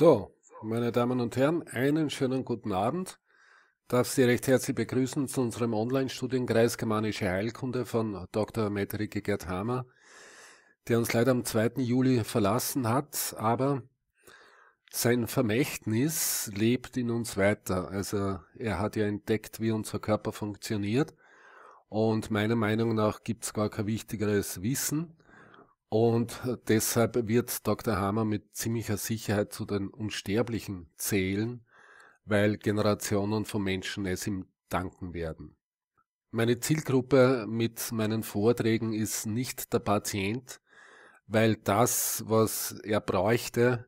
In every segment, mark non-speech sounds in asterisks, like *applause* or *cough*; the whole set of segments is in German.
So, meine Damen und Herren, einen schönen guten Abend. Darf Sie recht herzlich begrüßen zu unserem Online-Studienkreis Germanische Heilkunde von Dr. Metrike Gerd Hamer, der uns leider am 2. Juli verlassen hat, aber sein Vermächtnis lebt in uns weiter. Also er hat ja entdeckt, wie unser Körper funktioniert und meiner Meinung nach gibt es gar kein wichtigeres Wissen und deshalb wird Dr. Hammer mit ziemlicher Sicherheit zu den Unsterblichen zählen, weil Generationen von Menschen es ihm danken werden. Meine Zielgruppe mit meinen Vorträgen ist nicht der Patient, weil das, was er bräuchte,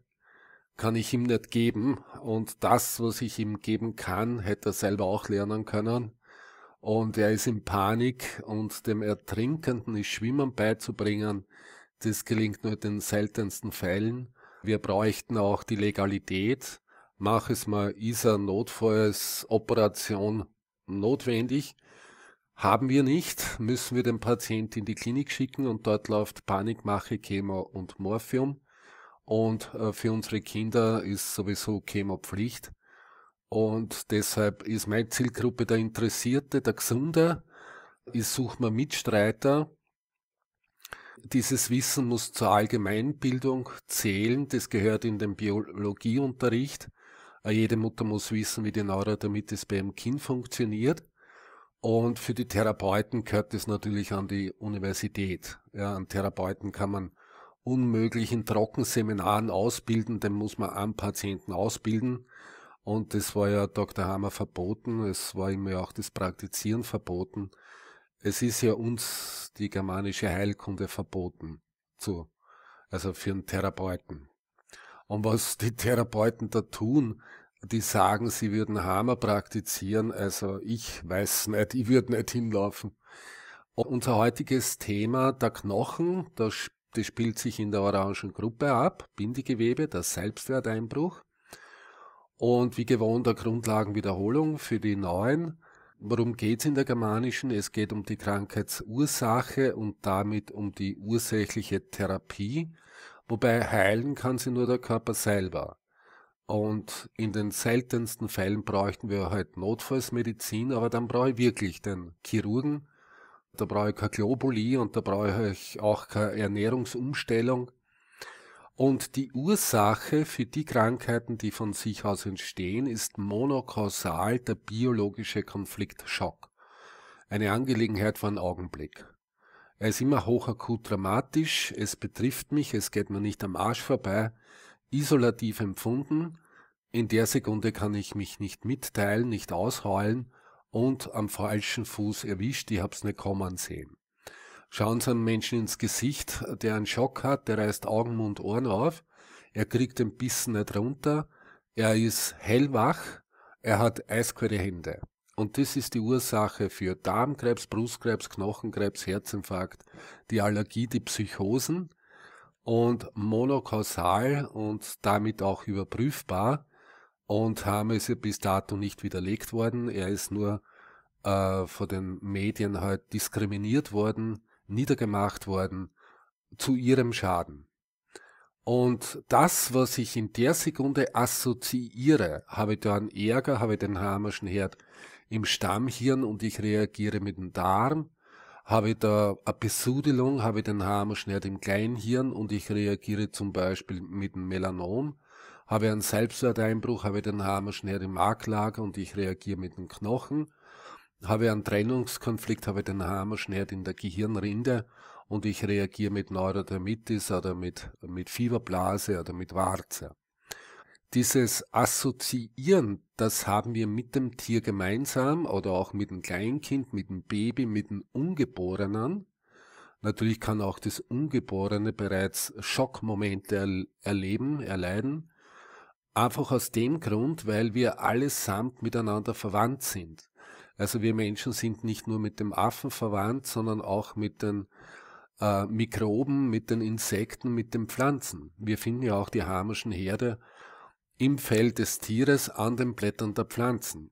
kann ich ihm nicht geben und das, was ich ihm geben kann, hätte er selber auch lernen können. Und er ist in Panik und dem Ertrinkenden ist Schwimmen beizubringen, das gelingt nur den seltensten Fällen. Wir bräuchten auch die Legalität. Mach es mal ISA Notfallsoperation notwendig. Haben wir nicht, müssen wir den Patienten in die Klinik schicken und dort läuft Panikmache, Chemo und Morphium. Und äh, für unsere Kinder ist sowieso Chemopflicht. Und deshalb ist meine Zielgruppe der Interessierte, der Gesunde. Ich suche mir Mitstreiter, dieses Wissen muss zur Allgemeinbildung zählen. Das gehört in den Biologieunterricht. Äh, jede Mutter muss wissen, wie die Neurodermitis beim Kind funktioniert. Und für die Therapeuten gehört es natürlich an die Universität. Ja, an Therapeuten kann man unmöglich in Trockenseminaren ausbilden, den muss man am Patienten ausbilden. Und das war ja Dr. Hammer verboten, es war ihm ja auch das Praktizieren verboten es ist ja uns die germanische Heilkunde verboten, zu, also für einen Therapeuten. Und was die Therapeuten da tun, die sagen, sie würden Hammer praktizieren, also ich weiß nicht, ich würde nicht hinlaufen. Und unser heutiges Thema, der Knochen, das, das spielt sich in der orangen Gruppe ab, Bindegewebe, der Selbstwerteinbruch. Und wie gewohnt der Grundlagenwiederholung für die neuen. Worum geht's in der germanischen? Es geht um die Krankheitsursache und damit um die ursächliche Therapie, wobei heilen kann sie nur der Körper selber. Und in den seltensten Fällen bräuchten wir halt Notfallsmedizin, aber dann brauche ich wirklich den Chirurgen, da brauche ich keine Globuli und da brauche ich auch keine Ernährungsumstellung, und die Ursache für die Krankheiten, die von sich aus entstehen, ist monokausal der biologische Konfliktschock. Eine Angelegenheit von Augenblick. Er ist immer hochakut dramatisch, es betrifft mich, es geht mir nicht am Arsch vorbei, isolativ empfunden, in der Sekunde kann ich mich nicht mitteilen, nicht ausheulen und am falschen Fuß erwischt, ich hab's nicht kommen sehen. Schauen Sie einem Menschen ins Gesicht, der einen Schock hat, der reißt Augen, Mund, Ohren auf, er kriegt den Bissen nicht runter, er ist hellwach, er hat eiskalte Hände. Und das ist die Ursache für Darmkrebs, Brustkrebs, Knochenkrebs, Herzinfarkt, die Allergie, die Psychosen und monokausal und damit auch überprüfbar und haben es ja bis dato nicht widerlegt worden. Er ist nur äh, von den Medien halt diskriminiert worden niedergemacht worden zu ihrem Schaden. Und das, was ich in der Sekunde assoziiere, habe ich dann Ärger, habe ich den Hamerschen Herd im Stammhirn und ich reagiere mit dem Darm, habe ich da eine Besudelung, habe ich den Hamerschen Herd im Kleinhirn und ich reagiere zum Beispiel mit dem Melanom, habe ich einen Selbstwerteinbruch, habe ich den Hamerschen Herd im Marklager und ich reagiere mit dem Knochen, habe einen Trennungskonflikt, habe den Hammerschnitt in der Gehirnrinde und ich reagiere mit Neurodermitis oder mit, mit Fieberblase oder mit Warze. Dieses Assoziieren, das haben wir mit dem Tier gemeinsam oder auch mit dem Kleinkind, mit dem Baby, mit dem Ungeborenen. Natürlich kann auch das Ungeborene bereits Schockmomente er erleben, erleiden. Einfach aus dem Grund, weil wir allesamt miteinander verwandt sind. Also wir Menschen sind nicht nur mit dem Affen verwandt, sondern auch mit den äh, Mikroben, mit den Insekten, mit den Pflanzen. Wir finden ja auch die hamischen Herde im Fell des Tieres an den Blättern der Pflanzen.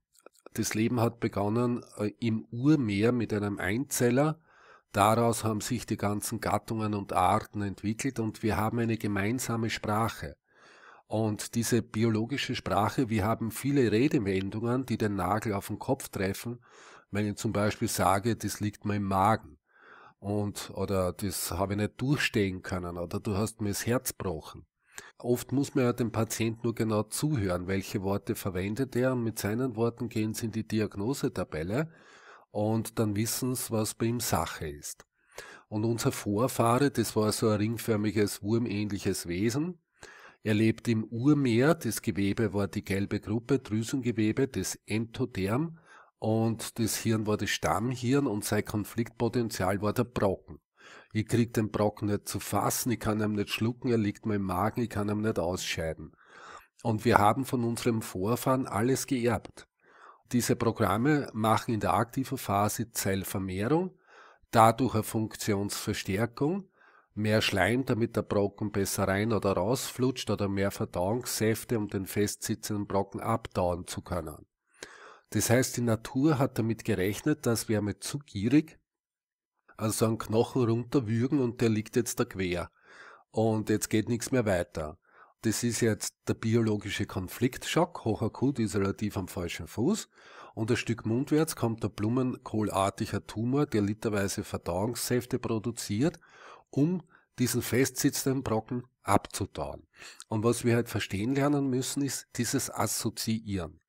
Das Leben hat begonnen äh, im Urmeer mit einem Einzeller. Daraus haben sich die ganzen Gattungen und Arten entwickelt und wir haben eine gemeinsame Sprache. Und diese biologische Sprache, wir haben viele Redewendungen, die den Nagel auf den Kopf treffen, wenn ich zum Beispiel sage, das liegt mir im Magen und oder das habe ich nicht durchstehen können oder du hast mir das Herz gebrochen. Oft muss man ja dem Patienten nur genau zuhören, welche Worte verwendet er und mit seinen Worten gehen sie in die Diagnosetabelle und dann wissen sie, was bei ihm Sache ist. Und unser Vorfahre, das war so ein ringförmiges, wurmähnliches Wesen, er lebt im Urmeer, das Gewebe war die gelbe Gruppe, Drüsengewebe, das Entotherm und das Hirn war das Stammhirn und sein Konfliktpotenzial war der Brocken. Ich krieg den Brocken nicht zu fassen, ich kann ihn nicht schlucken, er liegt mir im Magen, ich kann ihn nicht ausscheiden. Und wir haben von unserem Vorfahren alles geerbt. Diese Programme machen in der aktiven Phase Zellvermehrung, dadurch eine Funktionsverstärkung, mehr Schleim, damit der Brocken besser rein oder rausflutscht oder mehr Verdauungssäfte, um den festsitzenden Brocken abdauern zu können. Das heißt, die Natur hat damit gerechnet, dass wir mit zu gierig also einen Knochen runterwürgen und der liegt jetzt da quer. Und jetzt geht nichts mehr weiter. Das ist jetzt der biologische Konfliktschock. Hochakut ist relativ am falschen Fuß. Und ein Stück mundwärts kommt der blumenkohlartiger Tumor, der literweise Verdauungssäfte produziert um diesen festsitzenden Brocken abzutauen. Und was wir halt verstehen lernen müssen, ist dieses Assoziieren.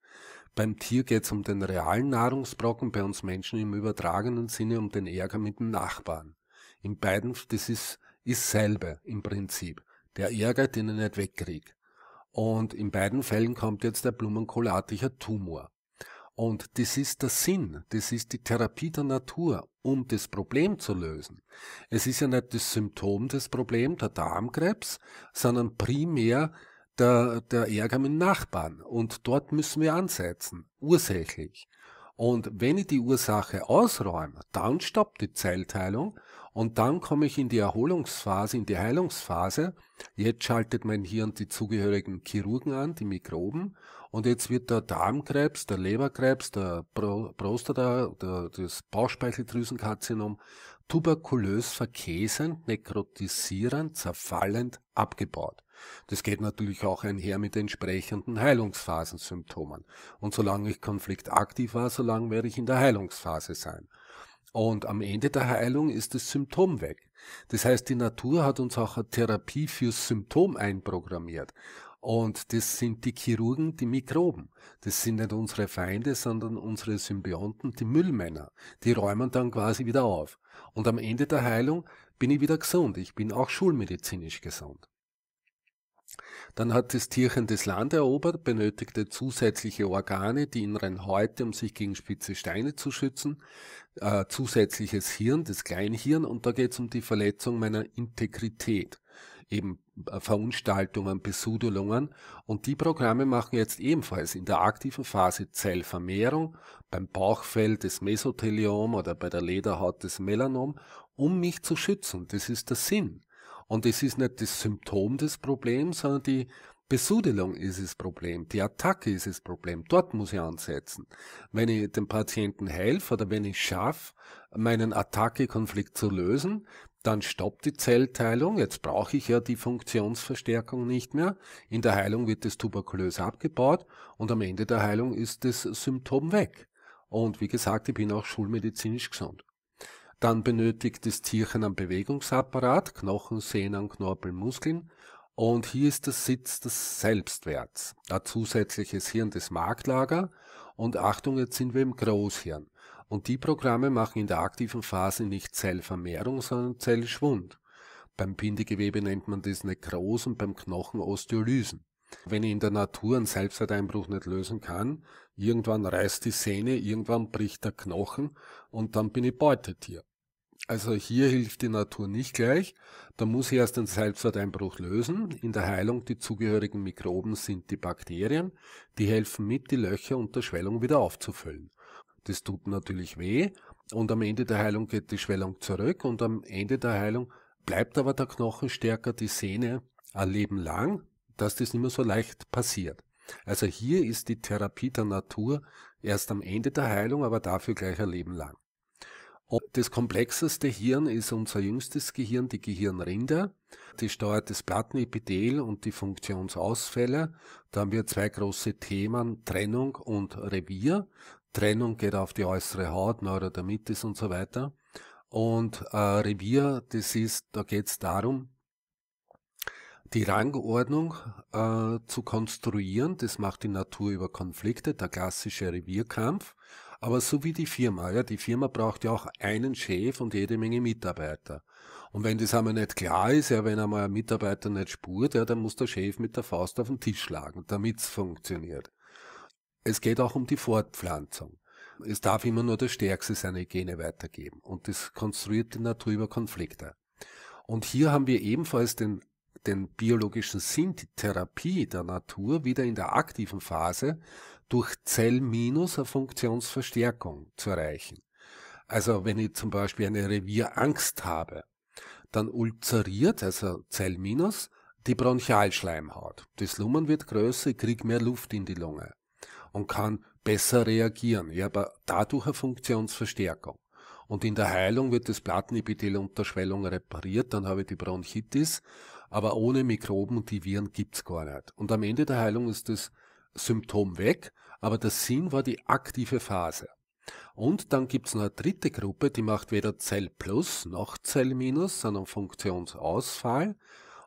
Beim Tier geht es um den realen Nahrungsbrocken, bei uns Menschen im übertragenen Sinne um den Ärger mit dem Nachbarn. In beiden, das ist, ist selbe im Prinzip. Der Ärger, den ich nicht wegkrieg. Und in beiden Fällen kommt jetzt der blumenkolartige Tumor. Und das ist der Sinn, das ist die Therapie der Natur, um das Problem zu lösen. Es ist ja nicht das Symptom des Problems, der Darmkrebs, sondern primär der, der Ärger mit Nachbarn. Und dort müssen wir ansetzen, ursächlich. Und wenn ich die Ursache ausräume, dann stoppt die Zellteilung und dann komme ich in die Erholungsphase, in die Heilungsphase. Jetzt schaltet mein Hirn die zugehörigen Chirurgen an, die Mikroben. Und jetzt wird der Darmkrebs, der Leberkrebs, der Prostata, der, das Bauchspeicheldrüsenkarzinom tuberkulös verkäsend, nekrotisierend, zerfallend abgebaut. Das geht natürlich auch einher mit entsprechenden Heilungsphasensymptomen. Und solange ich konfliktaktiv war, solange werde ich in der Heilungsphase sein. Und am Ende der Heilung ist das Symptom weg. Das heißt, die Natur hat uns auch eine Therapie fürs Symptom einprogrammiert. Und das sind die Chirurgen, die Mikroben. Das sind nicht unsere Feinde, sondern unsere Symbionten, die Müllmänner. Die räumen dann quasi wieder auf. Und am Ende der Heilung bin ich wieder gesund. Ich bin auch schulmedizinisch gesund. Dann hat das Tierchen das Land erobert, benötigte zusätzliche Organe, die Inneren Häute, um sich gegen spitze Steine zu schützen, äh, zusätzliches Hirn, das Kleinhirn, und da geht es um die Verletzung meiner Integrität eben äh, Verunstaltungen, Besudelungen. Und die Programme machen jetzt ebenfalls in der aktiven Phase Zellvermehrung, beim Bauchfell des Mesotheliom oder bei der Lederhaut des Melanom, um mich zu schützen. Das ist der Sinn. Und es ist nicht das Symptom des Problems, sondern die Besudelung ist das Problem, die Attacke ist das Problem. Dort muss ich ansetzen. Wenn ich dem Patienten helfe oder wenn ich schaffe, meinen Attacke-Konflikt zu lösen, dann stoppt die Zellteilung. Jetzt brauche ich ja die Funktionsverstärkung nicht mehr. In der Heilung wird das Tuberkulös abgebaut und am Ende der Heilung ist das Symptom weg. Und wie gesagt, ich bin auch schulmedizinisch gesund. Dann benötigt das Tierchen einen Bewegungsapparat, Knochen, Sehnen, Knorpel, Muskeln. Und hier ist der Sitz des Selbstwerts, ein zusätzliches Hirn des Marktlager. Und Achtung, jetzt sind wir im Großhirn. Und die Programme machen in der aktiven Phase nicht Zellvermehrung, sondern Zellschwund. Beim Bindegewebe nennt man das und beim Knochen Osteolysen. Wenn ich in der Natur einen Selbstwerteinbruch nicht lösen kann, irgendwann reißt die Sehne, irgendwann bricht der Knochen und dann bin ich Beutetier. Also hier hilft die Natur nicht gleich. Da muss ich erst den Selbstwerteinbruch lösen. In der Heilung die zugehörigen Mikroben sind die Bakterien. Die helfen mit, die Löcher unter Schwellung wieder aufzufüllen. Das tut natürlich weh und am Ende der Heilung geht die Schwellung zurück und am Ende der Heilung bleibt aber der Knochen stärker, die Sehne ein Leben lang, dass das nicht mehr so leicht passiert. Also hier ist die Therapie der Natur erst am Ende der Heilung, aber dafür gleich ein Leben lang. Und das komplexeste Hirn ist unser jüngstes Gehirn, die Gehirnrinde. Die steuert das Plattenepithel und die Funktionsausfälle. Da haben wir zwei große Themen, Trennung und Revier. Trennung geht auf die äußere Haut, Neurodermitis und so weiter. Und äh, Revier, das ist, da geht es darum, die Rangordnung äh, zu konstruieren. Das macht die Natur über Konflikte, der klassische Revierkampf. Aber so wie die Firma, ja, die Firma braucht ja auch einen Chef und jede Menge Mitarbeiter. Und wenn das einmal nicht klar ist, ja, wenn einmal ein Mitarbeiter nicht spurt, ja, dann muss der Chef mit der Faust auf den Tisch schlagen, damit es funktioniert. Es geht auch um die Fortpflanzung. Es darf immer nur der Stärkste seine Gene weitergeben. Und das konstruiert die Natur über Konflikte. Und hier haben wir ebenfalls den, den biologischen Sinn, die Therapie der Natur, wieder in der aktiven Phase, durch Zell minus eine Funktionsverstärkung zu erreichen. Also wenn ich zum Beispiel eine Revierangst habe, dann ulzeriert, also Zell minus, die Bronchialschleimhaut. Das Lumen wird größer, ich kriege mehr Luft in die Lunge und kann besser reagieren. Ich habe dadurch eine Funktionsverstärkung. Und in der Heilung wird das Plattenepithel unter Schwellung repariert, dann habe ich die Bronchitis, aber ohne Mikroben, und die Viren gibt es gar nicht. Und am Ende der Heilung ist das Symptom weg aber der Sinn war die aktive Phase. Und dann gibt es noch eine dritte Gruppe, die macht weder Zell plus noch Zell minus, sondern Funktionsausfall.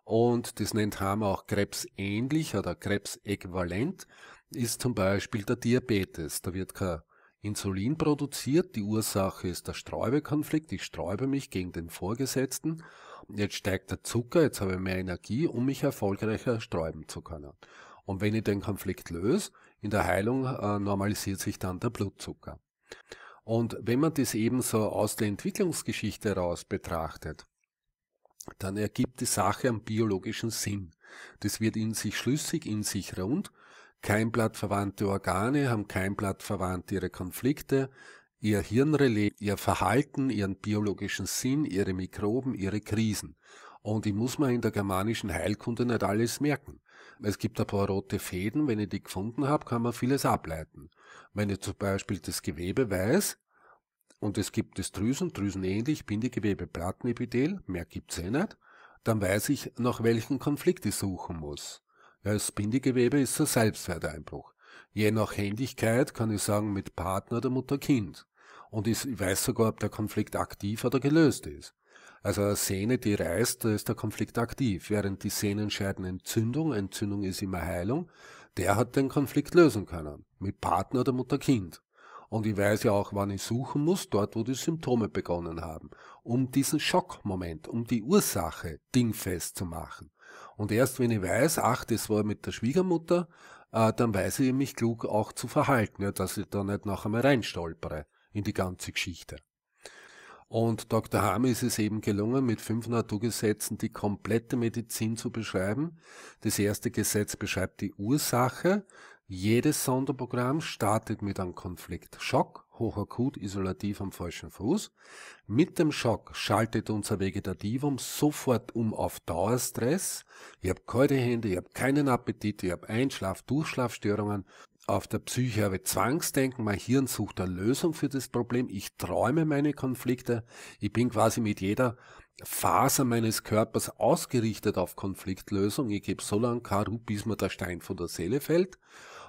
Und das nennt Hamer auch krebsähnlich oder krebsäquivalent, ist zum Beispiel der Diabetes. Da wird kein Insulin produziert, die Ursache ist der Sträubekonflikt, ich sträube mich gegen den Vorgesetzten, jetzt steigt der Zucker, jetzt habe ich mehr Energie, um mich erfolgreicher sträuben zu können. Und wenn ich den Konflikt löse, in der Heilung äh, normalisiert sich dann der Blutzucker. Und wenn man das eben so aus der Entwicklungsgeschichte heraus betrachtet, dann ergibt die Sache einen biologischen Sinn. Das wird in sich schlüssig, in sich rund. verwandte Organe haben keimblattverwandt ihre Konflikte, ihr Hirnrelais, ihr Verhalten, ihren biologischen Sinn, ihre Mikroben, ihre Krisen. Und die muss man in der germanischen Heilkunde nicht alles merken. Es gibt ein paar rote Fäden. Wenn ich die gefunden habe, kann man vieles ableiten. Wenn ich zum Beispiel das Gewebe weiß und es gibt das Drüsen, Drüsenähnlich, Bindegewebe, Plattenepithel, mehr gibt es eh nicht, dann weiß ich, nach welchen Konflikt ich suchen muss. das Bindegewebe ist ein Selbstwerteinbruch. Je nach Händigkeit kann ich sagen, mit Partner oder Mutter-Kind. Und ich weiß sogar, ob der Konflikt aktiv oder gelöst ist. Also eine Sehne, die reißt, da ist der Konflikt aktiv, während die Sehnen scheiden Entzündung, Entzündung ist immer Heilung, der hat den Konflikt lösen können, mit Partner oder Mutter-Kind. Und ich weiß ja auch, wann ich suchen muss, dort, wo die Symptome begonnen haben, um diesen Schockmoment, um die Ursache dingfest zu machen. Und erst wenn ich weiß, ach, das war mit der Schwiegermutter, äh, dann weiß ich mich klug auch zu verhalten, ja, dass ich da nicht noch einmal reinstolpere in die ganze Geschichte. Und Dr. Hame ist es eben gelungen, mit fünf Naturgesetzen die komplette Medizin zu beschreiben. Das erste Gesetz beschreibt die Ursache. Jedes Sonderprogramm startet mit einem Konflikt. Schock, hochakut, isolativ am falschen Fuß. Mit dem Schock schaltet unser Vegetativum sofort um auf Dauerstress. Ihr habt kalte Hände, ihr habt keinen Appetit, ihr habt Einschlaf, Durchschlafstörungen auf der Psyche habe Zwangsdenken, mein Hirn sucht eine Lösung für das Problem, ich träume meine Konflikte, ich bin quasi mit jeder Faser meines Körpers ausgerichtet auf Konfliktlösung, ich gebe so lange Karu, bis mir der Stein von der Seele fällt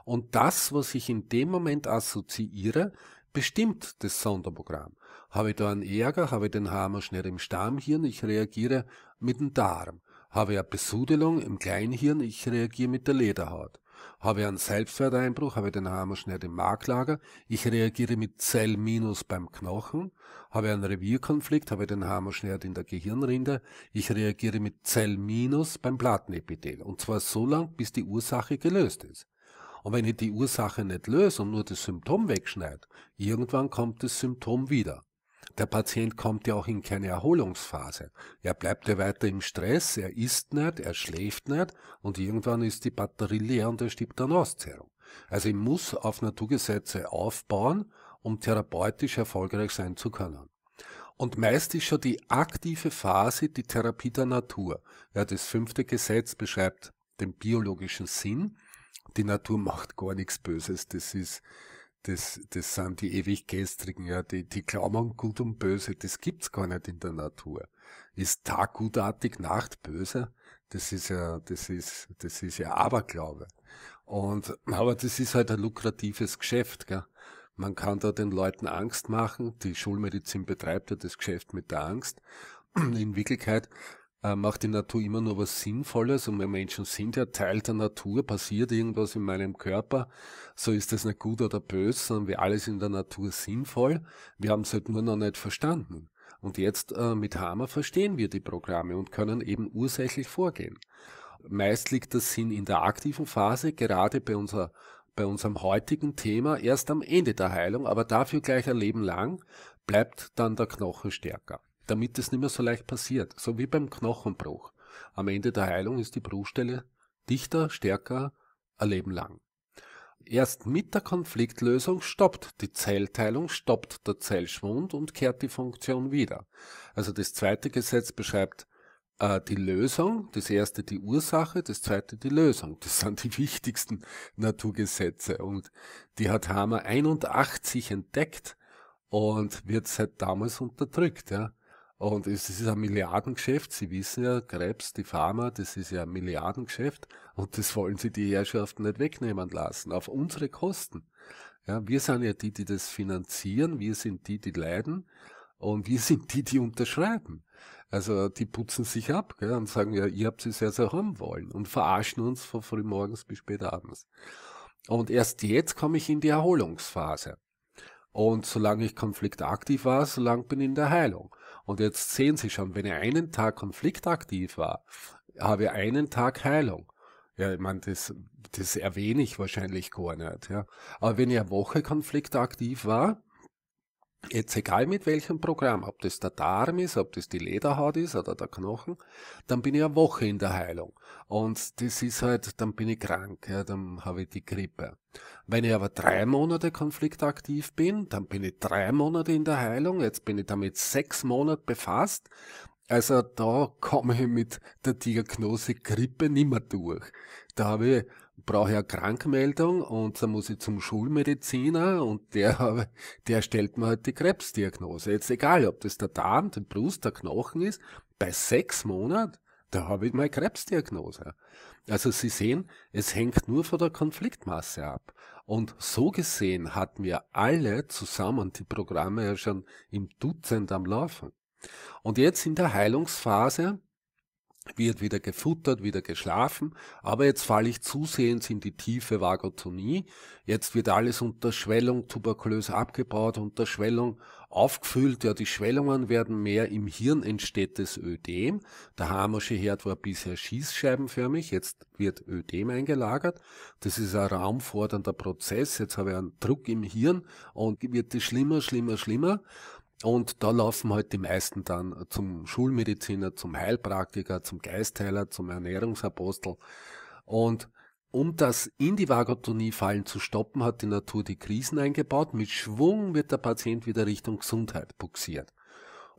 und das, was ich in dem Moment assoziiere, bestimmt das Sonderprogramm. Habe ich da einen Ärger, habe ich den Hammer schnell im Stammhirn, ich reagiere mit dem Darm. Habe ich eine Besudelung im Kleinhirn, ich reagiere mit der Lederhaut. Habe ich einen Selbstwerteinbruch, habe ich den einmal schnell im Marklager. Ich reagiere mit Zellminus beim Knochen. Habe ich einen Revierkonflikt, habe ich den Hammerschnell in der Gehirnrinde. Ich reagiere mit Zellminus beim Plattenepithel. Und zwar so lange, bis die Ursache gelöst ist. Und wenn ich die Ursache nicht löse und nur das Symptom wegschneide, irgendwann kommt das Symptom wieder. Der Patient kommt ja auch in keine Erholungsphase. Er bleibt ja weiter im Stress, er isst nicht, er schläft nicht und irgendwann ist die Batterie leer und er stirbt an Auszehrung. Also ich muss auf Naturgesetze aufbauen, um therapeutisch erfolgreich sein zu können. Und meist ist schon die aktive Phase die Therapie der Natur. Ja, das fünfte Gesetz beschreibt den biologischen Sinn. Die Natur macht gar nichts Böses. Das ist das, das sind die ewig gestrigen, ja, die, die glauben gut und böse, das gibt's gar nicht in der Natur. Ist Tag gutartig, Nacht böse? Das ist ja, das ist, das ist ja Aberglaube. Und, aber das ist halt ein lukratives Geschäft, gell? Man kann da den Leuten Angst machen. Die Schulmedizin betreibt ja das Geschäft mit der Angst. In Wirklichkeit äh, macht die Natur immer nur was Sinnvolles und wir Menschen sind ja Teil der Natur, passiert irgendwas in meinem Körper, so ist das nicht gut oder böse, sondern wir alles in der Natur sinnvoll, wir haben es halt nur noch nicht verstanden. Und jetzt äh, mit Hammer verstehen wir die Programme und können eben ursächlich vorgehen. Meist liegt der Sinn in der aktiven Phase, gerade bei unser, bei unserem heutigen Thema erst am Ende der Heilung, aber dafür gleich ein Leben lang bleibt dann der Knochen stärker damit es nicht mehr so leicht passiert, so wie beim Knochenbruch. Am Ende der Heilung ist die Bruchstelle dichter, stärker, ein Leben lang. Erst mit der Konfliktlösung stoppt die Zellteilung, stoppt der Zellschwund und kehrt die Funktion wieder. Also das zweite Gesetz beschreibt äh, die Lösung, das erste die Ursache, das zweite die Lösung. Das sind die *laughs* wichtigsten Naturgesetze und die hat Hammer 81 entdeckt und wird seit damals unterdrückt. Ja. Und es ist ein Milliardengeschäft. Sie wissen ja, Krebs, die Pharma, das ist ja ein Milliardengeschäft. Und das wollen sie die Herrschaften nicht wegnehmen lassen. Auf unsere Kosten. Ja, wir sind ja die, die das finanzieren. Wir sind die, die leiden. Und wir sind die, die unterschreiben. Also die putzen sich ab gell, und sagen, ja, ihr habt es ja so haben wollen und verarschen uns von frühmorgens bis spät abends. Und erst jetzt komme ich in die Erholungsphase. Und solange ich konfliktaktiv war, solange bin ich in der Heilung. Und jetzt sehen Sie schon, wenn er einen Tag konfliktaktiv war, habe ich einen Tag Heilung. Ja, ich meine, das, das erwähne ich wahrscheinlich gar nicht. Ja. Aber wenn ich eine Woche konfliktaktiv war, Jetzt egal mit welchem Programm, ob das der Darm ist, ob das die Lederhaut ist oder der Knochen, dann bin ich eine Woche in der Heilung. Und das ist halt, dann bin ich krank, ja, dann habe ich die Grippe. Wenn ich aber drei Monate konfliktaktiv bin, dann bin ich drei Monate in der Heilung, jetzt bin ich damit sechs Monate befasst. Also da komme ich mit der Diagnose Grippe nimmer durch. Da habe ich brauche ich eine Krankmeldung und dann muss ich zum Schulmediziner und der, *laughs* der stellt mir halt die Krebsdiagnose. Jetzt egal, ob das der Darm, der Brust, der Knochen ist, bei sechs Monaten, da habe ich meine Krebsdiagnose. Also Sie sehen, es hängt nur von der Konfliktmasse ab. Und so gesehen hatten wir alle zusammen die Programme ja schon im Dutzend am Laufen. Und jetzt in der Heilungsphase wird wieder gefuttert, wieder geschlafen, aber jetzt falle ich zusehends in die tiefe Vagotonie. Jetzt wird alles unter Schwellung tuberkulös abgebaut, unter Schwellung aufgefüllt. Ja, die Schwellungen werden mehr im Hirn entsteht das Ödem. Der Hamersche Herd war bisher schießscheibenförmig, jetzt wird Ödem eingelagert. Das ist ein raumfordernder Prozess. Jetzt habe ich einen Druck im Hirn und wird es schlimmer, schlimmer, schlimmer. Und da laufen halt die meisten dann zum Schulmediziner, zum Heilpraktiker, zum Geistheiler, zum Ernährungsapostel. Und um das in die Vagotonie-Fallen zu stoppen, hat die Natur die Krisen eingebaut. Mit Schwung wird der Patient wieder Richtung Gesundheit buxiert.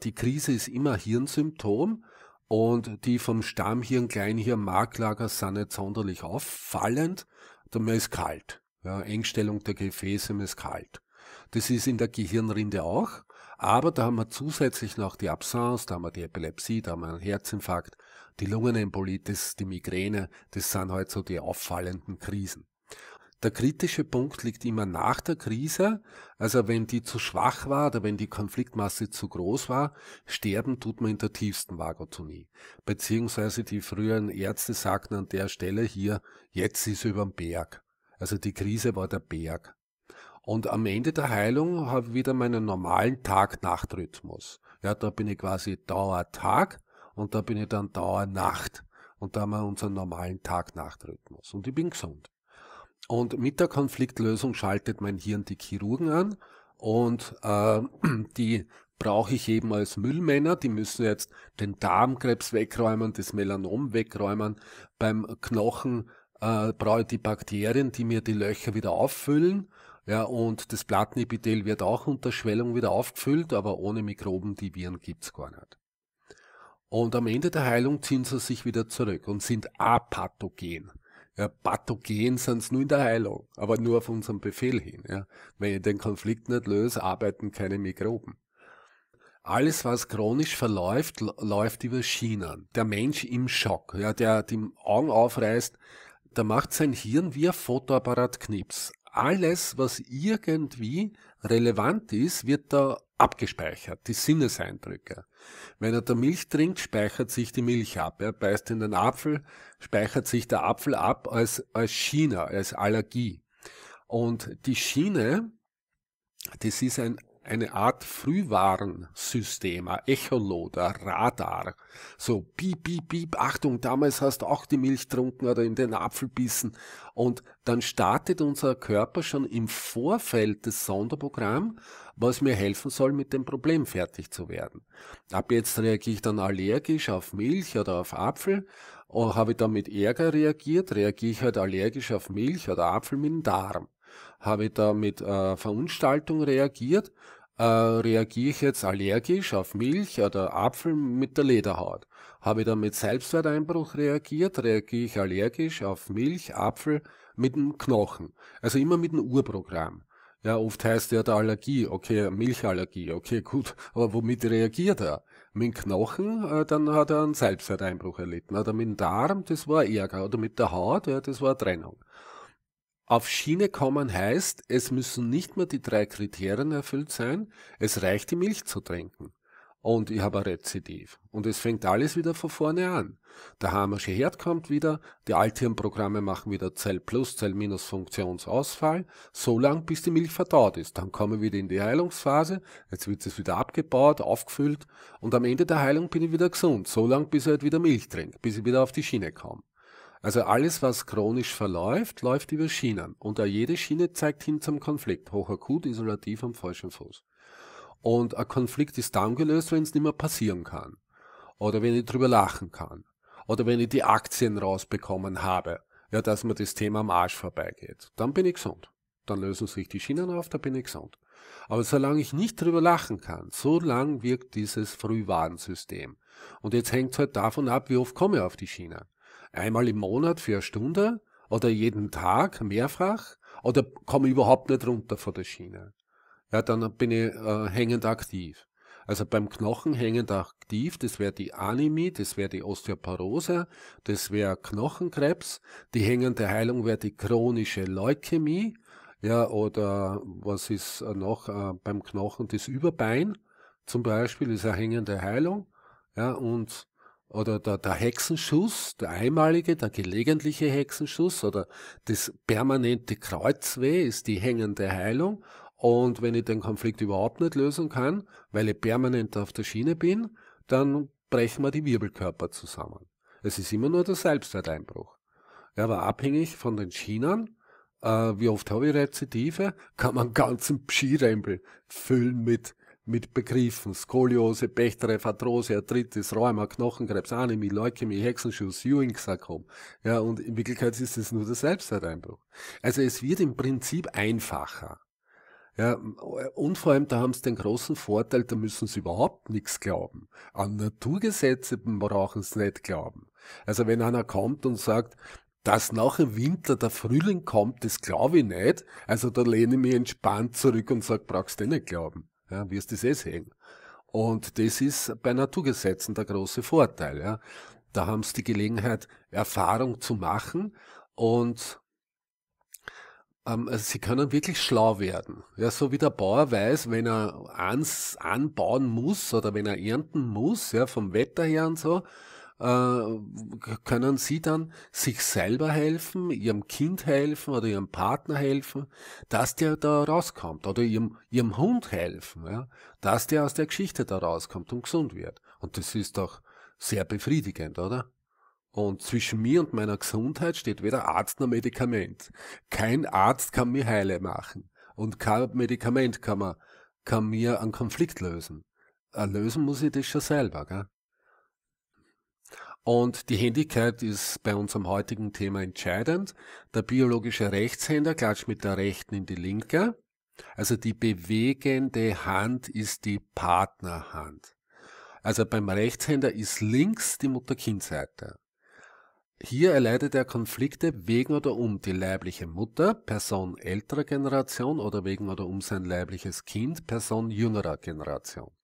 Die Krise ist immer Hirnsymptom und die vom Stammhirn, Kleinhirn, Marklager sind nicht sonderlich auffallend. Da mir ist kalt. Ja, Engstellung der Gefäße, man ist kalt. Das ist in der Gehirnrinde auch. Aber da haben wir zusätzlich noch die Absence, da haben wir die Epilepsie, da haben wir einen Herzinfarkt, die Lungenembolitis, die Migräne, das sind halt so die auffallenden Krisen. Der kritische Punkt liegt immer nach der Krise. Also wenn die zu schwach war oder wenn die Konfliktmasse zu groß war, sterben tut man in der tiefsten Vagotonie. Beziehungsweise die früheren Ärzte sagten an der Stelle hier, jetzt ist er über dem Berg. Also die Krise war der Berg. Und am Ende der Heilung habe ich wieder meinen normalen Tag-Nacht-Rhythmus. Ja, da bin ich quasi Dauer-Tag und da bin ich dann Dauer-Nacht. Und da haben wir unseren normalen Tag-Nacht-Rhythmus. Und ich bin gesund. Und mit der Konfliktlösung schaltet mein Hirn die Chirurgen an und äh, *clears throat* die brauche ich eben als Müllmänner. Die müssen jetzt den Darmkrebs wegräumen, das Melanom wegräumen. Beim Knochen äh, brauche ich die Bakterien, die mir die Löcher wieder auffüllen. Ja, und das Plattenepithel wird auch unter Schwellung wieder aufgefüllt, aber ohne Mikroben, die Viren gibt es gar nicht. Und am Ende der Heilung ziehen sie sich wieder zurück und sind apathogen. Ja, pathogen sie nur in der Heilung, aber nur auf unseren Befehl hin. Ja. Wenn ich den Konflikt nicht löse, arbeiten keine Mikroben. Alles, was chronisch verläuft, läuft über Schienen. Der Mensch im Schock, ja, der die Augen aufreißt, da macht sein Hirn wie ein Fotoapparat Knips alles, was irgendwie relevant ist, wird da abgespeichert, die Sinneseindrücke. Wenn er da Milch trinkt, speichert sich die Milch ab. Er beißt in den Apfel, speichert sich der Apfel ab als, als China, als Allergie. Und die Schiene, das ist ein eine Art Frühwarnsystem, ein Echolot, ein Radar. So piep, piep, piep, Achtung, damals hast du auch die Milch trunken oder in den Apfel bissen. Und dann startet unser Körper schon im Vorfeld des Sonderprogramm, was mir helfen soll, mit dem Problem fertig zu werden. Ab jetzt reagiere ich dann allergisch auf Milch oder auf Apfel. Oder habe ich dann mit Ärger reagiert, reagiere ich halt allergisch auf Milch oder Apfel mit dem Darm habe ich da mit äh, Verunstaltung reagiert, äh, reagiere ich jetzt allergisch auf Milch oder Apfel mit der Lederhaut? Habe ich dann mit Selbstwerteinbruch reagiert? Reagiere ich allergisch auf Milch, Apfel mit dem Knochen? Also immer mit dem Urprogramm. Ja, oft heißt ja der Allergie, okay, Milchallergie, okay, gut, aber womit reagiert er? Mit dem Knochen, äh, dann hat er einen Selbstwerteinbruch erlitten, oder mit dem Darm, das war Ärger, oder mit der Haut, ja, das war Trennung. Auf Schiene kommen heißt, es müssen nicht mehr die drei Kriterien erfüllt sein, es reicht die Milch zu trinken. Und ich habe ein Rezidiv. Und es fängt alles wieder von vorne an. Der Hamersche Herd kommt wieder, die Althirnprogramme machen wieder Zell plus, Zell minus Funktionsausfall, so lang bis die Milch verdaut ist. Dann kommen wir wieder in die Heilungsphase, jetzt wird es wieder abgebaut, aufgefüllt und am Ende der Heilung bin ich wieder gesund, so lang bis ich halt wieder Milch trinke, bis ich wieder auf die Schiene komme. Also alles, was chronisch verläuft, läuft über Schienen. Und auch jede Schiene zeigt hin zum Konflikt. Hochakut, isolativ am falschen Fuß. Und ein Konflikt ist dann gelöst, wenn es nicht mehr passieren kann. Oder wenn ich drüber lachen kann. Oder wenn ich die Aktien rausbekommen habe. Ja, dass mir das Thema am Arsch vorbeigeht. Dann bin ich gesund. Dann lösen sich die Schienen auf, da bin ich gesund. Aber solange ich nicht drüber lachen kann, so lang wirkt dieses Frühwarnsystem. Und jetzt hängt es halt davon ab, wie oft komme ich auf die Schiene. Einmal im Monat für eine Stunde oder jeden Tag mehrfach oder komme überhaupt nicht runter von der Schiene. Ja, dann bin ich äh, hängend aktiv. Also beim Knochen hängend aktiv, das wäre die Anämie, das wäre die Osteoporose, das wäre Knochenkrebs, die hängende Heilung wäre die chronische Leukämie, ja, oder was ist äh, noch äh, beim Knochen das Überbein zum Beispiel, ist eine hängende Heilung, ja, und oder der, der Hexenschuss, der einmalige, der gelegentliche Hexenschuss oder das permanente Kreuzweh ist die hängende Heilung. Und wenn ich den Konflikt überhaupt nicht lösen kann, weil ich permanent auf der Schiene bin, dann brechen wir die Wirbelkörper zusammen. Es ist immer nur der Selbstwerteinbruch. Er war abhängig von den Schienen, Äh, wie oft habe ich Rezidive? Kann man einen ganzen Pschirempel füllen mit mit Begriffen Skoliose, Bechterew, Arthrose, Arthritis, Rheuma, Knochenkrebs, Anämie, Leukämie, Hexenschuss, Ewing-Sarkom. Ja, und in Wirklichkeit ist es nur der Selbstwerteinbruch. Also es wird im Prinzip einfacher. Ja, und vor allem, da haben sie den großen Vorteil, da müssen sie überhaupt nichts glauben. An Naturgesetze brauchen sie nicht glauben. Also wenn einer kommt und sagt, dass nach dem Winter der Frühling kommt, das glaube ich nicht, also da lehne ich mich entspannt zurück und sage, brauchst du eh nicht glauben ja, wirst es eh sehen. Und das ist bei Naturgesetzen der große Vorteil. Ja. Da haben sie die Gelegenheit, Erfahrung zu machen und ähm, also sie können wirklich schlau werden. Ja, so wie der Bauer weiß, wenn er ans, anbauen muss oder wenn er ernten muss, ja, vom Wetter her und so, äh, können sie dann sich selber helfen, ihrem Kind helfen oder ihrem Partner helfen, dass der da rauskommt oder ihrem, ihrem Hund helfen, ja, dass der aus der Geschichte da rauskommt und gesund wird. Und das ist doch sehr befriedigend, oder? Und zwischen mir und meiner Gesundheit steht weder Arzt noch Medikament. Kein Arzt kann mir heile machen. Und kein Medikament kann, man, kann mir einen Konflikt lösen. Äh, lösen muss ich das schon selber, gell? Und die Händigkeit ist bei unserem heutigen Thema entscheidend. Der biologische Rechtshänder klatscht mit der rechten in die linke. Also die bewegende Hand ist die Partnerhand. Also beim Rechtshänder ist links die Mutter-Kind-Seite. Hier erleidet er Konflikte wegen oder um die leibliche Mutter, Person älterer Generation oder wegen oder um sein leibliches Kind, Person jüngerer Generation.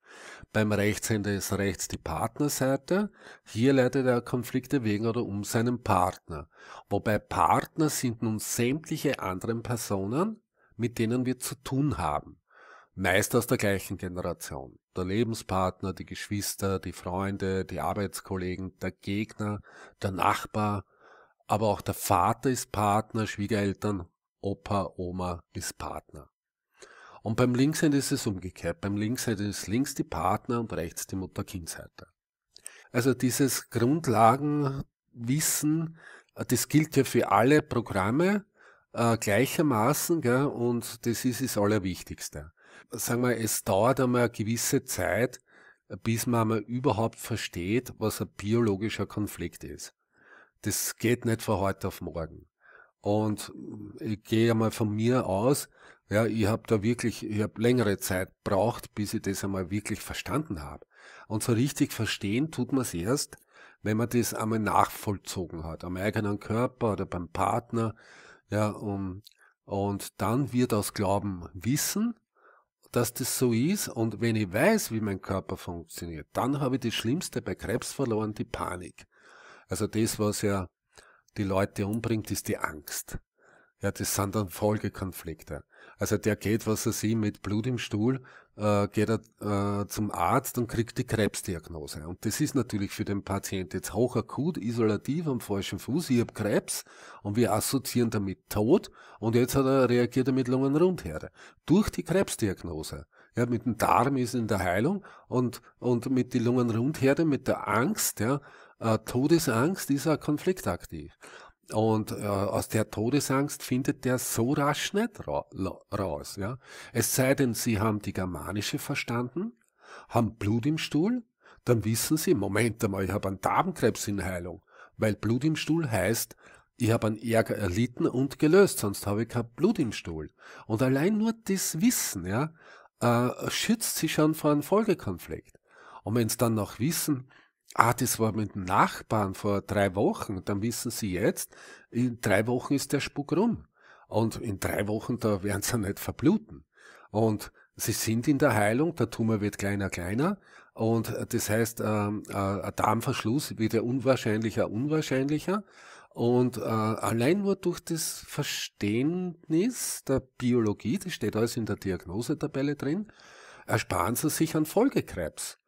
Beim Rechtshänder ist rechts die Partnerseite. Hier leitet er Konflikte wegen oder um seinen Partner. Wobei Partner sind nun sämtliche anderen Personen, mit denen wir zu tun haben. Meist aus der gleichen Generation. Der Lebenspartner, die Geschwister, die Freunde, die Arbeitskollegen, der Gegner, der Nachbar, aber auch der Vater ist Partner, Schwiegereltern, Opa, Oma ist Partner. Und beim Linkshänder ist es umgekehrt. Beim Linkshänder ist links die Partner und rechts die Mutter-Kind-Seite. Also dieses Grundlagenwissen, äh, das gilt ja für alle Programme äh, gleichermaßen gell, und das ist das Allerwichtigste. Sagen wir, es dauert einmal eine gewisse Zeit, bis man einmal überhaupt versteht, was ein biologischer Konflikt ist. Das geht nicht von heute auf morgen. Und äh, ich gehe einmal von mir aus, ja, ich habe da wirklich, ich habe längere Zeit braucht, bis ich das einmal wirklich verstanden habe. Und so richtig verstehen tut man es erst, wenn man das einmal nachvollzogen hat, am eigenen Körper oder beim Partner. Ja, und, und dann wird aus Glauben Wissen, dass das so ist. Und wenn ich weiß, wie mein Körper funktioniert, dann habe ich das Schlimmste bei Krebs verloren, die Panik. Also das, was ja die Leute umbringt, ist die Angst. Ja, das sind dann Folgekonflikte. Also der geht, was er sieht, mit Blut im Stuhl, äh, geht er äh, zum Arzt und kriegt die Krebsdiagnose. Und das ist natürlich für den Patient jetzt hochakut, isolativ am falschen Fuß. Ich habe Krebs und wir assoziieren damit Tod und jetzt hat er reagiert er mit Lungenrundherde. Durch die Krebsdiagnose. Ja, mit dem Darm ist in der Heilung und, und mit die Lungenrundherde, mit der Angst, ja, äh, Todesangst ist er konfliktaktiv. Und äh, aus der Todesangst findet der so rasch nicht ra raus. Ja? Es sei denn, sie haben die germanische verstanden, haben Blut im Stuhl, dann wissen sie, Moment einmal, ich habe einen Darmkrebs in Heilung. Weil Blut im Stuhl heißt, ich habe einen Ärger erlitten und gelöst, sonst habe ich kein Blut im Stuhl. Und allein nur das Wissen ja, äh, schützt sie schon vor einem Folgekonflikt. Und wenn Sie dann noch wissen, ah, das war mit dem Nachbarn vor drei Wochen, dann wissen sie jetzt, in drei Wochen ist der Spuk rum. Und in drei Wochen, da werden sie *laughs* nicht verbluten. Und sie sind in der Heilung, der Tumor wird kleiner, kleiner. Und äh, das heißt, ähm, äh, ein Darmverschluss wird ja unwahrscheinlicher, unwahrscheinlicher. Und äh, allein nur durch das Verständnis der Biologie, das steht alles in der Diagnosetabelle drin, ersparen sie sich an Folgekrebs.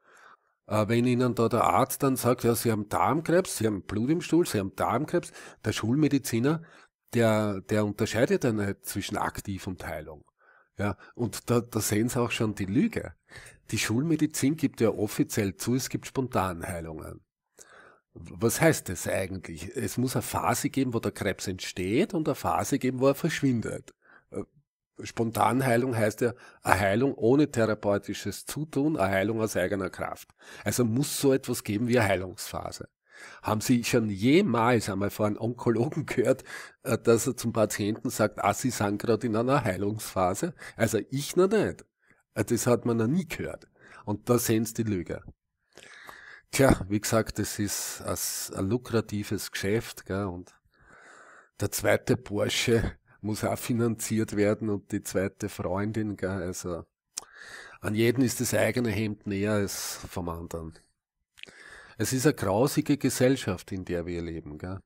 Äh, wenn Ihnen da der Arzt dann sagt, ja, Sie haben Darmkrebs, Sie haben Blut im Stuhl, Sie haben Darmkrebs, der Schulmediziner, der, der unterscheidet dann halt zwischen aktiv und Heilung. Ja, und da, da sehen Sie auch schon die Lüge. Die Schulmedizin gibt ja offiziell zu, es gibt Spontanheilungen. Was heißt das eigentlich? Es muss eine Phase geben, wo der Krebs entsteht und eine Phase geben, wo er verschwindet. Spontanheilung heißt ja eine Heilung ohne therapeutisches Zutun, eine Heilung aus eigener Kraft. Also muss so etwas geben wie eine Heilungsphase. Haben Sie schon jemals einmal von einem Onkologen *laughs* gehört, äh, dass er zum Patienten sagt, ah, Sie sind gerade in einer Heilungsphase? Also ich noch nicht. Äh, das hat man noch nie gehört. Und da sehen Sie die Lüge. Tja, wie gesagt, das ist ein lukratives Geschäft, gell, und der zweite Porsche muss auch finanziert werden und die zweite Freundin, gell? also an jeden ist das eigene Hemd näher als vom anderen. Es ist eine grausige Gesellschaft, in der wir leben. Gell?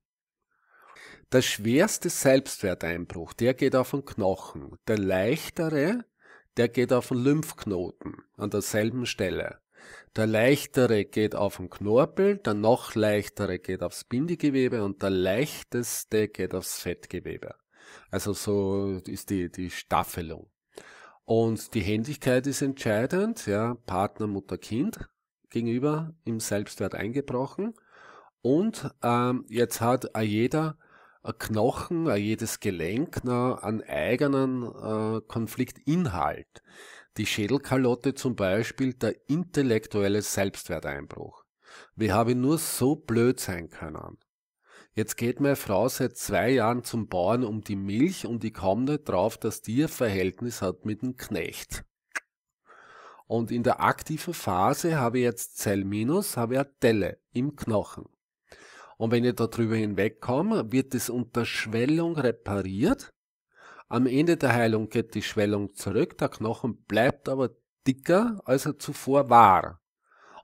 Der schwerste Selbstwerteinbruch, der geht auf den Knochen. Der leichtere, der geht auf den Lymphknoten an derselben Stelle. Der leichtere geht auf den Knorpel, der noch leichtere geht aufs Bindegewebe und der leichteste geht aufs Fettgewebe. Also so ist die, die Staffelung. Und die Händigkeit ist entscheidend, ja, Partner, Mutter, Kind gegenüber im Selbstwert eingebrochen. Und ähm, jetzt hat jeder Knochen, jedes Gelenk na, einen eigenen äh, Konfliktinhalt. Die Schädelkalotte zum Beispiel der intellektuelle Selbstwerteinbruch. Wir haben nur so blöd sein können. Jetzt geht meine Frau seit zwei Jahren zum Bauern um die Milch und ich komme nicht drauf, dass die ein Verhältnis hat mit dem Knecht. Und in der aktiven Phase habe ich jetzt Zellminus, habe ich eine Delle im Knochen. Und wenn ich darüber hinwegkomme, wird es unter Schwellung repariert. Am Ende der Heilung geht die Schwellung zurück, der Knochen bleibt aber dicker, als er zuvor war.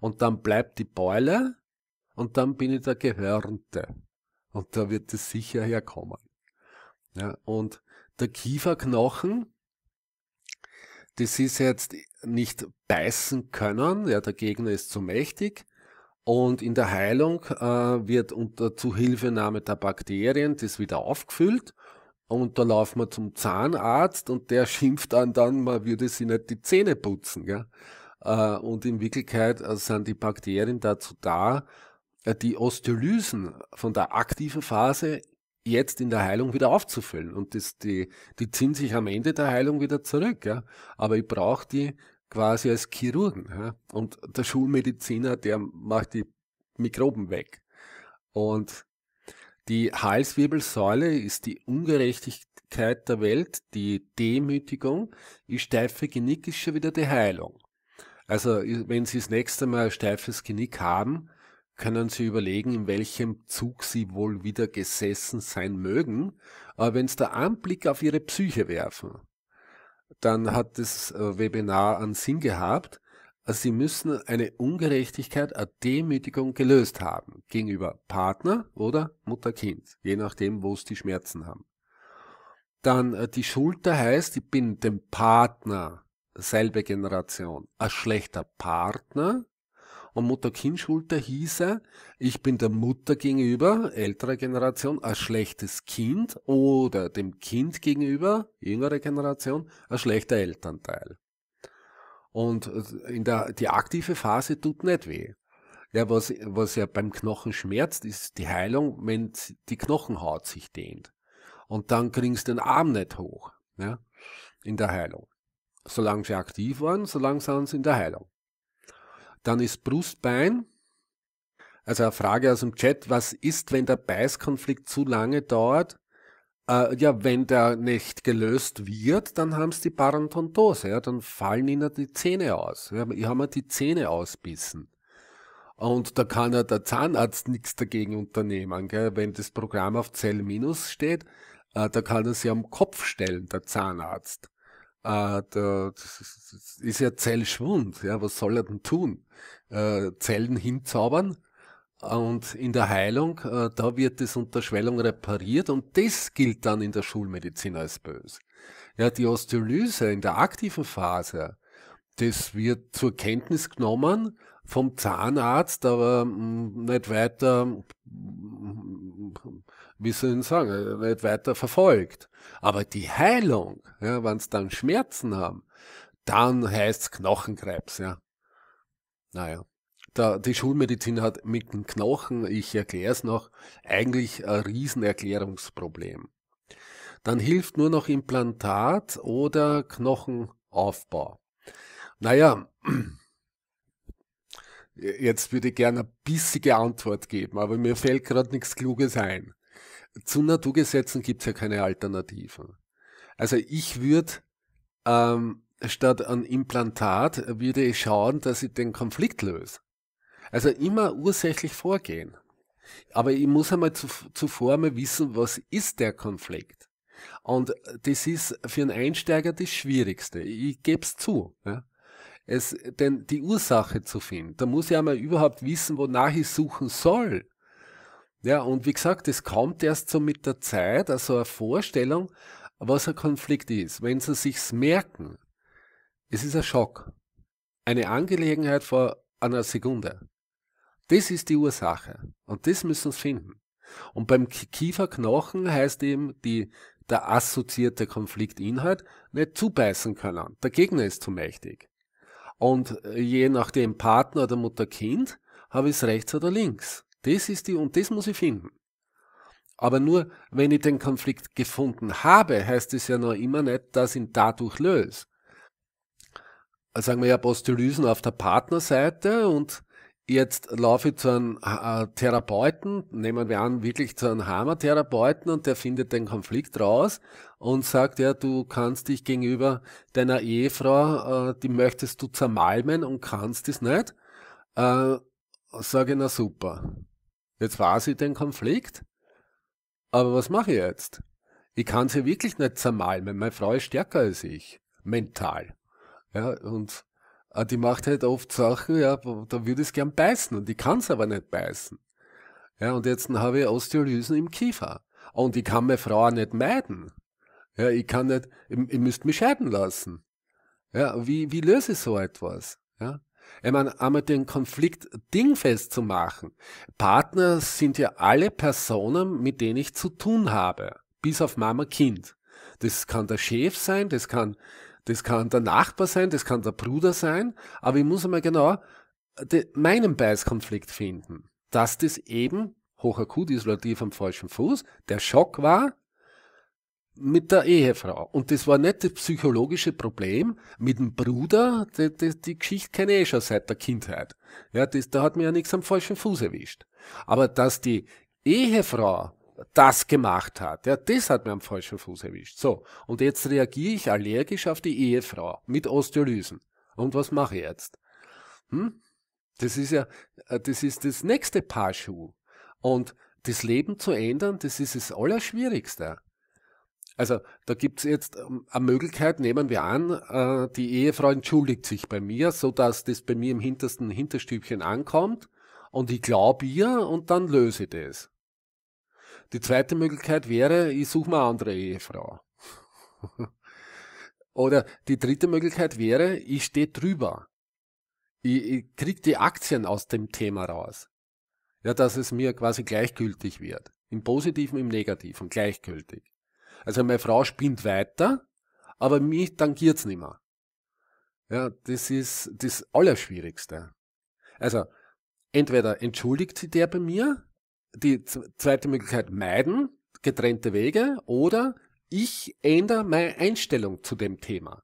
Und dann bleibt die Beule und dann bin ich der Gehörnte. Und da wird es sicher herkommen. Ja, und der Kieferknochen, das ist jetzt nicht beißen können, ja, der Gegner ist zu mächtig. Und in der Heilung äh, wird unter Zuhilfenahme der Bakterien das wieder aufgefüllt. Und da laufen wir zum Zahnarzt und der *laughs* schimpft dann, dann man würde sie nicht die Zähne putzen. Gell? Äh, und in Wirklichkeit äh, sind die Bakterien dazu da, äh, die Osteolysen von der aktiven Phase jetzt in der Heilung wieder aufzufüllen. Und das, die, die ziehen sich am Ende der Heilung wieder zurück. Ja? Aber ich brauche die quasi als Chirurgen. Ja? Und der Schulmediziner, der macht die Mikroben weg. Und die Halswirbelsäule ist die Ungerechtigkeit der Welt, die Demütigung, die steife Genick ist schon wieder die Heilung. Also wenn Sie das nächste Mal ein steifes Genick haben, können Sie überlegen, in welchem Zug Sie wohl wieder gesessen sein mögen, Aber wenn Sie da einen Blick auf Ihre Psyche werfen. Dann hat das äh, Webinar einen Sinn gehabt. Sie müssen eine Ungerechtigkeit, eine Demütigung gelöst haben gegenüber Partner oder Mutter-Kind, je nachdem, wo es die Schmerzen haben. Dann äh, die Schulter heißt, ich bin dem Partner, selbe Generation, ein schlechter Partner und Mutter-Kind-Schulter hieße, ich bin der Mutter gegenüber, ältere Generation, ein schlechtes Kind oder dem Kind gegenüber, jüngere Generation, ein schlechter Elternteil. Und äh, in der, die aktive Phase tut nicht weh. Ja, was, was ja beim Knochen schmerzt, ist die Heilung, wenn die Knochenhaut sich dehnt. Und dann kriegst du den Arm nicht hoch, ja, in der Heilung. Solange sie aktiv waren, solange sind sie in der Heilung. Dann ist Brustbein. Also eine Frage aus dem Chat, was ist, wenn der Beißkonflikt zu lange dauert? Äh, ja, wenn der nicht gelöst wird, dann haben sie die Parantontose, ja, dann fallen ihnen die Zähne aus. Ja, ich habe mir die Zähne ausbissen. Und da kann ja der Zahnarzt nichts dagegen unternehmen, gell? wenn das Programm auf Zell minus steht, äh, da kann er sie am Kopf stellen, der Zahnarzt äh, da, das ist ja Zellschwund, ja, was soll er denn tun? Äh, Zellen hinzaubern und in der Heilung, äh, da wird das unter Schwellung repariert und das gilt dann in der Schulmedizin als böse. Ja, die Osteolyse in der aktiven Phase, das wird zur Kenntnis genommen vom Zahnarzt, aber mm, nicht weiter wie soll ich sagen, nicht äh, weiter verfolgt. Aber die Heilung, ja, wenn sie dann Schmerzen haben, dann heißt es Knochenkrebs, ja. Naja. Da, die Schulmedizin hat mit dem Knochen, ich erkläre es noch, eigentlich ein Riesenerklärungsproblem. Dann hilft nur noch Implantat oder Knochenaufbau. Naja, *clears throat* jetzt würde ich gerne eine bissige Antwort geben, aber mir fällt gerade nichts Kluges ein zu Naturgesetzen gibt's ja keine Alternativen. Also ich würde ähm, statt an Implantat, würde ich schauen, dass ich den Konflikt löse. Also immer ursächlich vorgehen. Aber ich muss einmal zu, zuvor mal wissen, was ist der Konflikt. Und das ist für einen Einsteiger das Schwierigste. Ich gebe es zu. Ja. Es, denn die Ursache zu finden, da muss ich einmal überhaupt wissen, wonach ich suchen soll. Ja, und wie gesagt, es kommt erst so mit der Zeit, also eine Vorstellung, was ein Konflikt ist. Wenn sie sich's merken, es ist ein Schock. Eine Angelegenheit vor einer Sekunde. Das ist die Ursache. Und das müssen sie finden. Und beim Kieferknochen heißt eben die, der assoziierte Konfliktinhalt nicht zubeißen können. Der Gegner ist zu mächtig. Und äh, je nachdem Partner oder Mutter-Kind habe ich es rechts oder links. Das ist die, und das muss ich finden. Aber nur, wenn ich den Konflikt gefunden habe, heißt es ja noch immer nicht, dass ich ihn dadurch löse. Also sagen wir ja Postulysen auf der Partnerseite und jetzt laufe ich zu einem äh, äh, Therapeuten, nehmen wir an, wirklich zu einem Hammer-Therapeuten und der findet den Konflikt raus und sagt, ja, du kannst dich gegenüber deiner Ehefrau, äh, die möchtest du zermalmen und kannst es nicht. Sage ich, na super. Jetzt weiß ich den Konflikt, aber was mache ich jetzt? Ich kann sie wirklich nicht zermalmen. Meine Frau ist stärker als ich, mental. Ja, und äh, die macht halt oft Sachen, ja, da würde ich es gern beißen und ich kann es aber nicht beißen. Ja, und jetzt habe ich Osteolysen im Kiefer. Und ich kann meine Frau auch nicht meiden. Ja, ich kann nicht, ich, ich müsste mich scheiden lassen. Ja, wie, wie löse ich so etwas? Ja, ich meine, einmal den Konflikt dingfest zu machen. Partner sind ja alle Personen, mit denen ich zu tun habe. Bis auf Mama, Kind. Das kann der Chef sein, das kann, das kann der Nachbar sein, das kann der Bruder sein. Aber ich muss einmal genau äh, meinen Beißkonflikt finden. Dass das eben hochakut isolativ am falschen Fuß, der Schock war, mit der Ehefrau. Und das war nicht das psychologische Problem mit dem Bruder, die, die, die Geschichte kenne ich eh schon seit der Kindheit. Ja, das, da hat mir ja nichts am falschen Fuß erwischt. Aber dass die Ehefrau das gemacht hat, ja, das hat mir am falschen Fuß erwischt. So, und jetzt reagiere ich allergisch auf die Ehefrau mit Osteolysen. Und was mache ich jetzt? Hm? Das ist ja, äh, das ist das nächste Paar Schuh. Und das Leben zu ändern, das ist das Allerschwierigste. Also da gibt es jetzt ähm, eine Möglichkeit, nehmen wir an, äh, die Ehefrau entschuldigt sich bei mir, sodass das bei mir im hintersten Hinterstübchen ankommt und ich glaube ihr und dann löse ich das. Die zweite Möglichkeit wäre, ich suche mir eine andere Ehefrau. *laughs* Oder die dritte Möglichkeit wäre, ich stehe drüber. Ich, ich kriege die Aktien aus dem Thema raus. Ja, dass es mir quasi gleichgültig wird. Im positiven, im negativen, gleichgültig. Also meine Frau spinnt weiter, aber mich tangiert's nicht mehr. Ja, das ist das Allerschwierigste. Also, entweder entschuldigt sie der bei mir, die zweite Möglichkeit meiden, getrennte Wege, oder ich ändere meine Einstellung zu dem Thema.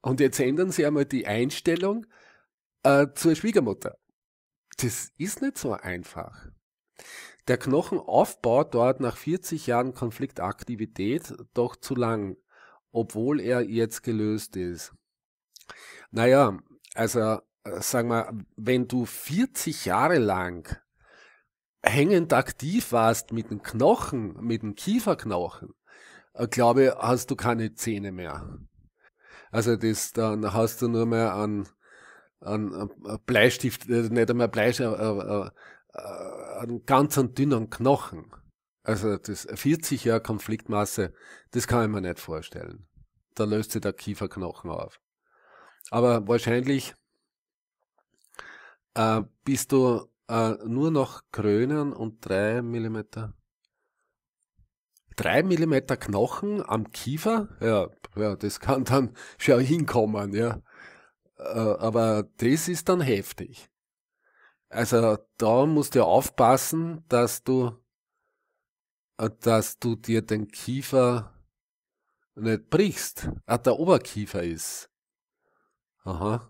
Und jetzt ändern sie einmal die Einstellung äh, zur Schwiegermutter. Das ist nicht so einfach. Der Knochenaufbau dauert nach 40 Jahren Konfliktaktivität doch zu lang, obwohl er jetzt gelöst ist. Naja, also äh, sagen wir, wenn du 40 Jahre lang hängend aktiv warst mit dem Knochen, mit dem Kieferknochen, äh, glaube ich, hast du keine Zähne mehr. Also das, dann hast du nur mehr einen, an äh, Bleistift, nicht einmal Bleistift, äh, einen ganz einen dünnen Knochen. Also das 40 Jahre Konfliktmasse, das kann ich mir nicht vorstellen. Da löst sich der Kieferknochen auf. Aber wahrscheinlich äh, bist du äh, nur noch Krönen und drei Millimeter. 3 mm Knochen am Kiefer, ja, ja, das kann dann schon hinkommen, ja. Äh, aber das ist dann heftig. Also da musst du ja aufpassen, dass du, äh, dass du dir den Kiefer nicht brichst. Ah, der Oberkiefer ist. Aha.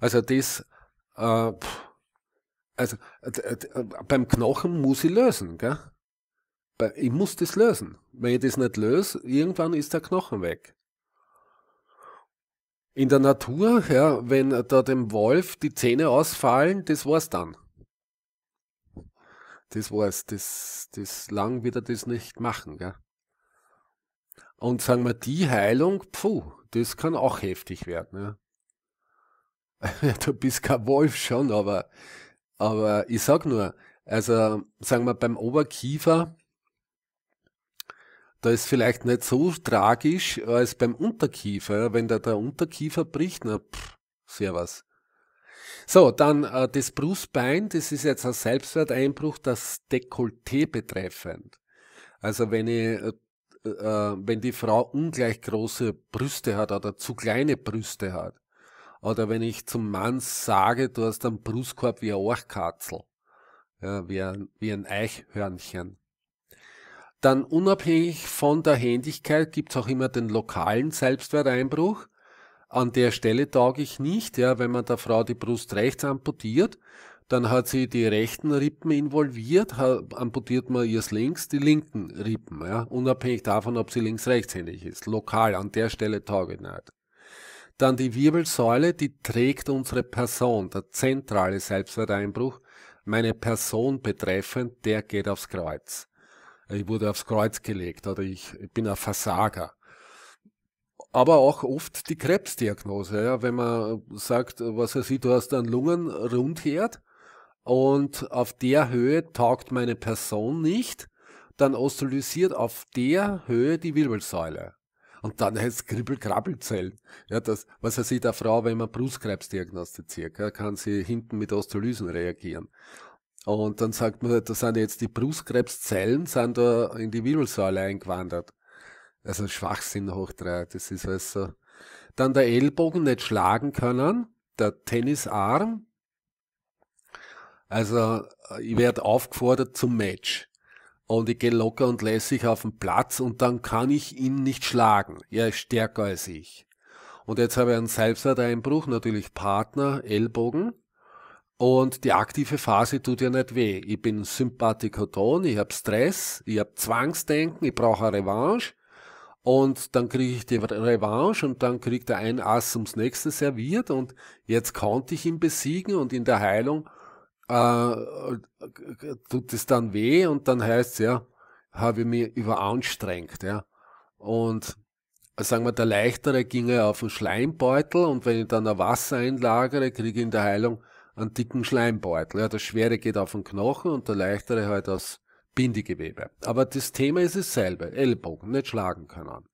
Also das, äh, also beim Knochen muss ich lösen, gell? Ich muss das lösen. Wenn ich das nicht löse, irgendwann ist der Knochen weg. In der Natur, ja, wenn da dem Wolf die Zähne ausfallen, das war's dann. Das war's. Das, das lang wird er das nicht machen, gell? Und sagen wir, die Heilung, puh, das kann auch heftig werden, ja. *laughs* du bist kein Wolf schon, aber, aber ich sag nur, also sagen wir beim Oberkiefer, da ist vielleicht nicht so tragisch als beim Unterkiefer. Wenn da der Unterkiefer bricht, na, pff, sehr was. So, dann äh, das Brustbein, das ist jetzt ein Selbstwerteinbruch, das Dekolleté betreffend. Also wenn ich, äh, äh, wenn die Frau ungleich große Brüste hat oder zu kleine Brüste hat, oder wenn ich zum Mann sage, du hast einen Brustkorb wie ein Orchkatzel, ja, wie, ein, wie ein Eichhörnchen, dann unabhängig von der Händigkeit gibt's auch immer den lokalen Selbstwerteinbruch. An der Stelle tauge ich nicht, ja, wenn man der Frau die Brust rechts amputiert, dann hat sie die rechten Rippen involviert, amputiert man ihr links die linken Rippen, ja, unabhängig davon, ob sie links-rechtshändig ist. Lokal, an der Stelle tauge ich nicht. Dann die Wirbelsäule, die trägt unsere Person, der zentrale Selbstwerteinbruch, meine Person betreffend, der geht aufs Kreuz ich wurde aufs Kreuz gelegt oder ich, ich bin ein Versager. Aber auch oft die Krebsdiagnose, ja, wenn man sagt, was er sieht, du hast einen Lungenrundherd und auf der Höhe taugt meine Person nicht, dann oszillisiert auf der Höhe die Wirbelsäule. Und dann heißt es Kribbel-Krabbelzellen. Ja, das, was er sieht, eine Frau, wenn man Brustkrebs diagnostiziert, kann sie hinten mit Ostolysen reagieren. Und dann sagt man, da sind jetzt die Brustkrebszellen sind da in die Wirbelsäule eingewandert. Also Schwachsinn hoch drei, das ist alles so. Dann der Ellbogen nicht schlagen können, der Tennisarm. Also äh, ich werde aufgefordert zum Match. Und ich gehe locker und lässig auf den Platz und dann kann ich ihn nicht schlagen. Er ist stärker als ich. Und jetzt habe ich einen Selbstwerteinbruch, natürlich Partner, Ellbogen. Und die aktive Phase tut ja nicht weh. Ich bin sympathikoton, ich habe Stress, ich habe Zwangsdenken, ich brauche Revanche. Und dann kriege ich die Revanche und dann kriegt er ein Ass ums nächste serviert und jetzt konnte ich ihn besiegen und in der Heilung äh, tut es dann weh und dann heißt es ja, habe ich mich überanstrengt. Ja. Und sagen wir, der leichtere ginge auf den Schleimbeutel und wenn ich dann ein Wasser einlagere, kriege ich in der Heilung einen dicken Schleimbeutel. Ja, der schwere geht auf den Knochen und der leichtere halt aus Bindegewebe. Aber das Thema ist dasselbe. Ellbogen, nicht schlagen können.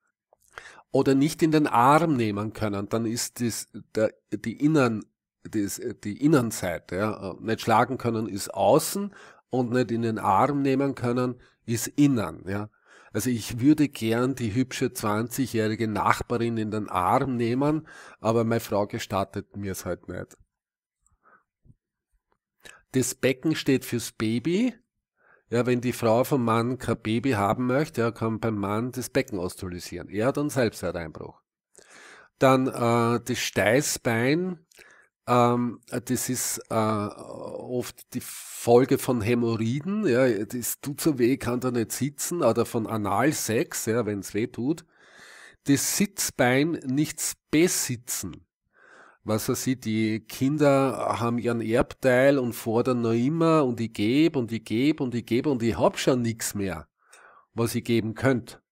Oder nicht in den Arm nehmen können, dann ist das, der, die, Innern, das, die Innenseite, ja, nicht schlagen können ist außen und nicht in den Arm nehmen können ist innen, ja. Also ich würde gern die hübsche 20-jährige Nachbarin in den Arm nehmen, aber meine Frau gestattet mir es halt nicht. Das Becken steht fürs Baby. Ja, wenn die Frau vom Mann kein Baby haben möchte, ja, kann beim Mann das Becken ostolysieren. Er hat einen Selbstwerteinbruch. Dann äh, das Steißbein, ähm, das ist äh, oft die Folge von Hämorrhoiden. Ja, das tut so weh, kann da nicht sitzen. Oder von Analsex, ja, wenn es weh tut. Das Sitzbein nichts besitzen was er sieht, die Kinder haben ihren Erbteil und fordern noch immer und ich gebe und ich gebe und ich gebe und ich hab schon nichts mehr, was ich geben könnt.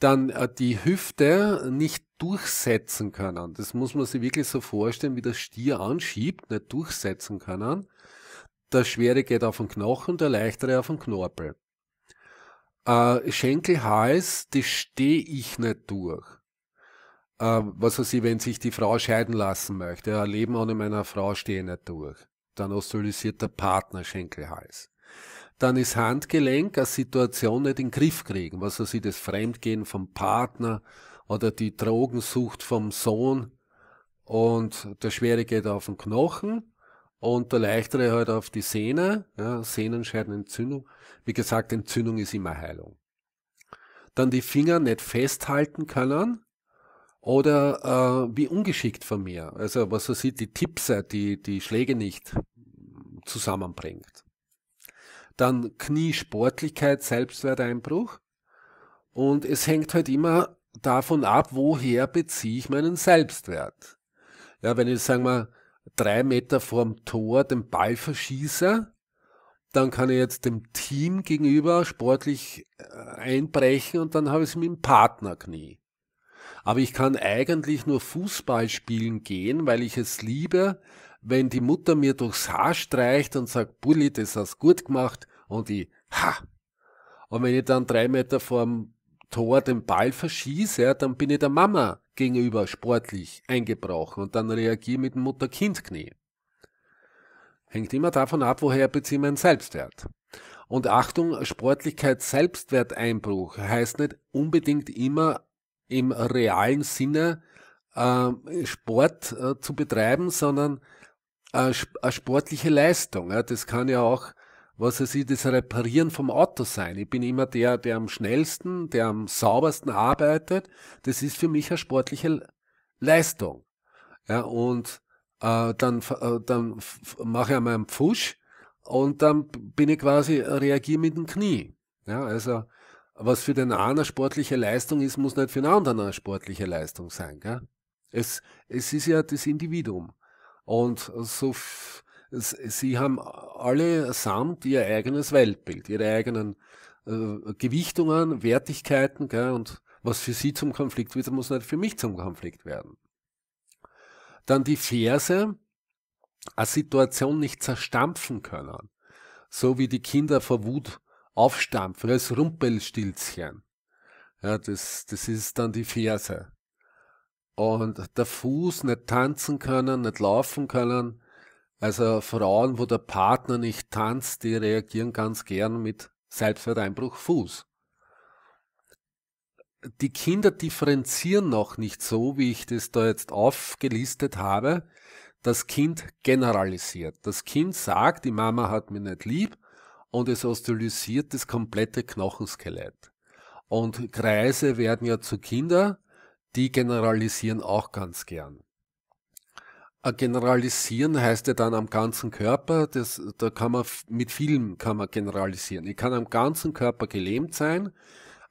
Dann äh, die Hüfte nicht durchsetzen können. Das muss man sich wirklich so vorstellen, wie der Stier anschiebt, nicht durchsetzen können. Der Schwere geht auf den Knochen, der Leichtere auf den Knorpel. Äh, Schenkelhals, das stehe ich nicht durch ähm, was weiß ich, wenn sich die Frau scheiden lassen möchte, ein Leben ohne meiner Frau stehe nicht durch. Dann osteolysiert der Partner Schenkelhals. Dann ist Handgelenk eine Situation nicht in den Griff kriegen, was weiß ich, das Fremdgehen vom Partner oder die Drogensucht vom Sohn und der Schwere geht auf den Knochen und der Leichtere halt auf die Sehne, ja, Sehnenscheidenentzündung. Wie gesagt, Entzündung ist immer Heilung. Dann die Finger nicht festhalten können, oder äh, wie ungeschickt von mir. Also was er sieht, die Tipse, äh, die die Schläge nicht zusammenbringt. Dann Kniesportlichkeit, Selbstwerteinbruch. Und es hängt halt immer davon ab, woher beziehe ich meinen Selbstwert. Ja, wenn ich, sagen wir, drei Meter vorm Tor den Ball verschieße, dann kann ich jetzt dem Team gegenüber sportlich äh, einbrechen und dann habe ich es mit dem Partnerknie. Aber ich kann eigentlich nur Fußball spielen gehen, weil ich es liebe, wenn die Mutter mir durchs Haar streicht und sagt, Bulli, das hast gut gemacht und ich, ha. Und wenn ich dann drei Meter vorm Tor den Ball verschieße, dann bin ich der Mama gegenüber sportlich eingebrochen und dann reagiere mit dem Mutter-Kind-Knie. Hängt immer davon ab, woher beziehe ich meinen Selbstwert. Und Achtung, Sportlichkeit, Selbstwerteinbruch heißt nicht unbedingt immer im realen Sinne äh, Sport äh, zu betreiben, sondern äh, eine äh, sportliche Leistung. Ja. Das kann ja auch, was weiß ich, das Reparieren vom Auto sein. Ich bin immer der, der am schnellsten, der am saubersten arbeitet. Das ist für mich eine sportliche Leistung. Ja, und äh, dann, äh, dann mache ich einmal einen Pfusch und dann bin ich quasi, reagiere mit dem Knie. Ja, also was für den einen eine sportliche Leistung ist, muss nicht für den anderen eine sportliche Leistung sein. Gell? Es, es ist ja das Individuum. Und so sie haben alle samt ihr eigenes Weltbild, ihre eigenen äh, Gewichtungen, Wertigkeiten. Gell? Und was für sie zum Konflikt wird, muss nicht für mich zum Konflikt werden. Dann die Verse, eine Situation nicht zerstampfen können, so wie die Kinder vor Wut Aufstampfen, das Rumpelstilzchen. Ja, das, das ist dann die Ferse. Und der Fuß nicht tanzen können, nicht laufen können. Also Frauen, wo der Partner nicht tanzt, die reagieren ganz gern mit Selbstwerteinbruch Fuß. Die Kinder differenzieren noch nicht so, wie ich das da jetzt aufgelistet habe. Das Kind generalisiert. Das Kind sagt, die Mama hat mich nicht lieb, und es osteolysiert das komplette Knochenskelett. Und Kreise werden ja zu Kinder, die generalisieren auch ganz gern. Äh, generalisieren heißt ja dann am ganzen Körper, das, da kann man mit vielen kann man generalisieren. Ich kann am ganzen Körper gelähmt sein,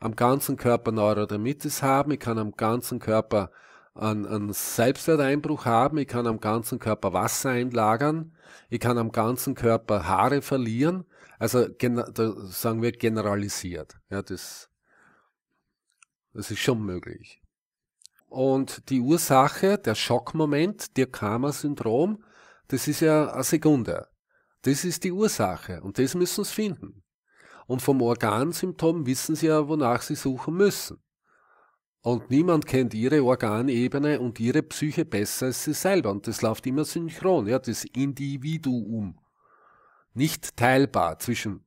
am ganzen Körper Neurodermitis haben, ich kann am ganzen Körper einen, einen Selbstwerteinbruch haben, ich kann am ganzen Körper Wasser einlagern, ich kann am ganzen Körper Haare verlieren, also sagen wir generalisiert. Ja, das, das ist schon möglich. Und die Ursache, der Schockmoment, der Karma-Syndrom, das ist ja eine Sekunde. Das ist die Ursache und das müssen sie finden. Und vom Organsymptom wissen sie ja, wonach sie suchen müssen. Und niemand kennt ihre Organebene und ihre Psyche besser als sie selber. Und das läuft immer synchron, ja, das Individuum nicht teilbar zwischen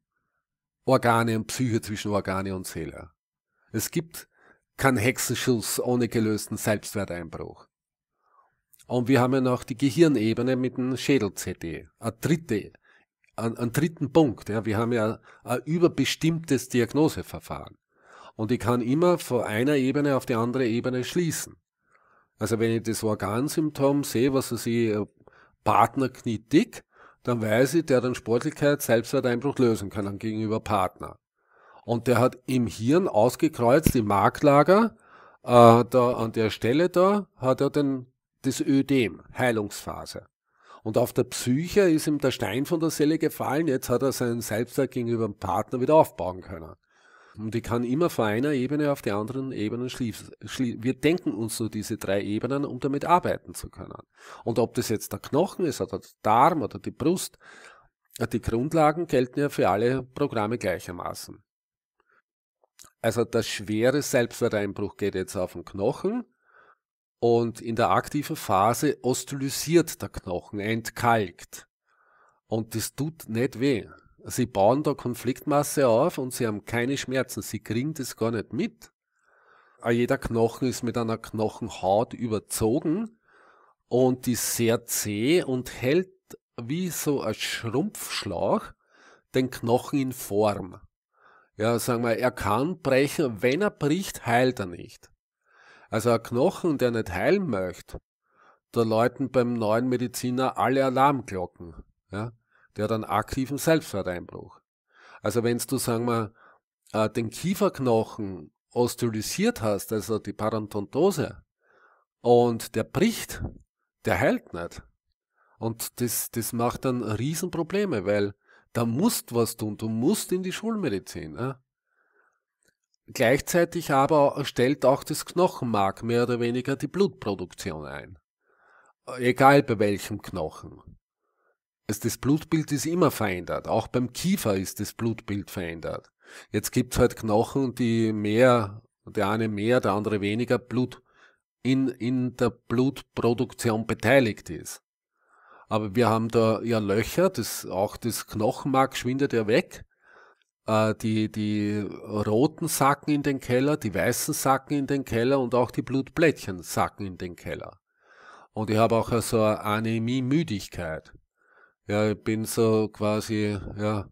Organe und Psyche, zwischen Organe und Seele. Es gibt keinen Hexenschuss ohne gelösten Selbstwerteinbruch. Und wir haben ja noch die Gehirnebene mit dem Schädel-CD, Ein dritte ein, an dritten Punkt. Ja, wir haben ja ein überbestimmtes Diagnoseverfahren. Und ich kann immer von einer Ebene auf die andere Ebene schließen. Also wenn ich das Organsymptom sehe, was ich Partnerknie dick, dann weiß ich, der hat einen Sportlichkeit, Selbstwerteinbruch lösen können gegenüber Partner. Und der hat im Hirn ausgekreuzt, im Marklager, äh, da an der Stelle da, hat er den, das Ödem, Heilungsphase. Und auf der Psyche ist ihm der Stein von der Seele gefallen, jetzt hat er seinen Selbstwert gegenüber dem Partner wieder aufbauen können. Und die kann immer von einer Ebene auf die anderen Ebenen schließen. Schlie wir denken uns nur diese drei Ebenen, um damit arbeiten zu können. Und ob das jetzt der Knochen ist oder der Darm oder die Brust, die Grundlagen gelten ja für alle Programme gleichermaßen. Also der schwere Selbstvereinbruch geht jetzt auf den Knochen und in der aktiven Phase ostyllisiert der Knochen, entkalkt. Und das tut nicht weh. Sie bauen da Konfliktmasse auf und sie haben keine Schmerzen. Sie kriegen das gar nicht mit. Äh, jeder Knochen ist mit einer Knochenhaut überzogen und die ist sehr zäh und hält wie so ein Schrumpfschlauch den Knochen in Form. Ja, sagen wir, er kann brechen, wenn er bricht, heilt er nicht. Also ein Knochen, der nicht heilen möchte, da läuten beim neuen Mediziner alle Alarmglocken. Ja? Der hat einen aktiven Selbstwerteinbruch. Also wenn du, sagen wir, äh, den Kieferknochen osteolysiert hast, also die Parodontontose, und der bricht, der hält nicht. Und das, das macht dann Riesenprobleme, weil da musst was tun, du musst in die Schulmedizin. Ne? Gleichzeitig aber stellt auch das Knochenmark mehr oder weniger die Blutproduktion ein. Egal bei welchem Knochen ist das Blutbild ist immer verändert. Auch beim Kiefer ist das Blutbild verändert. Jetzt gibt's halt Knochen, die mehr, der eine mehr, der andere weniger Blut in, in der Blutproduktion beteiligt ist. Aber wir haben da ja Löcher, das, auch das Knochenmark schwindet ja weg. Äh, die, die roten Sacken in den Keller, die weißen Sacken in den Keller und auch die Blutblättchen sacken in den Keller. Und ich habe auch so also eine Anämie-Müdigkeit. Ja, ich bin so quasi, ja,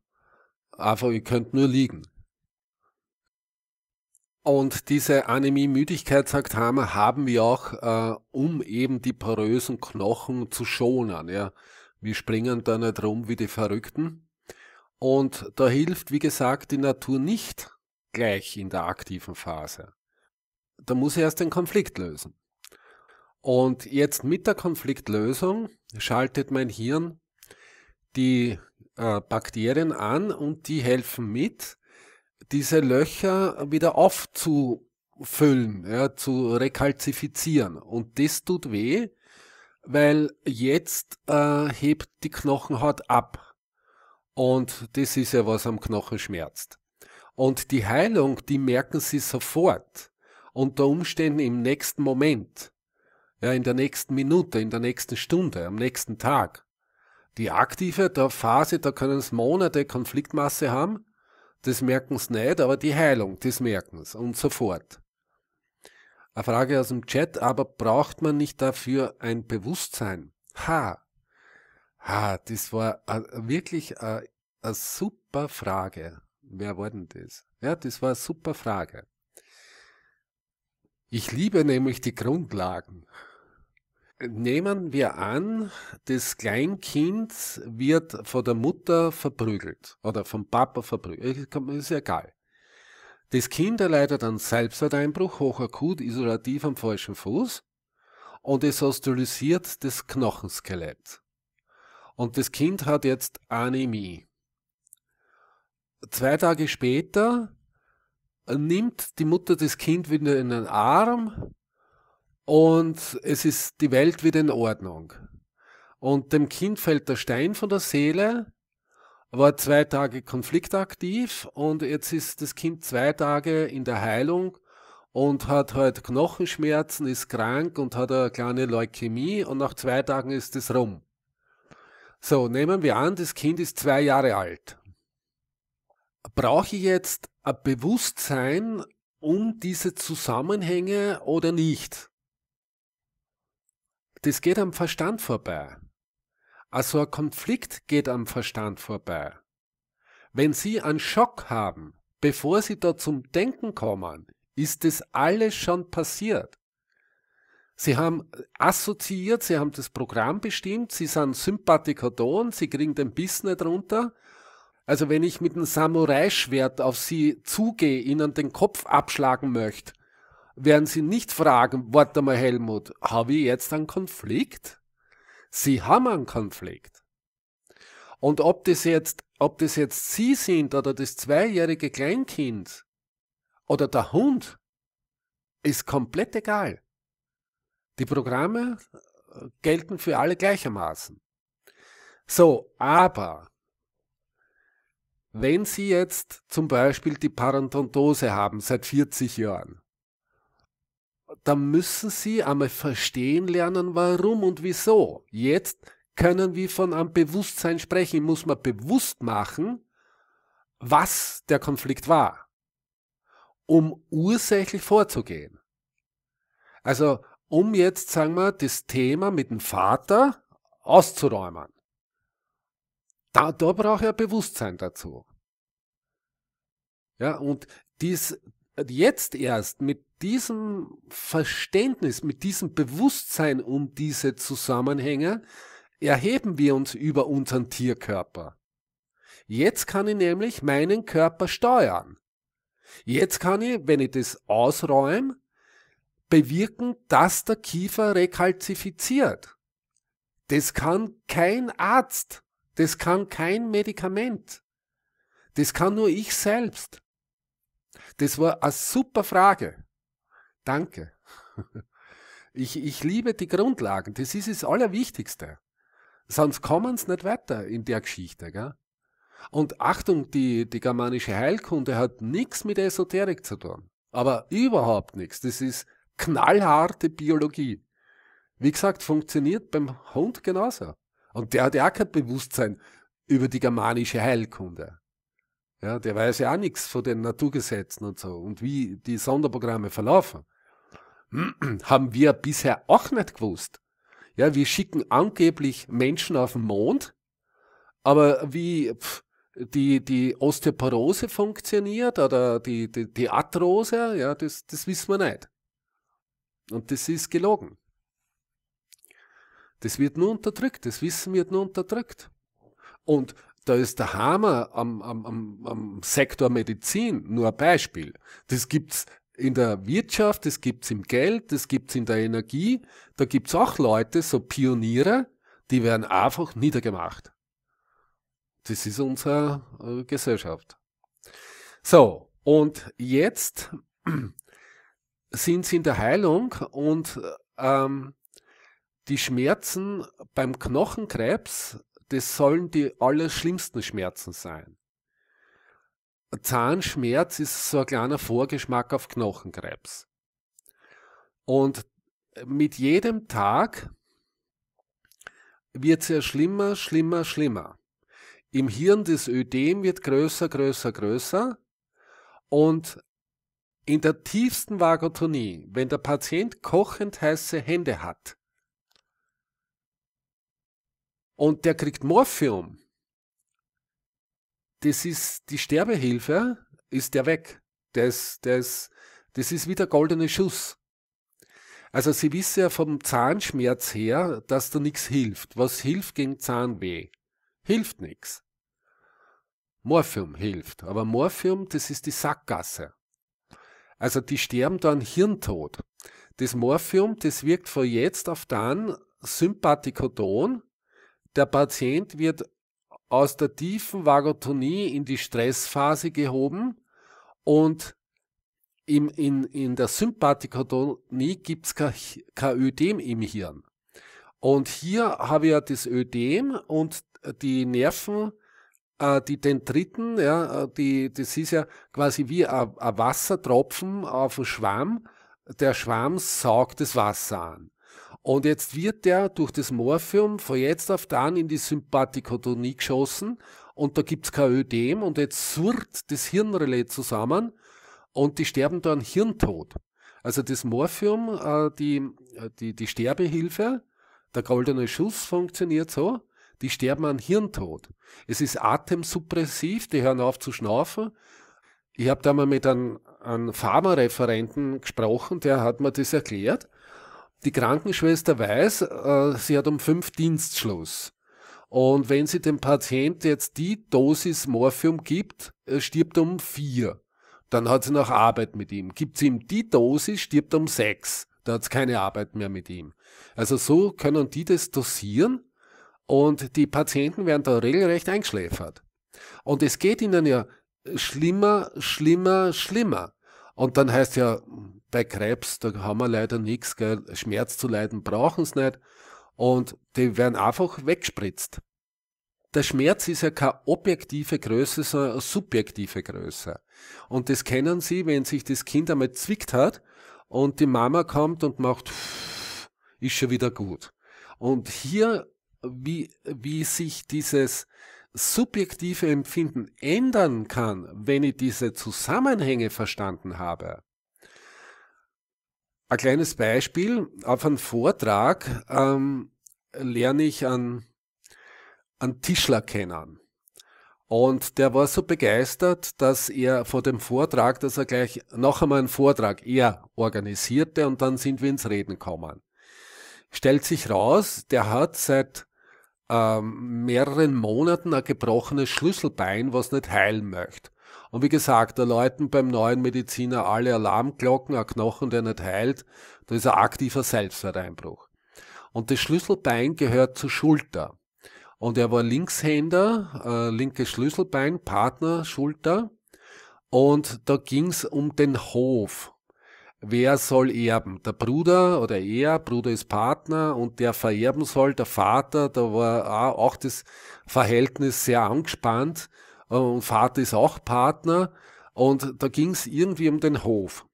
einfach, ich könnte nur liegen. Und diese Anämie-Müdigkeit, sagt Hammer, haben wir auch, äh, um eben die porösen Knochen zu schonen. Ja. Wir springen da nicht rum wie die Verrückten. Und da hilft, wie gesagt, die Natur nicht gleich in der aktiven Phase. Da muss ich erst den Konflikt lösen. Und jetzt mit der Konfliktlösung schaltet mein Hirn die äh, Bakterien an und die helfen mit, diese Löcher wieder aufzufüllen, ja, zu rekalzifizieren. Und das tut weh, weil jetzt äh, hebt die Knochenhaut ab. Und das ist ja, was am Knochen schmerzt. Und die Heilung, die merken sie sofort. Unter Umständen im nächsten Moment. Ja, in der nächsten Minute, in der nächsten Stunde, am nächsten Tag. Die aktive der Phase, da können es Monate Konfliktmasse haben, das merken sie nicht, aber die Heilung, das merken sie und so fort. Eine Frage aus dem Chat, aber braucht man nicht dafür ein Bewusstsein? Ha, ha, das war äh, wirklich äh, eine super Frage. Wer war denn das? Ja, das war eine super Frage. Ich liebe nämlich die Grundlagen. Nehmen wir an, das Kleinkind wird von der Mutter verprügelt oder vom Papa verprügelt, äh, ist ja egal. Das Kind erleidet einen Selbstwerteinbruch, hochakut, isolativ am falschen Fuß und es osteolysiert das Knochenskelett. Und das Kind hat jetzt Anämie. Zwei Tage später nimmt die Mutter das Kind wieder in den Arm und es ist die Welt wieder in Ordnung. Und dem Kind fällt der Stein von der Seele, war zwei Tage konfliktaktiv und jetzt ist das Kind zwei Tage in der Heilung und hat halt Knochenschmerzen, ist krank und hat eine kleine Leukämie und nach zwei Tagen ist es rum. So, nehmen wir an, das Kind ist zwei Jahre alt. Brauche ich jetzt ein Bewusstsein um diese Zusammenhänge oder nicht? das geht am Verstand vorbei. Also ein Konflikt geht am Verstand vorbei. Wenn Sie einen Schock haben, bevor Sie da zum Denken kommen, ist das alles schon passiert. Sie haben assoziiert, Sie haben das Programm bestimmt, Sie sind Sympathikatoren, Sie kriegen den Biss nicht runter. Also wenn ich mit einem Samurai-Schwert auf Sie zugehe, Ihnen den Kopf abschlagen möchte, werden Sie nicht fragen, warte mal Helmut, habe ich jetzt einen Konflikt? Sie haben einen Konflikt. Und ob das jetzt, ob das jetzt Sie sind oder das zweijährige Kleinkind oder der Hund, ist komplett egal. Die Programme äh, gelten für alle gleichermaßen. So, aber wenn Sie jetzt zum Beispiel die Parodontose haben seit 40 Jahren da müssen sie einmal verstehen lernen, warum und wieso. Jetzt können wir von einem Bewusstsein sprechen, muss man bewusst machen, was der Konflikt war, um ursächlich vorzugehen. Also, um jetzt, sagen wir, das Thema mit dem Vater auszuräumen. Da, da brauche ich ein Bewusstsein dazu. Ja, und dies jetzt erst mit diesem Verständnis, mit diesem Bewusstsein um diese Zusammenhänge erheben wir uns über unseren Tierkörper. Jetzt kann ich nämlich meinen Körper steuern. Jetzt kann ich, wenn ich das ausräume, bewirken, dass der Kiefer rekalzifiziert. Das kann kein Arzt, das kann kein Medikament, das kann nur ich selbst. Das war eine super Frage. Danke. Ich, ich liebe die Grundlagen. Das ist das Allerwichtigste. Sonst kommen sie nicht weiter in der Geschichte. Gell? Und Achtung, die, die germanische Heilkunde hat nichts mit Esoterik zu tun. Aber überhaupt nichts. Das ist knallharte Biologie. Wie gesagt, funktioniert beim Hund genauso. Und der hat ja auch kein Bewusstsein über die germanische Heilkunde. Ja, der weiß ja auch nichts von den Naturgesetzen und so und wie die Sonderprogramme verlaufen. *clears throat* haben wir bisher auch nicht gewusst. Ja, wir schicken angeblich Menschen auf den Mond, aber wie pff, die, die Osteoporose funktioniert oder die, die, die Arthrose, ja, das, das wissen wir nicht. Und das ist gelogen. Das wird nur unterdrückt, das Wissen wird nur unterdrückt. Und da ist der Hammer am, am, am, am Sektor Medizin nur ein Beispiel. Das gibt's in der Wirtschaft, das gibt's im Geld, das gibt's in der Energie. Da gibt's auch Leute, so Pioniere, die werden einfach niedergemacht. Das ist unsere äh, Gesellschaft. So, und jetzt *clears throat* sind sie in der Heilung und ähm, die Schmerzen beim Knochenkrebs, das sollen die allerschlimmsten Schmerzen sein. Zahnschmerz ist so ein kleiner Vorgeschmack auf Knochenkrebs. Und äh, mit jedem Tag wird es ja schlimmer, schlimmer, schlimmer. Im Hirn das Ödem wird größer, größer, größer. Und in der tiefsten Vagotonie, wenn der Patient kochend heiße Hände hat und der kriegt Morphium, das ist die Sterbehilfe, ist der weg. Das, das, das ist wie der goldene Schuss. Also Sie wissen ja vom Zahnschmerz her, dass da nichts hilft. Was hilft gegen Zahnweh? Hilft nichts. Morphium hilft, aber Morphium, das ist die Sackgasse. Also die sterben dann Hirntod. Das Morphium, das wirkt von jetzt auf dann Sympathikoton. Der Patient wird aus der tiefen Vagotonie in die Stressphase gehoben und im, in, in der Sympathikotonie gibt es kein, kein Ödem im Hirn. Und hier habe ich ja das Ödem und die Nerven, äh, die Dendriten, ja, äh, die, das ist ja quasi wie ein, ein Wassertropfen auf einen Schwamm. Der Schwamm saugt das Wasser an. Und jetzt wird der durch das Morphium von jetzt auf dann in die Sympathikotonie geschossen und da gibt's kein Ödem und jetzt surrt das Hirnrelais zusammen und die sterben dann Hirntod. Also das Morphium, äh, die, äh, die, die Sterbehilfe, der goldene Schuss funktioniert so, die sterben an Hirntod. Es ist atemsuppressiv, die hören auf zu schnaufen. Ich habe da mal mit einem, einem Pharmareferenten gesprochen, der hat mir das erklärt. Die Krankenschwester weiß, äh, sie hat um fünf Dienstschluss. Und wenn sie dem Patient jetzt die Dosis Morphium gibt, äh, er stirbt um vier. Dann hat sie noch Arbeit mit ihm. Gibt sie ihm die Dosis, stirbt um sechs. Da hat sie keine Arbeit mehr mit ihm. Also so können die das dosieren und die Patienten werden da regelrecht eingeschläfert. Und es geht ihnen ja schlimmer, schlimmer, schlimmer. Und dann heißt ja, bei Krebs, da haben wir leider nichts, gell? Schmerz zu leiden brauchen sie nicht und die werden einfach weggespritzt. Der Schmerz ist ja keine objektive Größe, sondern eine subjektive Größe. Und das kennen Sie, wenn sich das Kind einmal zwickt hat und die Mama kommt und macht, ist schon wieder gut. Und hier, wie, wie sich dieses, subjektive Empfinden ändern kann, wenn ich diese Zusammenhänge verstanden habe, ein kleines Beispiel auf einem Vortrag ähm, lerne ich einen, einen Tischler kennen. Und der war so begeistert, dass er vor dem Vortrag, dass er gleich noch einmal einen Vortrag er organisierte und dann sind wir ins Reden gekommen. Stellt sich raus, der hat seit ähm, mehreren Monaten ein gebrochenes Schlüsselbein, was nicht heilen möchte. Und wie gesagt, da läuten beim neuen Mediziner alle Alarmglocken, ein Knochen, der nicht heilt, da ist ein aktiver Selbstwerteinbruch. Und das Schlüsselbein gehört zur Schulter. Und er war Linkshänder, äh, linkes Schlüsselbein, Partner, Schulter. Und da ging's um den Hof. Wer soll erben? Der Bruder oder er, Bruder ist Partner und der vererben soll, der Vater, da war auch das Verhältnis sehr angespannt und Vater ist auch Partner. Und da ging es irgendwie um den Hof.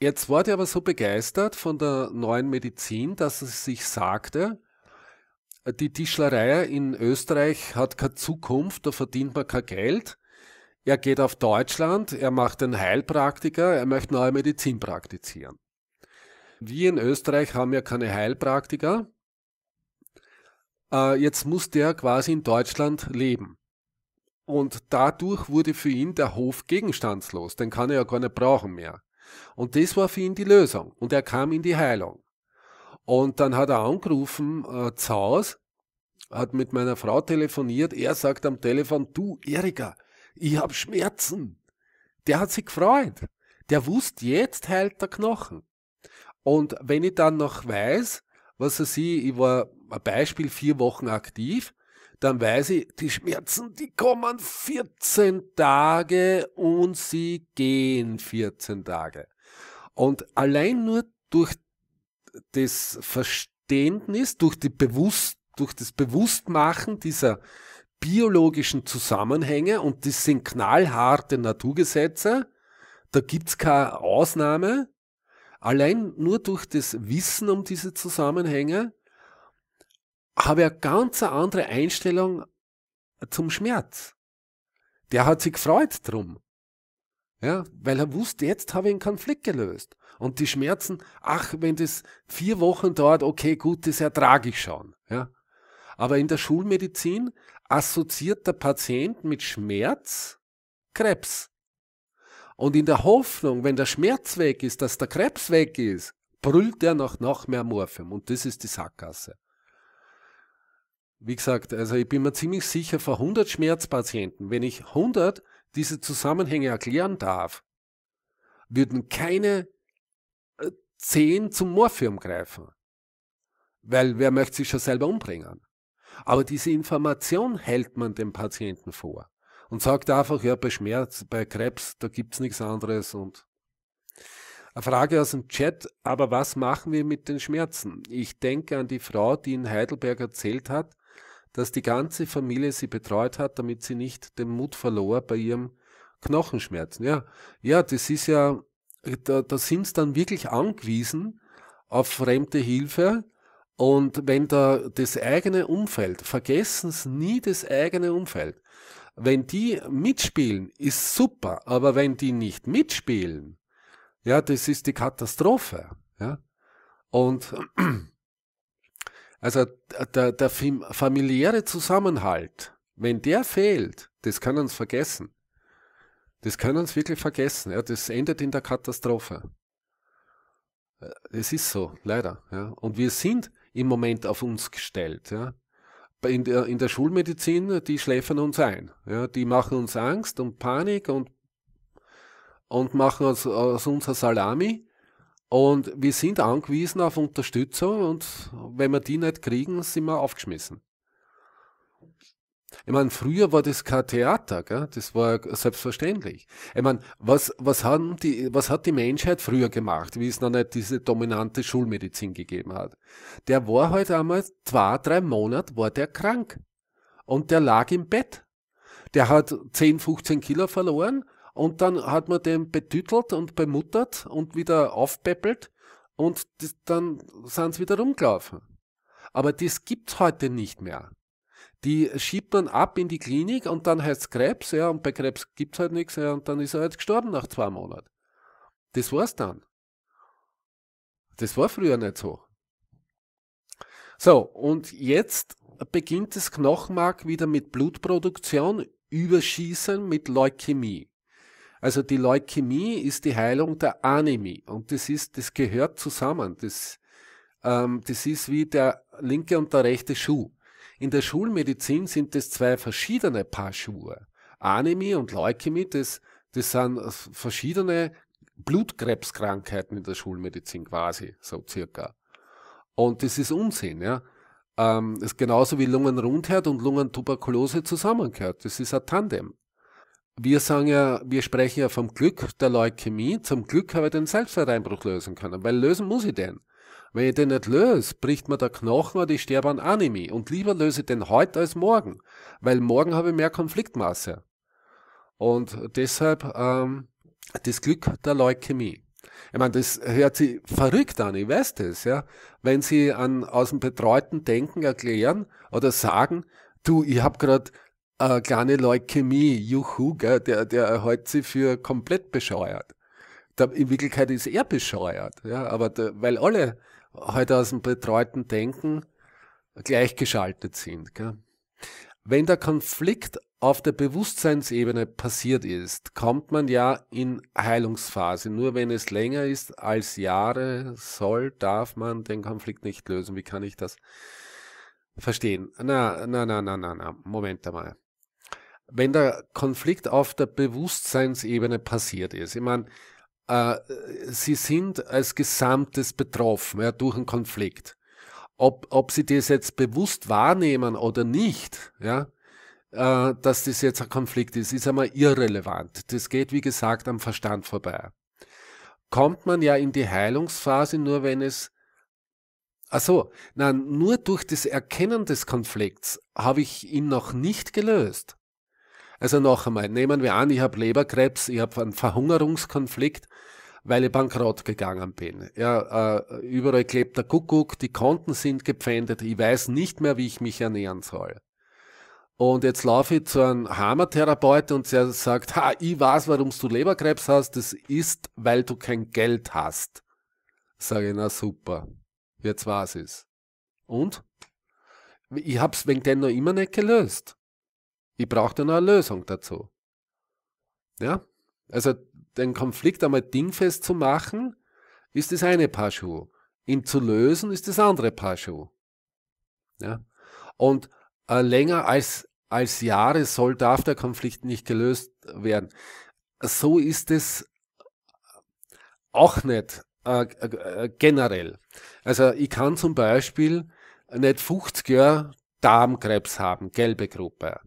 Jetzt war er aber so begeistert von der neuen Medizin, dass er sich sagte, die Tischlerei in Österreich hat keine Zukunft, da verdient man kein Geld. Er geht auf Deutschland, er macht den Heilpraktiker, er möchte neue Medizin praktizieren. Wir in Österreich haben ja keine Heilpraktiker. Äh, jetzt muss der quasi in Deutschland leben. Und dadurch wurde für ihn der Hof gegenstandslos, den kann er ja gar nicht brauchen mehr. Und das war für ihn die Lösung. Und er kam in die Heilung. Und dann hat er angerufen äh, zu Hause, hat mit meiner Frau telefoniert. Er sagt am Telefon, du Erika, ich habe Schmerzen. Der hat sich gefreut. Der wusste, jetzt heilt der Knochen. Und wenn ich dann noch weiß, was er sie, ich war ein Beispiel vier Wochen aktiv, dann weiß ich, die Schmerzen, die kommen 14 Tage und sie gehen 14 Tage. Und allein nur durch das Verständnis, durch, die Bewusst, durch das Bewusstmachen dieser biologischen Zusammenhänge und das sind knallharte Naturgesetze, da gibt's keine Ausnahme. Allein nur durch das Wissen um diese Zusammenhänge habe eine ganz andere Einstellung zum Schmerz. Der hat sich gefreut drum. Ja, weil er wusste, jetzt habe ich einen Konflikt gelöst. Und die Schmerzen, ach, wenn das vier Wochen dauert, okay, gut, das ertrage ich schon. Ja. Aber in der Schulmedizin assoziiert der Patient mit Schmerz Krebs. Und in der Hoffnung, wenn der Schmerz weg ist, dass der Krebs weg ist, brüllt er nach noch mehr Morphium. Und das ist die Sackgasse. Wie gesagt, also ich bin mir ziemlich sicher, vor 100 Schmerzpatienten, wenn ich 100 diese Zusammenhänge erklären darf, würden keine 10 äh, zum Morphium greifen. Weil wer möchte sich schon selber umbringen? Aber diese Information hält man dem Patienten vor und sagt einfach, ja, bei Schmerz, bei Krebs, da gibt es nichts anderes und eine Frage aus dem Chat, aber was machen wir mit den Schmerzen? Ich denke an die Frau, die in Heidelberg erzählt hat, dass die ganze Familie sie betreut hat, damit sie nicht den Mut verlor bei ihrem Knochenschmerzen. Ja, ja das ist ja, da, da sind sie dann wirklich angewiesen auf fremde Hilfe. Und wenn da das eigene Umfeld, vergessen Sie nie das eigene Umfeld. Wenn die mitspielen, ist super, aber wenn die nicht mitspielen, ja, das ist die Katastrophe. Ja? Und also der, der familiäre Zusammenhalt, wenn der fehlt, das können uns vergessen. Das können uns wirklich vergessen. Ja, das endet in der Katastrophe. Äh, es ist so, leider. Ja. Und wir sind im Moment auf uns gestellt. Ja. In, der, in der Schulmedizin, die schläfern uns ein. Ja. Die machen uns Angst und Panik und, und machen uns aus unserer Salami und wir sind angewiesen auf Unterstützung und wenn wir die nicht kriegen, sind wir aufgeschmissen. Ich meine, früher war das kein Theater, gell? das war selbstverständlich. Ich meine, was, was, haben die, was hat die Menschheit früher gemacht, wie es noch nicht diese dominante Schulmedizin gegeben hat? Der war halt einmal zwei, drei Monate war der krank und der lag im Bett. Der hat 10, 15 Kilo verloren und dann hat man den betütelt und bemuttert und wieder aufpeppelt und das, dann sind sie wieder rumgelaufen. Aber das gibt's heute nicht mehr. Die schiebt man ab in die Klinik und dann heißt es Krebs, ja, und bei Krebs gibt es halt nichts, ja, und dann ist er halt gestorben nach zwei Monaten. Das war's dann. Das war früher nicht so. So, und jetzt beginnt das Knochenmark wieder mit Blutproduktion, Überschießen mit Leukämie. Also die Leukämie ist die Heilung der Anämie und das ist, das gehört zusammen. Das, ähm, das ist wie der linke und der rechte Schuh. In der Schulmedizin sind das zwei verschiedene Paar Schuhe. Anämie und Leukämie, das, das sind verschiedene Blutkrebskrankheiten in der Schulmedizin quasi, so circa. Und das ist Unsinn, ja. Ähm, das ist genauso wie Lungenrundherd und Lungentuberkulose zusammengehört. Das ist ein Tandem wir sagen ja, wir sprechen ja vom Glück der Leukämie. Zum Glück habe ich den Selbstwerteinbruch lösen können, weil lösen muss ich den. Wenn ich den nicht löse, bricht mir der Knochen oder ich sterbe an Anime. Und lieber löse ich den heute als morgen, weil morgen habe ich mehr Konfliktmasse. Und deshalb ähm, das Glück der Leukämie. Ich meine, das hört sich verrückt an, ich weiß das, ja. Wenn Sie an, aus dem betreuten Denken erklären oder sagen, du, ich habe gerade eine äh, kleine Leukämie, juhu, gell, der, der hält sie für komplett bescheuert. Da, in Wirklichkeit ist er bescheuert, ja, aber da, weil alle heute halt aus dem betreuten Denken gleichgeschaltet sind. Gell. Wenn der Konflikt auf der Bewusstseinsebene passiert ist, kommt man ja in Heilungsphase. Nur wenn es länger ist als Jahre, soll, darf man den Konflikt nicht lösen. Wie kann ich das verstehen? Na, na, na, na, na, na. Moment einmal wenn der Konflikt auf der Bewusstseinsebene passiert ist, ich meine, äh, sie sind als Gesamtes betroffen ja, durch einen Konflikt. Ob, ob sie das jetzt bewusst wahrnehmen oder nicht, ja, äh, dass das jetzt ein Konflikt ist, ist einmal irrelevant. Das geht, wie gesagt, am Verstand vorbei. Kommt man ja in die Heilungsphase nur, wenn es Ach so, nein, nur durch das Erkennen des Konflikts habe ich ihn noch nicht gelöst. Also noch einmal, nehmen wir an, ich habe Leberkrebs, ich habe einen Verhungerungskonflikt, weil ich bankrott gegangen bin. Ja, äh, überall klebt der Kuckuck, die Konten sind gepfändet, ich weiß nicht mehr, wie ich mich ernähren soll. Und jetzt laufe ich zu einem Hammertherapeut und der sagt, ha, ich weiß, warum du Leberkrebs hast, das ist, weil du kein Geld hast. Sage ich, na super, jetzt weiß ich's. Und? Ich hab's wegen dem noch immer nicht gelöst. Ich brauche dann eine Lösung dazu. Ja? Also den Konflikt einmal dingfest zu machen, ist das eine Paar Schuhe. Ihn zu lösen, ist das andere Paar Schuhe. Ja? Und äh, länger als, als Jahre soll, darf der Konflikt nicht gelöst werden. So ist es auch nicht äh, äh, generell. Also ich kann zum Beispiel nicht 50 Jahre Darmkrebs haben, gelbe Gruppe.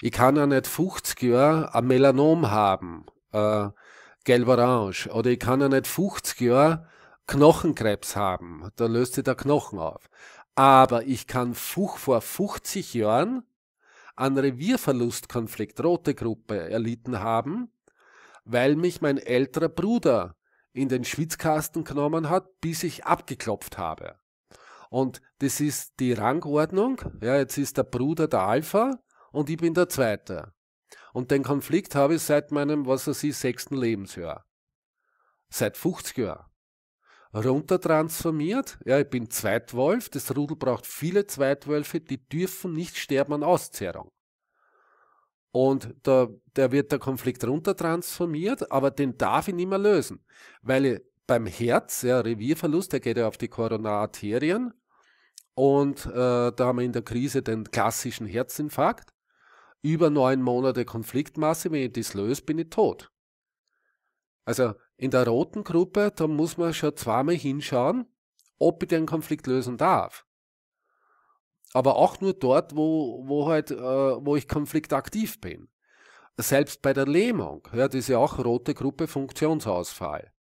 Ich kann ja nicht 50 Jahre ein Melanom haben, äh, gelb-orange, oder ich kann ja nicht 50 Jahre Knochenkrebs haben, da löst sich der Knochen auf. Aber ich kann vor 50 Jahren einen Revierverlustkonflikt, rote Gruppe, erlitten haben, weil mich mein älterer Bruder in den Schwitzkasten genommen hat, bis ich abgeklopft habe. Und das ist die Rangordnung. Ja, jetzt ist der Bruder der Alpha, und ich bin der Zweite. Und den Konflikt habe ich seit meinem, was er ich, sechsten Lebensjahr. Seit 50 Jahren. Runtertransformiert, ja, ich bin Zweitwolf, das Rudel braucht viele Zweitwölfe, die dürfen nicht sterben an Auszehrung. Und da, da wird der Konflikt runtertransformiert, aber den darf ich nicht mehr lösen. Weil ich beim Herz, ja, Revierverlust, der geht ja auf die Koronararterien. Und äh, da haben wir in der Krise den klassischen Herzinfarkt über neun Monate Konfliktmasse, wenn ich das löse, bin ich tot. Also in der roten Gruppe, da muss man schon zweimal hinschauen, ob ich den Konflikt lösen darf. Aber auch nur dort, wo, wo, halt, äh, wo ich konfliktaktiv bin. Selbst bei der Lähmung, ja, das ist ja auch rote Gruppe Funktionsausfall.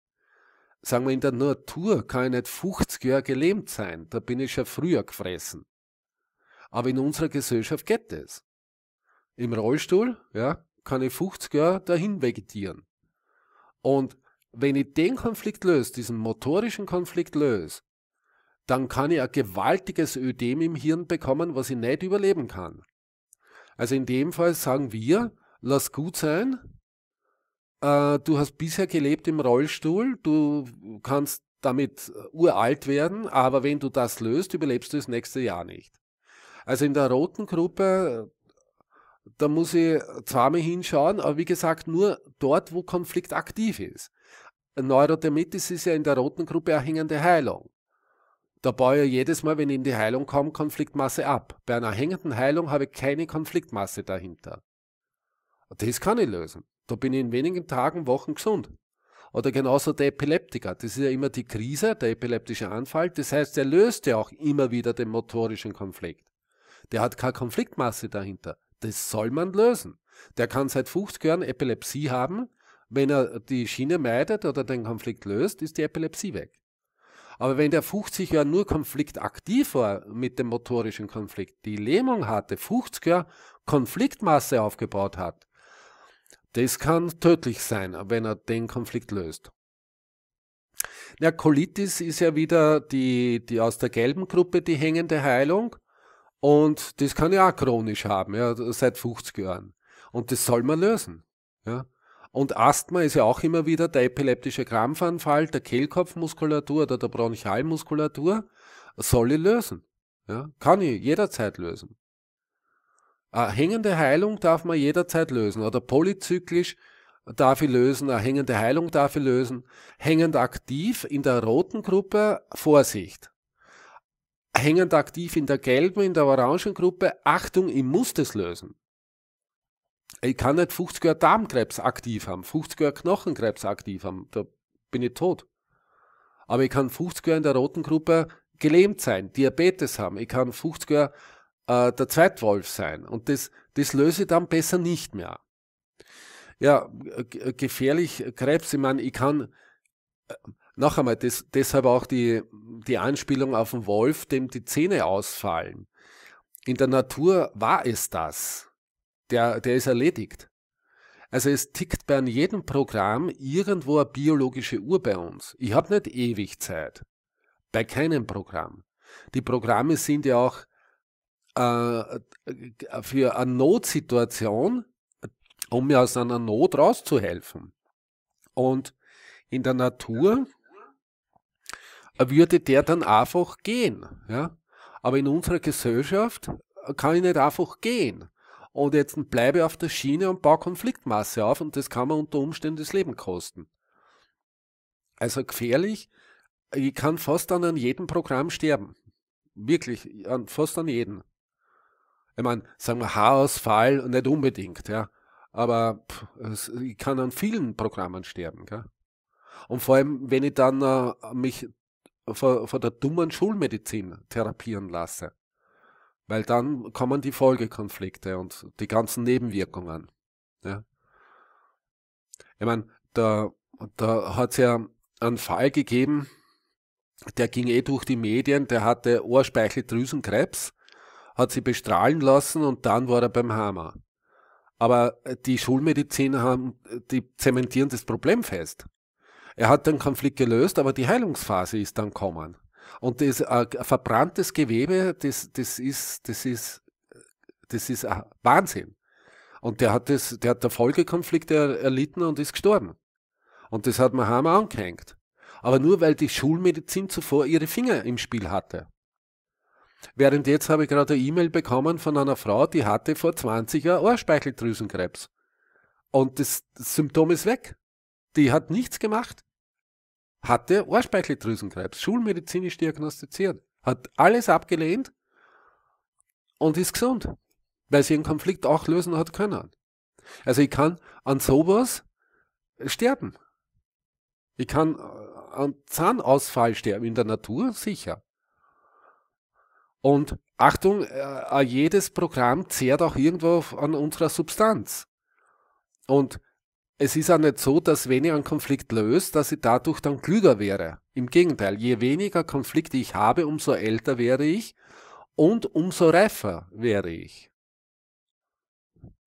Sagen wir, in der Natur kann ich nicht 50 Jahre gelähmt sein, da bin ich schon früher gefressen. Aber in unserer Gesellschaft geht es im Rollstuhl, ja, kann ich 50 Jahre dahin vegetieren. Und wenn ich den Konflikt löse, diesen motorischen Konflikt löse, dann kann ich ein gewaltiges Ödem im Hirn bekommen, was ich nicht überleben kann. Also in dem Fall sagen wir, lass gut sein, äh, du hast bisher gelebt im Rollstuhl, du kannst damit äh, uralt werden, aber wenn du das löst, überlebst du das nächste Jahr nicht. Also in der roten Gruppe da muss ich zweimal hinschauen, aber wie gesagt, nur dort, wo Konflikt aktiv ist. Neurodermitis ist ja in der roten Gruppe eine hängende Heilung. Da baue ich jedes Mal, wenn ich in die Heilung komme, Konfliktmasse ab. Bei einer hängenden Heilung habe ich keine Konfliktmasse dahinter. Das kann ich lösen. Da bin ich in wenigen Tagen, Wochen gesund. Oder genauso der Epileptiker. Das ist ja immer die Krise, der epileptische Anfall. Das heißt, er löst ja auch immer wieder den motorischen Konflikt. Der hat keine Konfliktmasse dahinter. Das soll man lösen. Der kann seit 50 Jahren Epilepsie haben. Wenn er die Schiene meidet oder den Konflikt löst, ist die Epilepsie weg. Aber wenn der 50 Jahre nur konfliktaktiv war mit dem motorischen Konflikt, die Lähmung hatte, 50 Jahre Konfliktmasse aufgebaut hat, das kann tödlich sein, wenn er den Konflikt löst. Na, Colitis ist ja wieder die, die aus der gelben Gruppe die hängende Heilung. Und das kann ich auch chronisch haben, ja, seit 50 Jahren. Und das soll man lösen. Ja. Und Asthma ist ja auch immer wieder der epileptische Krampfanfall der Kehlkopfmuskulatur oder der Bronchialmuskulatur. Soll ich lösen. Ja, kann ich jederzeit lösen. Eine hängende Heilung darf man jederzeit lösen oder polyzyklisch darf ich lösen, eine hängende Heilung darf ich lösen. Hängend aktiv in der roten Gruppe, Vorsicht hängend aktiv in der gelben, in der orangen Gruppe. Achtung, ich muss das lösen. Ich kann nicht 50 Jahre Darmkrebs aktiv haben, 50 Jahre Knochenkrebs aktiv haben, da bin ich tot. Aber ich kann 50 Jahre in der roten Gruppe gelähmt sein, Diabetes haben, ich kann 50 Jahre äh, der Zweitwolf sein und das, das löse ich dann besser nicht mehr. Ja, gefährlich Krebs, ich meine, ich kann, äh, noch einmal, des, deshalb auch die, die Anspielung auf den Wolf, dem die Zähne ausfallen. In der Natur war es das. Der, der ist erledigt. Also es tickt bei jedem Programm irgendwo eine biologische Uhr bei uns. Ich habe nicht ewig Zeit. Bei keinem Programm. Die Programme sind ja auch äh, für eine Notsituation, um mir aus einer Not rauszuhelfen. Und in der Natur würde der dann einfach gehen. Ja? Aber in unserer Gesellschaft äh, kann ich nicht einfach gehen. Und jetzt bleibe ich auf der Schiene und baue Konfliktmasse auf und das kann mir unter Umständen das Leben kosten. Also gefährlich, ich kann fast dann an jedem Programm sterben. Wirklich, an, fast an jedem. Ich meine, sagen wir Haarausfall, nicht unbedingt, ja. Aber pff, ich kann an vielen Programmen sterben, gell? Und vor allem, wenn ich dann äh, mich von, von der dummen Schulmedizin therapieren lasse. Weil dann kommen die Folgekonflikte und die ganzen Nebenwirkungen. Ja. Ich meine, da, da hat es ja einen Fall gegeben, der ging eh durch die Medien, der hatte Ohrspeicheldrüsenkrebs, hat sie bestrahlen lassen und dann war er beim Hammer. Aber äh, die Schulmediziner haben, äh, die zementieren das Problem fest. Er hat den Konflikt gelöst, aber die Heilungsphase ist dann kommen. Und das äh, verbranntes Gewebe, das, das ist, das ist, das ist äh, Wahnsinn. Und der hat das, der hat der Folgekonflikte er, erlitten und ist gestorben. Und das hat Mahama angehängt. Aber nur weil die Schulmedizin zuvor ihre Finger im Spiel hatte. Während jetzt habe ich gerade eine E-Mail bekommen von einer Frau, die hatte vor 20 Jahren Ohrspeicheldrüsenkrebs. Und das, das Symptom ist weg die hat nichts gemacht, hatte Ohrspeicheldrüsenkrebs, schulmedizinisch diagnostiziert, hat alles abgelehnt und ist gesund, weil sie einen Konflikt auch lösen hat können. Also ich kann an sowas sterben. Ich kann äh, an Zahnausfall sterben in der Natur, sicher. Und Achtung, äh, äh, jedes Programm zehrt auch irgendwo an unserer Substanz. Und es ist auch nicht so, dass wenn ich einen Konflikt löse, dass ich dadurch dann klüger wäre. Im Gegenteil, je weniger Konflikte ich habe, umso älter wäre ich und umso reifer wäre ich.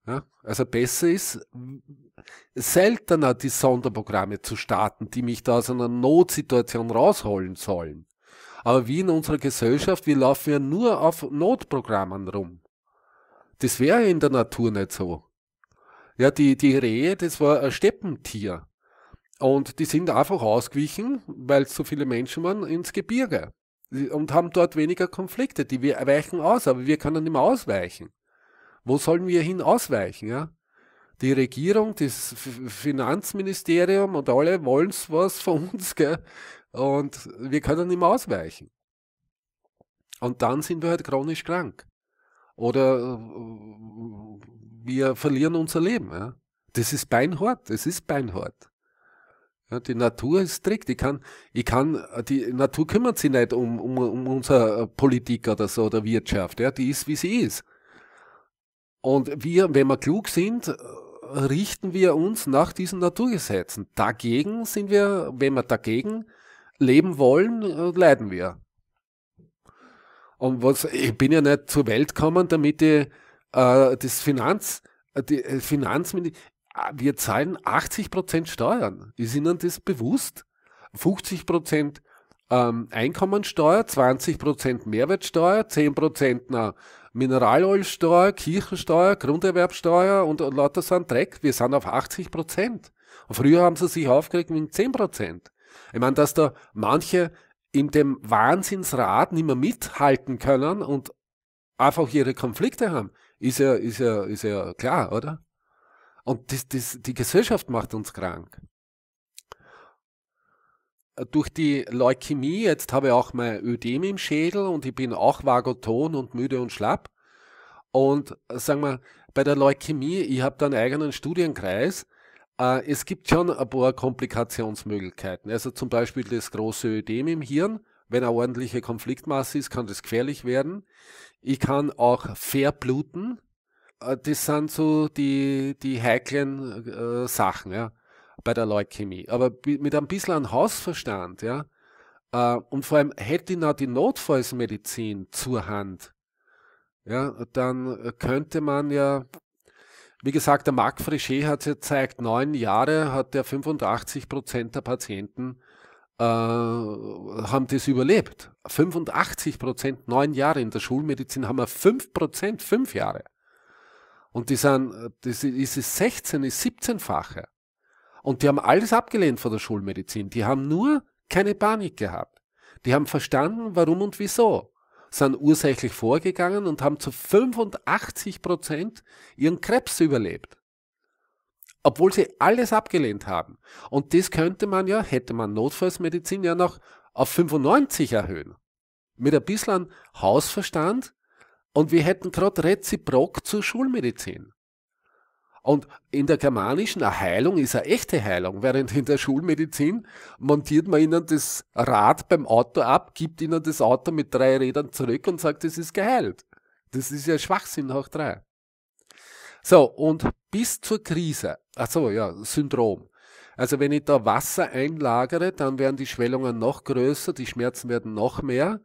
Ja? Also besser ist, seltener die Sonderprogramme zu starten, die mich da aus einer Notsituation rausholen sollen. Aber wie in unserer Gesellschaft, wir laufen ja nur auf Notprogrammen rum. Das wäre in der Natur nicht so. Ja, die, die Rehe, das war ein Steppentier. Und die sind einfach ausgewichen, weil es so viele Menschen waren, ins Gebirge. Und haben dort weniger Konflikte. Die weichen aus, aber wir können nicht mehr ausweichen. Wo sollen wir hin ausweichen, ja? Die Regierung, das Finanzministerium und alle wollen was von *laughs* uns, gell? Und wir können nicht mehr ausweichen. Und dann sind wir halt chronisch krank. Oder äh, wir verlieren unser Leben. Ja. Das ist beinhart, das ist beinhart. Ja, die Natur ist strikt. Ich kann, ich kann, äh, die Natur kümmert sich nicht um, um, um unsere äh, Politik oder so oder Wirtschaft. Ja, die ist, wie sie ist. Und wir, wenn wir klug sind, äh, richten wir uns nach diesen Naturgesetzen. Dagegen sind wir, wenn wir dagegen leben wollen, leiden wir. Und was, ich bin ja nicht zur Welt gekommen, damit ich äh, das Finanz, äh, die äh, Finanzministerium, ah, wir zahlen 80 Prozent Steuern. Ist Ihnen das bewusst? 50 Prozent ähm, Einkommensteuer, 20 Prozent Mehrwertsteuer, 10 Prozent Mineralölsteuer, Kirchensteuer, Grunderwerbsteuer und, und lauter so ein Dreck. Wir sind auf 80 Prozent. Früher haben sie sich aufgeregt mit 10 Prozent. Ich meine, dass da manche in dem Wahnsinnsrat nicht mehr mithalten können und einfach ihre Konflikte haben. Ist ja, ist ja, ist ja klar, oder? Und das, das, die Gesellschaft macht uns krank. Durch die Leukämie, jetzt habe ich auch mein Ödem im Schädel und ich bin auch vagoton und müde und schlapp. Und sagen wir, bei der Leukämie, ich habe da einen eigenen Studienkreis, äh, es gibt schon ein paar Komplikationsmöglichkeiten. Also zum Beispiel das große Ödem im Hirn. Wenn eine ordentliche Konfliktmasse ist, kann das gefährlich werden. Ich kann auch verbluten. Äh, das sind so die, die heiklen äh, Sachen ja, bei der Leukämie. Aber mit ein bisschen Hausverstand, ja, äh, und vor allem hätte ich noch die Notfallsmedizin zur Hand, ja, dann könnte man ja, wie gesagt, der Marc Fréchet hat es ja gezeigt, neun Jahre hat er 85 der Patienten äh, haben das überlebt. 85 Prozent, neun Jahre in der Schulmedizin haben wir 5 Prozent, fünf Jahre. Und die sind, das ist 16, ist 17-fache. Und die haben alles abgelehnt von der Schulmedizin. Die haben nur keine Panik gehabt. Die haben verstanden, warum und wieso, sind ursächlich vorgegangen und haben zu 85 Prozent ihren Krebs überlebt obwohl sie alles abgelehnt haben. Und das könnte man ja, hätte man Notfallsmedizin ja noch auf 95 erhöhen. Mit ein bisschen Hausverstand und wir hätten gerade reziprok zur Schulmedizin. Und in der germanischen eine Heilung ist eine echte Heilung, während in der Schulmedizin montiert man ihnen das Rad beim Auto ab, gibt ihnen das Auto mit drei Rädern zurück und sagt, es ist geheilt. Das ist ja Schwachsinn hoch drei. So, und bis zur Krise, achso, ja, Syndrom. Also wenn ich da Wasser einlagere, dann werden die Schwellungen noch größer, die Schmerzen werden noch mehr,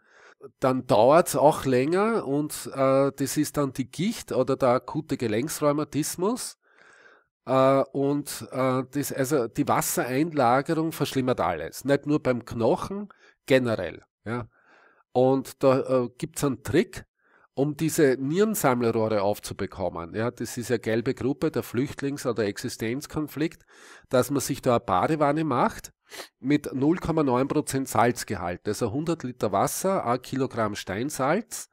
dann dauert es auch länger und äh, das ist dann die Gicht oder der akute Gelenksrheumatismus. Äh, und äh, das, also die Wassereinlagerung verschlimmert alles, nicht nur beim Knochen, generell. Ja. Und da äh, gibt es einen Trick, um diese Nierensammelrohre aufzubekommen. Ja, das ist ja gelbe Gruppe, der Flüchtlings- oder Existenzkonflikt, dass man sich da eine Badewanne macht mit 0,9% Salzgehalt. Also 100 Liter Wasser, 1 Kilogramm Steinsalz,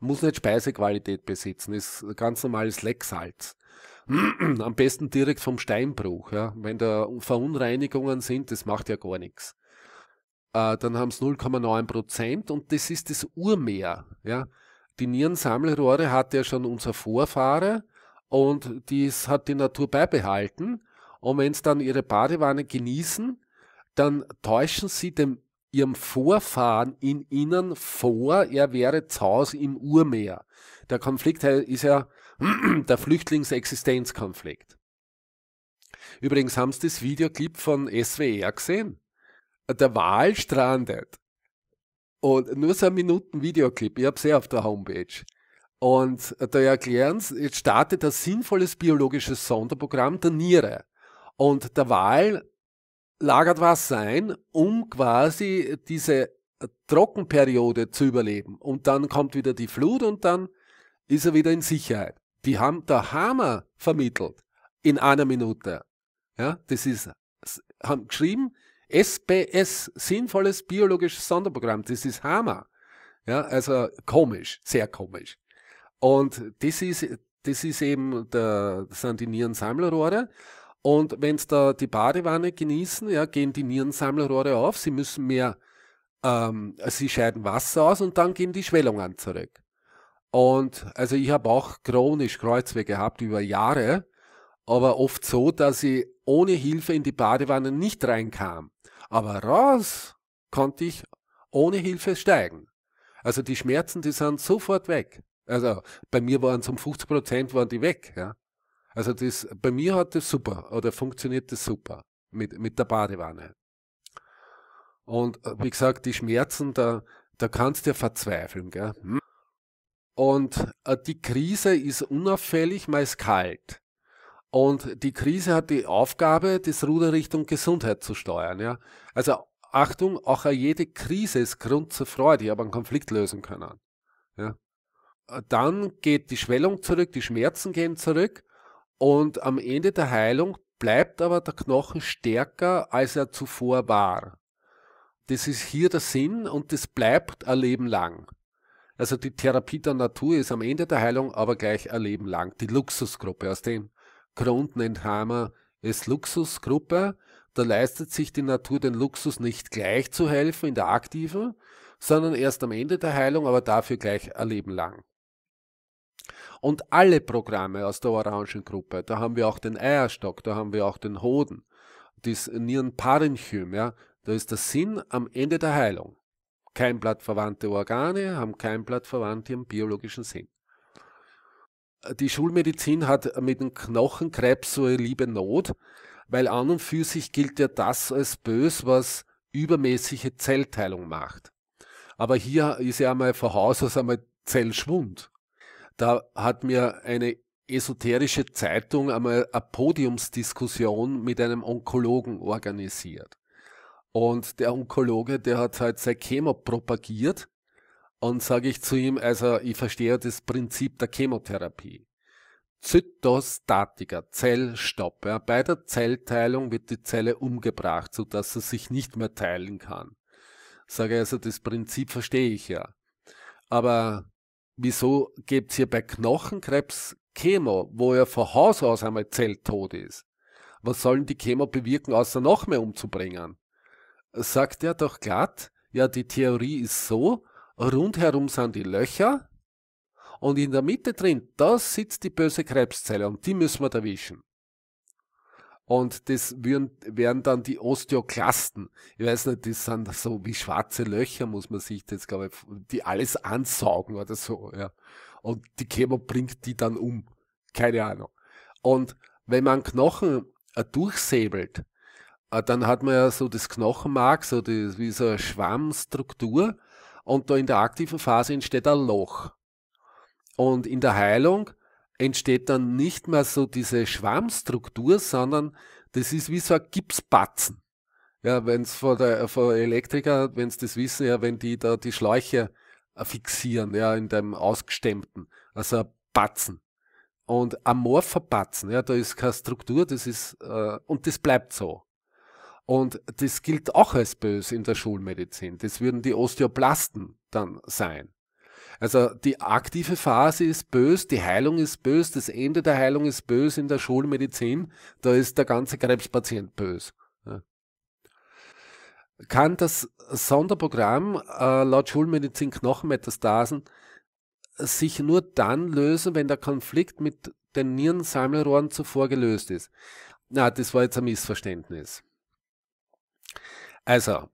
muss nicht Speisequalität besitzen, ist ganz normales Lecksalz. *clears throat* Am besten direkt vom Steinbruch. Ja. Wenn da Verunreinigungen sind, das macht ja gar nichts. Äh, dann haben es 0,9% und das ist das Urmeer. Ja. Die Nierensammelrohre hatte ja schon unser Vorfahre und dies hat die Natur beibehalten. Und wenn sie dann ihre Badewanne genießen, dann täuschen sie dem, ihrem Vorfahren in ihnen vor, er wäre zu Hause im Urmeer. Der Konflikt ist ja *clears throat* der Flüchtlingsexistenzkonflikt. Übrigens haben Sie das Videoclip von SWR gesehen. Der Wal strandet. Und nur so ein Minuten Videoclip, ich habe sehr auf der Homepage. Und äh, da erklären sie, jetzt startet ein sinnvolles biologisches Sonderprogramm der Niere. Und der Wal lagert was ein, um quasi diese äh, Trockenperiode zu überleben. Und dann kommt wieder die Flut und dann ist er wieder in Sicherheit. Die haben der Hammer vermittelt in einer Minute. Ja, das ist, haben geschrieben, SBS, sinnvolles biologisches Sonderprogramm, das ist Hammer. Ja, also komisch, sehr komisch. Und das ist, das ist eben, der, das sind die Nierensammlerrohre. Und wenn sie da die Badewanne genießen, ja, gehen die Nierensammlerrohre auf, sie müssen mehr, ähm, sie scheiden Wasser aus und dann gehen die Schwellungen zurück. Und also ich habe auch chronisch Kreuzweh gehabt über Jahre, aber oft so, dass ich ohne Hilfe in die Badewanne nicht reinkam. Aber raus konnte ich ohne Hilfe steigen. Also die Schmerzen, die sind sofort weg. Also bei mir waren es um 50 Prozent waren die weg. Ja. Also das, bei mir hat das super oder funktioniert das super mit, mit der Badewanne. Und äh, wie gesagt, die Schmerzen, da, da kannst du ja verzweifeln. Gell? Hm. Und äh, die Krise ist unauffällig, meist kalt. Und die Krise hat die Aufgabe, das Ruder Richtung Gesundheit zu steuern. Ja? Also Achtung, auch jede Krise ist Grund zur Freude. aber einen Konflikt lösen können. Ja? Dann geht die Schwellung zurück, die Schmerzen gehen zurück und am Ende der Heilung bleibt aber der Knochen stärker, als er zuvor war. Das ist hier der Sinn und das bleibt ein Leben lang. Also die Therapie der Natur ist am Ende der Heilung aber gleich ein Leben lang. Die Luxusgruppe aus dem Grund nennt Hammer es Luxusgruppe. Da leistet sich die Natur den Luxus nicht gleich zu helfen in der aktiven, sondern erst am Ende der Heilung, aber dafür gleich ein Leben lang. Und alle Programme aus der Orangengruppe, da haben wir auch den Eierstock, da haben wir auch den Hoden, das Nierenparenchym, ja, da ist der Sinn am Ende der Heilung. Kein blattverwandte Organe haben kein blattverwandte im biologischen Sinn die Schulmedizin hat mit dem Knochenkrebs so eine liebe Not, weil an und für sich gilt ja das als bös, was übermäßige Zellteilung macht. Aber hier ist ja einmal vor Haus aus einmal Zellschwund. Da hat mir eine esoterische Zeitung einmal eine Podiumsdiskussion mit einem Onkologen organisiert. Und der Onkologe, der hat halt sein Chemo propagiert und sage ich zu ihm, also ich verstehe das Prinzip der Chemotherapie. Zytostatika, Zellstopp. Ja. Bei der Zellteilung wird die Zelle umgebracht, sodass sie sich nicht mehr teilen kann. Sage also, das Prinzip verstehe ich ja. Aber wieso gibt es hier bei Knochenkrebs Chemo, wo ja von Haus aus einmal zelltot ist? Was sollen die Chemo bewirken, außer noch mehr umzubringen? Sagt er doch glatt, ja, die Theorie ist so, rundherum sind die Löcher und in der Mitte drin, da sitzt die böse Krebszelle und die müssen wir erwischen. Und das wären, wären dann die Osteoklasten. Ich weiß nicht, das sind so wie schwarze Löcher, muss man sich das, glaube ich, die alles ansaugen oder so, ja. Und die Chemo bringt die dann um. Keine Ahnung. Und wenn man Knochen äh, durchsäbelt, äh, dann hat man ja so das Knochenmark, so das, wie so eine Schwammstruktur und da in der aktiven Phase entsteht ein Loch. Und in der Heilung entsteht dann nicht mehr so diese Schwammstruktur, sondern das ist wie so ein Gipsbatzen. Ja, wenn's vor der vor Elektriker, wenn es das wissen, ja, wenn die da die Schläuche äh, fixieren, ja, in dem ausgestemmten, also ein Batzen. Und amorpher Batzen, ja, da ist keine Struktur, das ist äh, und das bleibt so. Und das gilt auch als böse in der Schulmedizin. Das würden die Osteoplasten dann sein. Also die aktive Phase ist bös, die Heilung ist bös, das Ende der Heilung ist bös in der Schulmedizin. Da ist der ganze Krebspatient bös. Kann das Sonderprogramm äh, laut Schulmedizin Knochenmetastasen sich nur dann lösen, wenn der Konflikt mit den Nierensammelrohren zuvor gelöst ist? Na, das war jetzt ein Missverständnis. Also,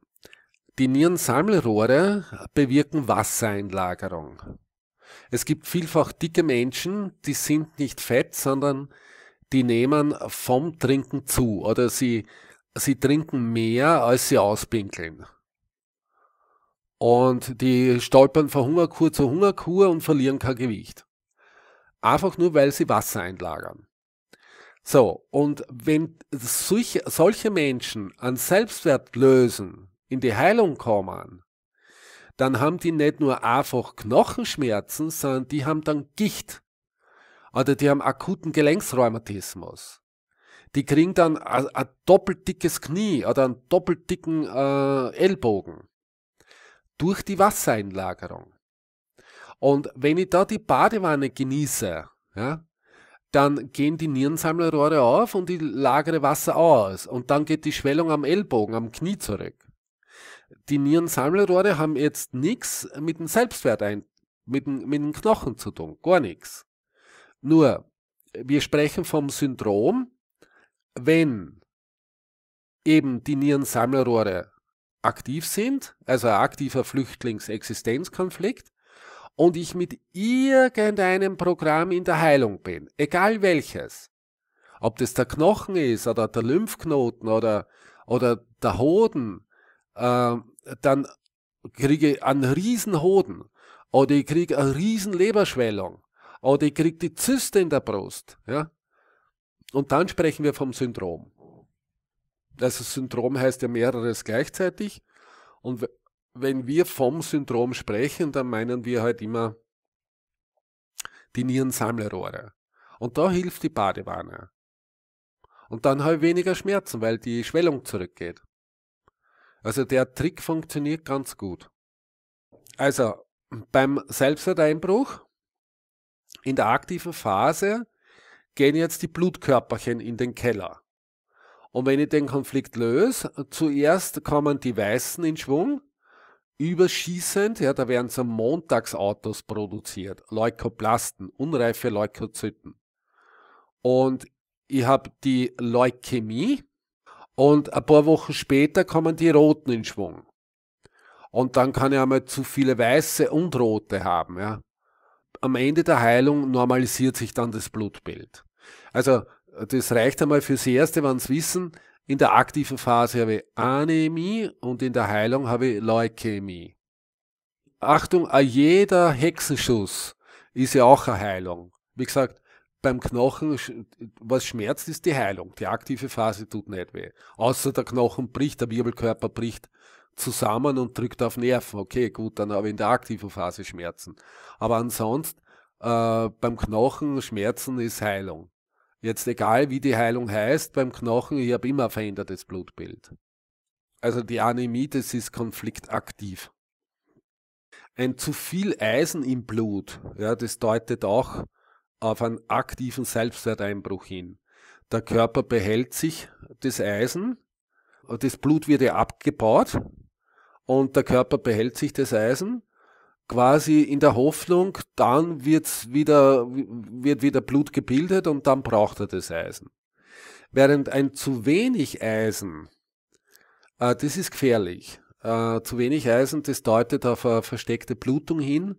die Nierensammelrohre bewirken Wassereinlagerung. Es gibt vielfach dicke Menschen, die sind nicht fett, sondern die nehmen vom Trinken zu oder sie, sie trinken mehr, als sie auspinkeln. Und die stolpern von Hungerkur zu Hungerkur und verlieren kein Gewicht. Einfach nur, weil sie Wasser einlagern. So, und wenn solche, solche Menschen an Selbstwert lösen, in die Heilung kommen, dann haben die nicht nur einfach Knochenschmerzen, sondern die haben dann Gicht. Oder die haben akuten Gelenksrheumatismus. Die kriegen dann ein doppelt dickes Knie oder einen doppelt dicken äh, Ellbogen. Durch die Wassereinlagerung. Und wenn ich da die Badewanne genieße, ja, dann gehen die Nierensammlerrohre auf und die lagere Wasser aus. Und dann geht die Schwellung am Ellbogen, am Knie zurück. Die Nierensammlerrohre haben jetzt nichts mit dem Selbstwert, ein, mit, dem, mit dem Knochen zu tun, gar nichts. Nur, wir sprechen vom Syndrom, wenn eben die Nierensammlerrohre aktiv sind, also ein aktiver Flüchtlingsexistenzkonflikt, und ich mit irgendeinem Programm in der Heilung bin, egal welches, ob das der Knochen ist oder der Lymphknoten oder, oder der Hoden, äh, dann kriege ich einen riesen Hoden oder ich kriege eine riesen Leberschwellung oder ich kriege die Zyste in der Brust. Ja? Und dann sprechen wir vom Syndrom. Also Syndrom heißt ja mehreres gleichzeitig. Und wenn wir vom Syndrom sprechen, dann meinen wir halt immer die Nierensammlerrohre. Und da hilft die Badewanne. Und dann habe halt ich weniger Schmerzen, weil die Schwellung zurückgeht. Also der Trick funktioniert ganz gut. Also beim Selbstwerteinbruch in der aktiven Phase gehen jetzt die Blutkörperchen in den Keller. Und wenn ich den Konflikt löse, zuerst kommen die Weißen in Schwung, überschießend, ja, da werden so Montagsautos produziert, Leukoplasten, unreife Leukozyten. Und ich habe die Leukämie und ein paar Wochen später kommen die Roten in Schwung. Und dann kann ich einmal zu viele Weiße und Rote haben, ja. Am Ende der Heilung normalisiert sich dann das Blutbild. Also, das reicht einmal fürs Erste, wenn Sie wissen, in der aktiven Phase habe ich Anämie und in der Heilung habe ich Leukämie. Achtung, jeder Hexenschuss ist ja auch eine Heilung. Wie gesagt, beim Knochen, was schmerzt, ist die Heilung. Die aktive Phase tut nicht weh. Außer der Knochen bricht, der Wirbelkörper bricht zusammen und drückt auf Nerven. Okay, gut, dann habe ich in der aktiven Phase Schmerzen. Aber ansonsten, äh, beim Knochen Schmerzen ist Heilung. Jetzt egal, wie die Heilung heißt, beim Knochen, ich habe immer ein verändertes Blutbild. Also die Anämie, das ist konfliktaktiv. Ein zu viel Eisen im Blut, ja, das deutet auch auf einen aktiven Selbstwerteinbruch hin. Der Körper behält sich das Eisen, das Blut wird ja abgebaut und der Körper behält sich das Eisen quasi in der Hoffnung, dann wird's wieder, wird wieder Blut gebildet und dann braucht er das Eisen. Während ein zu wenig Eisen, äh, das ist gefährlich. Äh, zu wenig Eisen, das deutet auf eine versteckte Blutung hin.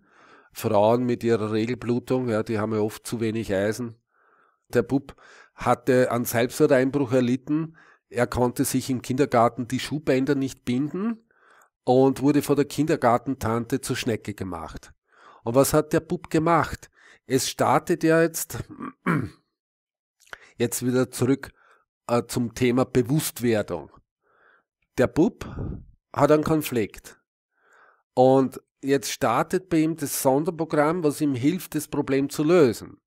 Frauen mit ihrer Regelblutung, ja, die haben ja oft zu wenig Eisen. Der Bub hatte einen Selbstwerteinbruch erlitten. Er konnte sich im Kindergarten die Schuhbänder nicht binden und wurde von der Kindergartentante zur Schnecke gemacht. Und was hat der Bub gemacht? Es startet ja jetzt, *clears throat* jetzt wieder zurück äh, zum Thema Bewusstwerdung. Der Bub hat einen Konflikt. Und jetzt startet bei ihm das Sonderprogramm, was ihm hilft, das Problem zu lösen.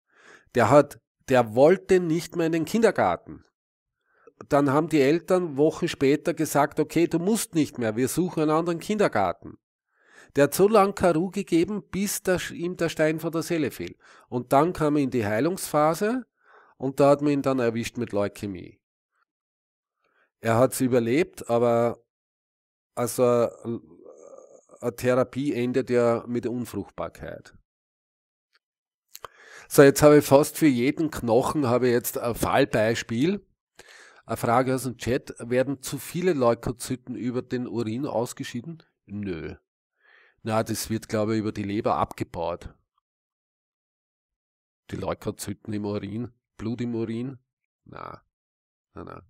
Der hat, der wollte nicht mehr in den Kindergarten dann haben die Eltern Wochen später gesagt, okay, du musst nicht mehr, wir suchen einen anderen Kindergarten. Der hat so lange Karu gegeben, bis der, ihm der Stein von der Seele fiel. Und dann kam er in die Heilungsphase und da hat man ihn dann erwischt mit Leukämie. Er hat es überlebt, aber also eine Therapie endet ja mit Unfruchtbarkeit. So, jetzt habe ich fast für jeden Knochen habe ich jetzt ein Fallbeispiel. Eine Frage aus dem Chat. Werden zu viele Leukozyten über den Urin ausgeschieden? Nö. Na, das wird, glaube ich, über die Leber abgebaut. Die Leukozyten im Urin, Blut im Urin? Na, na, na.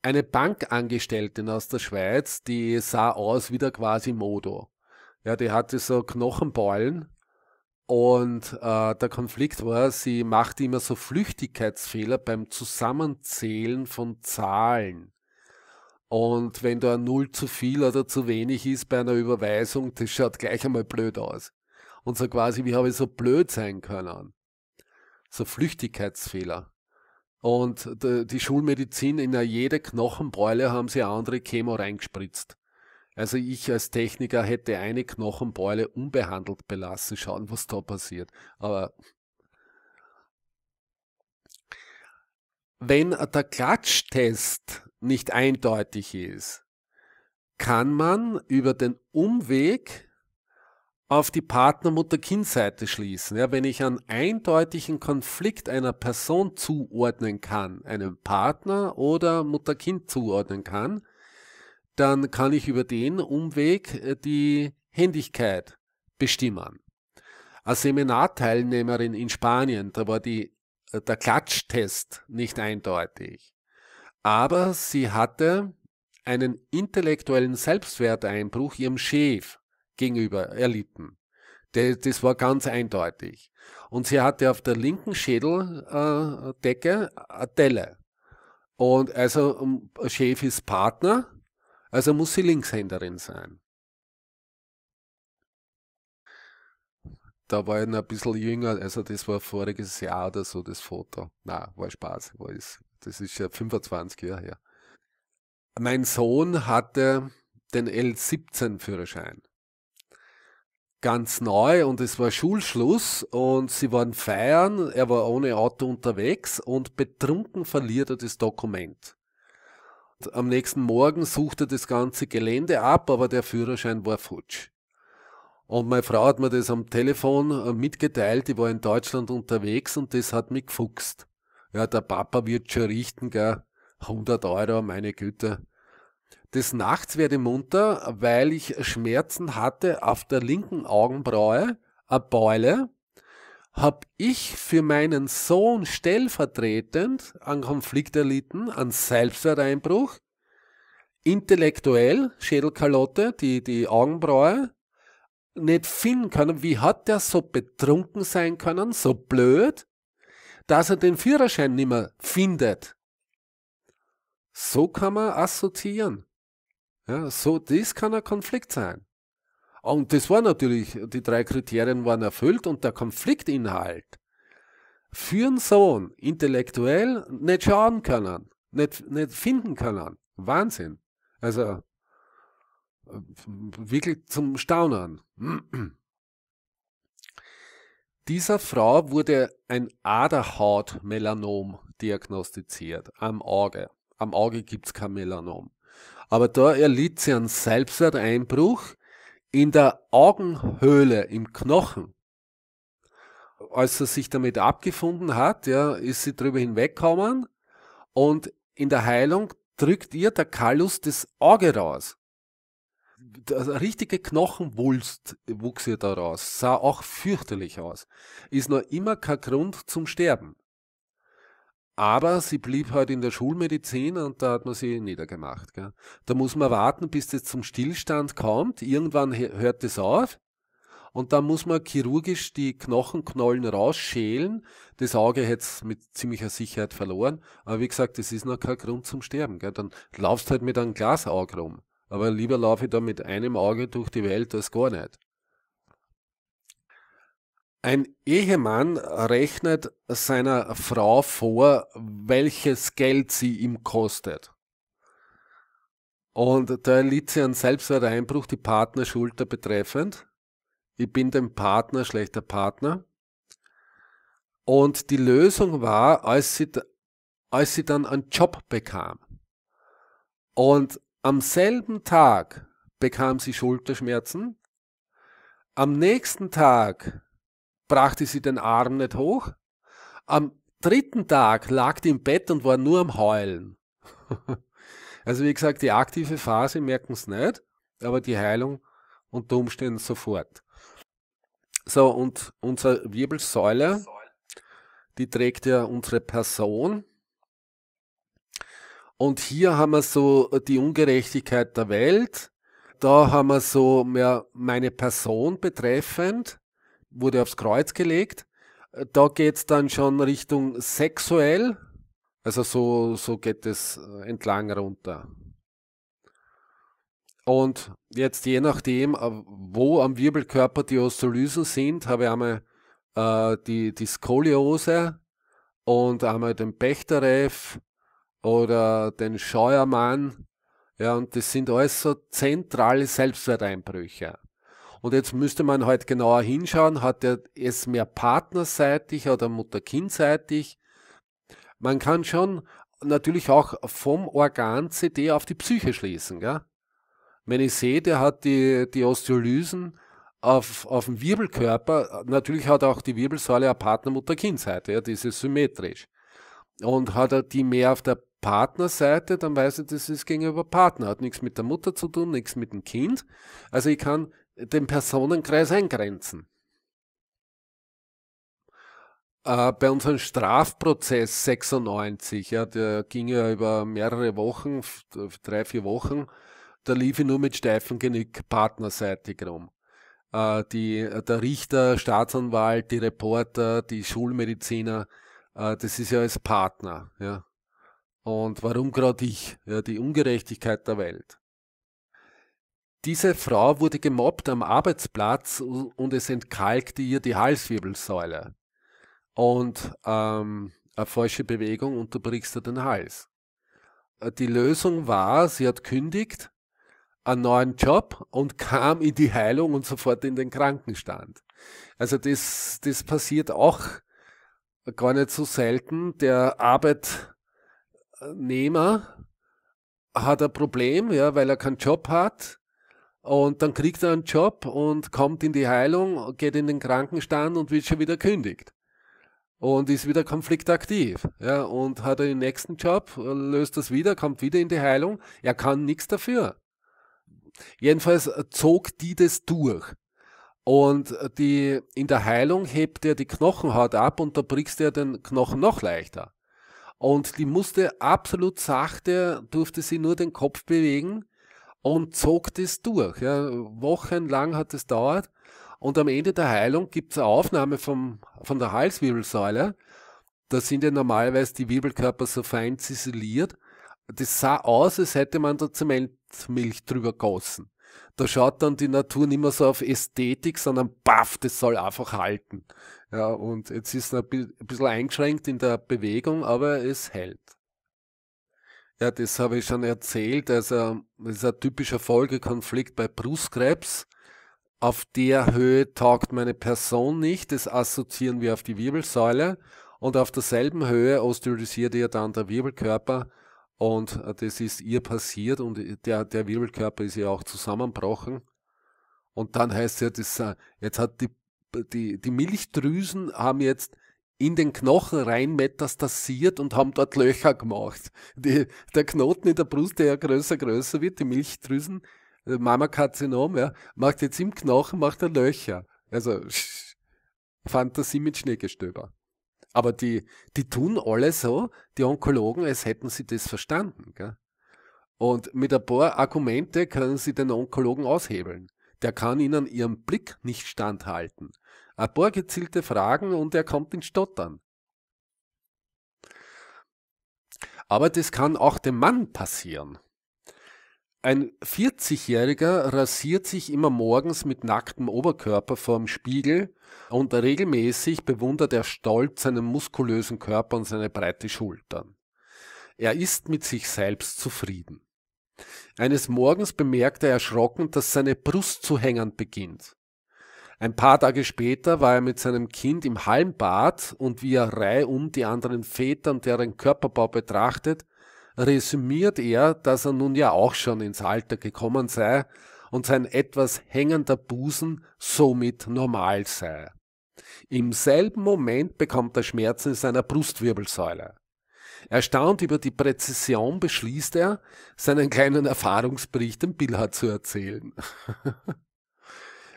Eine Bankangestellte aus der Schweiz, die sah aus wie der quasi Modo. Ja, die hatte so Knochenbeulen und äh, der Konflikt war, sie macht immer so Flüchtigkeitsfehler beim Zusammenzählen von Zahlen. Und wenn da ein Null zu viel oder zu wenig ist bei einer Überweisung, das schaut gleich einmal blöd aus. Und so quasi, wie habe ich so blöd sein können? So Flüchtigkeitsfehler. Und die Schulmedizin in äh, jede Knochenbeule haben sie andere Chemo reingespritzt. Also ich als Techniker hätte eine Knochenbeule unbehandelt belassen, schauen, was da passiert. Aber wenn der Klatschtest nicht eindeutig ist, kann man über den Umweg auf die partner mutter kind seite schließen. Ja, wenn ich einen eindeutigen Konflikt einer Person zuordnen kann, einem Partner oder Mutter-Kind zuordnen kann, dann kann ich über den Umweg äh, die Händigkeit bestimmen. Als Seminarteilnehmerin in Spanien, da war die, äh, der Klatschtest nicht eindeutig. Aber sie hatte einen intellektuellen Selbstwerteinbruch ihrem Chef gegenüber erlitten. Das war ganz eindeutig. Und sie hatte auf der linken Schädeldecke äh, eine Delle. Und also ähm, Chef ist Partner also muss sie Linkshänderin sein. Da war ich noch ein bisschen jünger, also das war voriges Jahr oder so, das Foto. Na, war Spaß, war es. Das ist ja 25 Jahre her. Mein Sohn hatte den L17-Führerschein. Ganz neu und es war Schulschluss und sie waren feiern, er war ohne Auto unterwegs und betrunken verliert er das Dokument. Am nächsten Morgen suchte das ganze Gelände ab, aber der Führerschein war futsch. Und meine Frau hat mir das am Telefon äh, mitgeteilt, die war in Deutschland unterwegs und das hat mich gefuchst. Ja, der Papa wird schon richten, gell? 100 Euro, meine Güte. Des Nachts werde munter, weil ich Schmerzen hatte auf der linken Augenbraue, eine Beule, habe ich für meinen Sohn stellvertretend an Konflikt erlitten, an Selbstvereinbruch, intellektuell, Schädelkalotte, die, die Augenbraue, nicht finden können, wie hat der so betrunken sein können, so blöd, dass er den Führerschein nicht mehr findet. So kann man assoziieren. Ja, so, das kann ein Konflikt sein. Und das war natürlich, die drei Kriterien waren erfüllt und der Konfliktinhalt für einen Sohn intellektuell nicht schauen können, nicht, nicht finden können. Wahnsinn. Also äh, wirklich zum Staunen. *clears throat* Dieser Frau wurde ein Aderhautmelanom diagnostiziert am Auge. Am Auge gibt es kein Melanom. Aber da erlitt sie einen Selbstwerteinbruch, in der Augenhöhle, im Knochen, als er sich damit abgefunden hat, ja, ist sie drüber hinweggekommen und in der Heilung drückt ihr der Kallus das Auge raus. Der also richtige Knochenwulst wuchs ihr da raus, sah auch fürchterlich aus. Ist noch immer kein Grund zum Sterben. Aber sie blieb halt in der Schulmedizin und da hat man sie niedergemacht. Gell? Da muss man warten, bis das zum Stillstand kommt. Irgendwann hört das auf. Und dann muss man chirurgisch die Knochenknollen rausschälen. Das Auge hätte es mit ziemlicher Sicherheit verloren. Aber wie gesagt, das ist noch kein Grund zum Sterben. Gell? Dann laufst du halt mit einem Glasauge rum. Aber lieber laufe ich da mit einem Auge durch die Welt als gar nicht. Ein Ehemann rechnet seiner Frau vor, welches Geld sie ihm kostet. Und da erlitt sie einen Selbstwerteinbruch, die Partnerschulter betreffend. Ich bin dem Partner schlechter Partner. Und die Lösung war, als sie, als sie dann einen Job bekam. Und am selben Tag bekam sie Schulterschmerzen. Am nächsten Tag brachte sie den Arm nicht hoch. Am dritten Tag lag die im Bett und war nur am Heulen. *laughs* also wie gesagt, die aktive Phase merken es nicht, aber die Heilung und die Umstände sofort. So, und unsere Wirbelsäule, die trägt ja unsere Person. Und hier haben wir so die Ungerechtigkeit der Welt. Da haben wir so mehr meine Person betreffend wurde aufs Kreuz gelegt. Äh, da geht es dann schon Richtung sexuell. Also so, so geht es äh, entlang runter. Und jetzt je nachdem, äh, wo am Wirbelkörper die Osteolysen sind, habe ich einmal äh, die, die Skoliose und einmal den Bechterew oder den Scheuermann. Ja, und das sind alles so zentrale Selbstwerteinbrüche. Und jetzt müsste man halt genauer hinschauen, hat er es mehr partnerseitig oder mutter-kind-seitig? Man kann schon natürlich auch vom Organ CD auf die Psyche schließen. Gell? Wenn ich sehe, der hat die, die Osteolysen auf, auf dem Wirbelkörper, natürlich hat auch die Wirbelsäule eine Partner-Mutter-Kind-Seite, ja, das ist symmetrisch. Und hat er die mehr auf der Partnerseite, dann weiß ich, das ist gegenüber Partner, hat nichts mit der Mutter zu tun, nichts mit dem Kind. Also ich kann den Personenkreis eingrenzen. Äh, bei unserem Strafprozess 96, ja, der ging ja über mehrere Wochen, drei, vier Wochen, da lief ich nur mit steifem Genick partnerseitig rum. Äh, die, der Richter, Staatsanwalt, die Reporter, die Schulmediziner, äh, das ist ja als Partner. Ja. Und warum gerade ich? Ja, die Ungerechtigkeit der Welt. Diese Frau wurde gemobbt am Arbeitsplatz und es entkalkte ihr die Halswirbelsäule. Und ähm, eine falsche Bewegung unterbrichst du den Hals. Äh, die Lösung war, sie hat kündigt, einen neuen Job und *laughs* kam in die Heilung und sofort in den Krankenstand. Also das, das passiert auch gar nicht so selten. Der Arbeitnehmer hat ein Problem, ja, weil er keinen Job hat und dann kriegt er einen Job und kommt in die Heilung, geht in den Krankenstand und wird schon wieder kündigt. Und ist wieder konfliktaktiv. Ja, und hat er den nächsten Job, löst das wieder, kommt wieder in die Heilung. Er kann nichts dafür. Jedenfalls zog die das durch. Und die, in der Heilung hebt er die Knochenhaut ab und da brichst er den Knochen noch leichter. Und die musste absolut sachte, durfte sie nur den Kopf bewegen und zog das durch. Ja, wochenlang hat es dauert. Und am Ende der Heilung gibt es eine Aufnahme vom, von der Halswirbelsäule. Da sind ja normalerweise die Wirbelkörper so fein ziseliert. Das sah aus, als hätte man da Zementmilch drüber gossen. Da schaut dann die Natur nicht mehr so auf Ästhetik, sondern baff, das soll einfach halten. Ja, und jetzt ist es ein bisschen eingeschränkt in der Bewegung, aber es hält. Ja, das habe ich schon erzählt. Also, das ist ein typischer Folgekonflikt bei Brustkrebs. Auf der Höhe taugt meine Person nicht, das assoziieren wir auf die Wirbelsäule. Und auf derselben Höhe osteolysiert ihr dann der Wirbelkörper. Und äh, das ist ihr passiert und der, der Wirbelkörper ist ja auch zusammenbrochen. Und dann heißt es ja, das, äh, jetzt hat die, die, die Milchdrüsen haben jetzt in den Knochen rein metastasiert und haben dort Löcher gemacht. Die, der Knoten in der Brust, der ja größer, größer wird, die Milchdrüsen, äh, Mammakarzinom, ja, macht jetzt im Knochen, macht er Löcher. Also, *laughs* Fantasie mit Schneegestöber. Aber die, die tun alle so, die Onkologen, als hätten sie das verstanden. Gell? Und mit ein paar Argumente können sie den Onkologen aushebeln. Der kann ihnen ihren Blick nicht standhalten. Ein paar gezielte Fragen und er kommt ins Stottern. Aber das kann auch dem Mann passieren. Ein 40-Jähriger rasiert sich immer morgens mit nacktem Oberkörper vorm Spiegel und regelmäßig bewundert er stolz seinen muskulösen Körper und seine breite Schultern. Er ist mit sich selbst zufrieden. Eines Morgens bemerkt er erschrocken, dass seine Brust zu hängern beginnt. Ein paar Tage später war er mit seinem Kind im Hallenbad und wie er reihum die anderen Väter und deren Körperbau betrachtet, resümiert er, dass er nun ja auch schon ins Alter gekommen sei und sein etwas hängender Busen somit normal sei. Im selben Moment bekommt er Schmerzen in seiner Brustwirbelsäule. Erstaunt über die Präzision beschließt er, seinen kleinen Erfahrungsbericht dem Billhard zu erzählen. *laughs*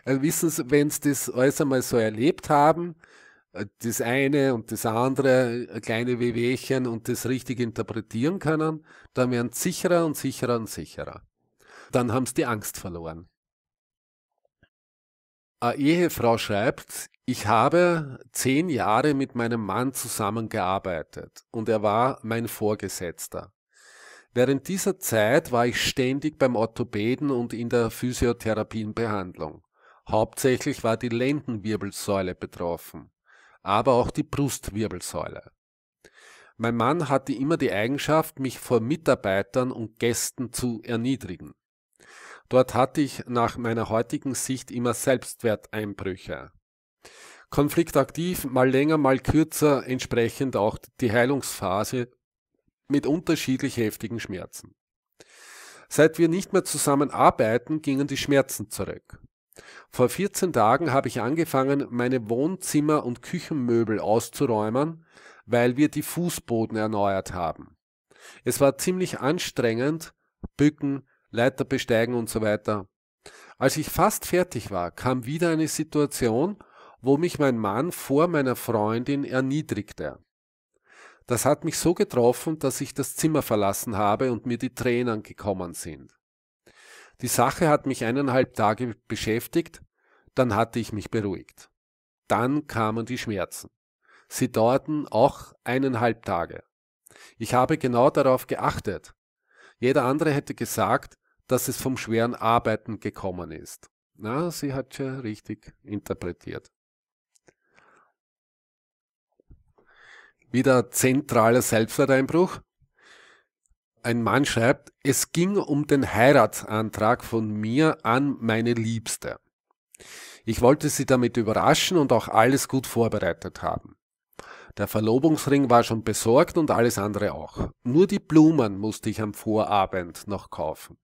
Also wissen Sie, wenn Sie das alles einmal so erlebt haben, äh, das eine und das andere äh, kleine Wehwehchen und das richtig interpretieren können, dann werden sie sicherer und sicherer und sicherer. Dann haben sie die Angst verloren. Eine Ehefrau schreibt, ich habe zehn Jahre mit meinem Mann zusammengearbeitet und er war mein Vorgesetzter. Während dieser Zeit war ich ständig beim Orthopäden und in der Physiotherapienbehandlung. Hauptsächlich war die Lendenwirbelsäule betroffen, aber auch die Brustwirbelsäule. Mein Mann hatte immer die Eigenschaft, mich vor Mitarbeitern und Gästen zu erniedrigen. Dort hatte ich nach meiner heutigen Sicht immer Selbstwerteinbrüche. Konfliktaktiv, mal länger, mal kürzer, entsprechend auch die Heilungsphase mit unterschiedlich heftigen Schmerzen. Seit wir nicht mehr zusammen arbeiten, gingen die Schmerzen zurück. Vor 14 Tagen habe ich angefangen, meine Wohnzimmer- und Küchenmöbel auszuräumen, weil wir die Fußboden erneuert haben. Es war ziemlich anstrengend, bücken, Leiter besteigen und so weiter. Als ich fast fertig war, kam wieder eine Situation, wo mich mein Mann vor meiner Freundin erniedrigte. Das hat mich so getroffen, dass ich das Zimmer verlassen habe und mir die Tränen gekommen sind. Die Sache hat mich eineinhalb Tage beschäftigt, dann hatte ich mich beruhigt. Dann kamen die Schmerzen. Sie dauerten auch eineinhalb Tage. Ich habe genau darauf geachtet. Jeder andere hätte gesagt, dass es vom schweren Arbeiten gekommen ist. Na, sie hat ja richtig interpretiert. Wieder zentraler Selbstwerteinbruch ein Mann schreibt, es ging um den Heiratsantrag von mir an meine Liebste. Ich wollte sie damit überraschen und auch alles gut vorbereitet haben. Der Verlobungsring war schon besorgt und alles andere auch. Nur die Blumen musste ich am Vorabend noch kaufen.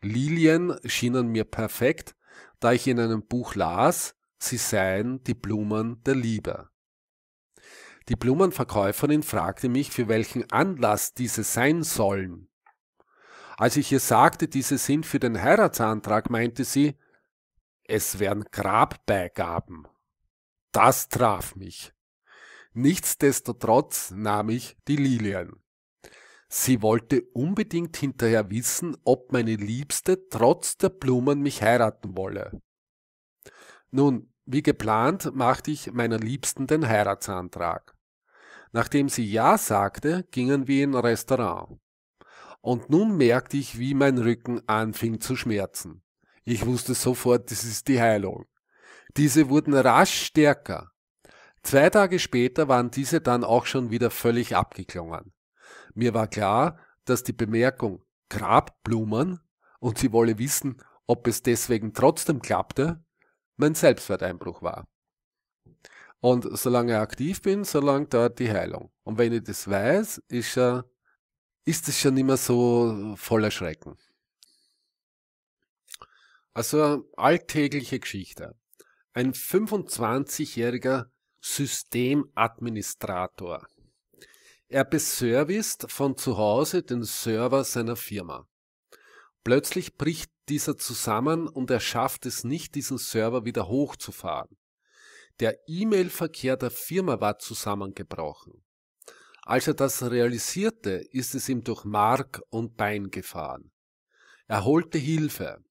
Lilien schienen mir perfekt, da ich in einem Buch las, sie seien die Blumen der Liebe. Die Blumenverkäuferin fragte mich, für welchen Anlass diese sein sollen. Als ich ihr sagte, diese sind für den Heiratsantrag, meinte sie, es wären Grabbeigaben. Das traf mich. Nichtsdestotrotz nahm ich die Lilien. Sie wollte unbedingt hinterher wissen, ob meine Liebste trotz der Blumen mich heiraten wolle. Nun, wie geplant machte ich meiner Liebsten den Heiratsantrag. Nachdem sie Ja sagte, gingen wir in Restaurant. Und nun merkte ich, wie mein Rücken anfing zu schmerzen. Ich wusste sofort, das ist die Heilung. Diese wurden rasch stärker. Zwei Tage später waren diese dann auch schon wieder völlig abgeklungen. Mir war klar, dass die Bemerkung Grabblumen und sie wolle wissen, ob es deswegen trotzdem klappte, mein Selbstwerteinbruch war. Und solange ich aktiv bin, solange dauert die Heilung. Und wenn ich das weiß, ist, äh, ist es schon immer so voller Schrecken. Also alltägliche Geschichte. Ein 25-jähriger Systemadministrator. Er beservist von zu Hause den Server seiner Firma. Plötzlich bricht dieser zusammen und er schafft es nicht, diesen Server wieder hochzufahren. Der E-Mail-Verkehr der Firma war zusammengebrochen. Als er das realisierte, ist es ihm durch Mark und Bein gefahren. Er holte Hilfe.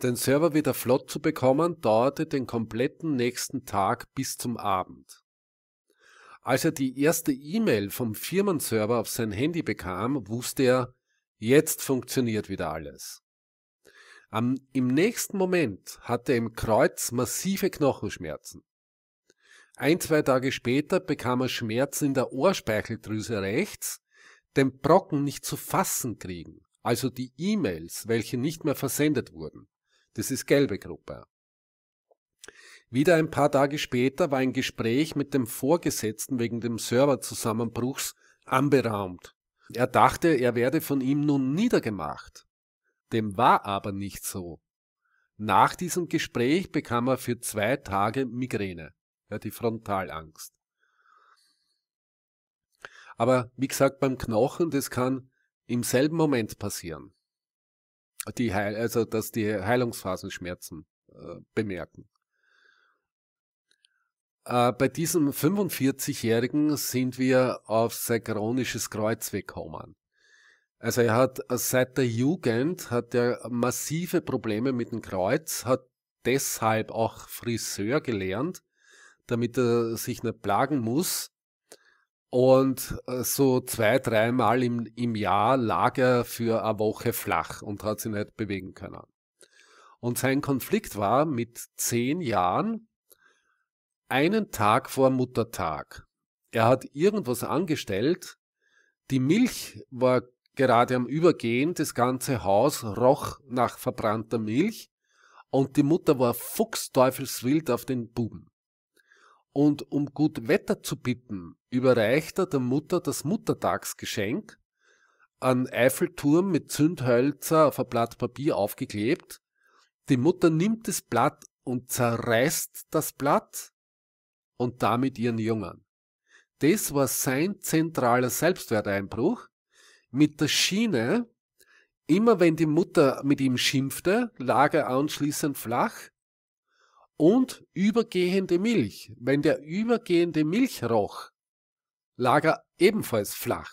Den Server wieder flott zu bekommen, dauerte den kompletten nächsten Tag bis zum Abend. Als er die erste E-Mail vom Firmenserver auf sein Handy bekam, wusste er, jetzt funktioniert wieder alles. Am, Im nächsten Moment hatte er im Kreuz massive Knochenschmerzen. Ein, zwei Tage später bekam er Schmerzen in der Ohrspeicheldrüse rechts, den Brocken nicht zu fassen kriegen, also die E-Mails, welche nicht mehr versendet wurden. Das ist gelbe Gruppe. Wieder ein paar Tage später war ein Gespräch mit dem Vorgesetzten wegen dem Serverzusammenbruchs anberaumt. Er dachte, er werde von ihm nun niedergemacht. Dem war aber nicht so. Nach diesem Gespräch bekam er für zwei Tage Migräne ja, die Frontalangst. Aber wie gesagt, beim Knochen, das kann im selben Moment passieren. Die Heil also, dass die Heilungsphasenschmerzen äh, bemerken. Äh, bei diesem 45-Jährigen sind wir auf sein chronisches Kreuz gekommen. Also er hat äh, seit der Jugend hat er massive Probleme mit dem Kreuz, hat deshalb auch Friseur gelernt, damit er sich nicht plagen muss. Und äh, so zwei, dreimal im, im Jahr lag er für eine Woche flach und hat sich nicht bewegen können. Und sein Konflikt war mit zehn Jahren einen Tag vor Muttertag. Er hat irgendwas angestellt. Die Milch war gerade am Übergehen. Das ganze Haus roch nach verbrannter Milch. Und die Mutter war fuchsteufelswild auf den Buben und um gut Wetter zu bitten, überreicht er der Mutter das Muttertagsgeschenk, an Eiffelturm mit Zündhölzer auf ein Blatt Papier aufgeklebt. Die Mutter nimmt das Blatt und zerreißt das Blatt und damit ihren Jungen. Das war sein zentraler Selbstwerteinbruch. Mit der Schiene, immer wenn die Mutter mit ihm schimpfte, lag er anschließend flach und übergehende Milch. Wenn der übergehende Milch roch, lag er ebenfalls flach.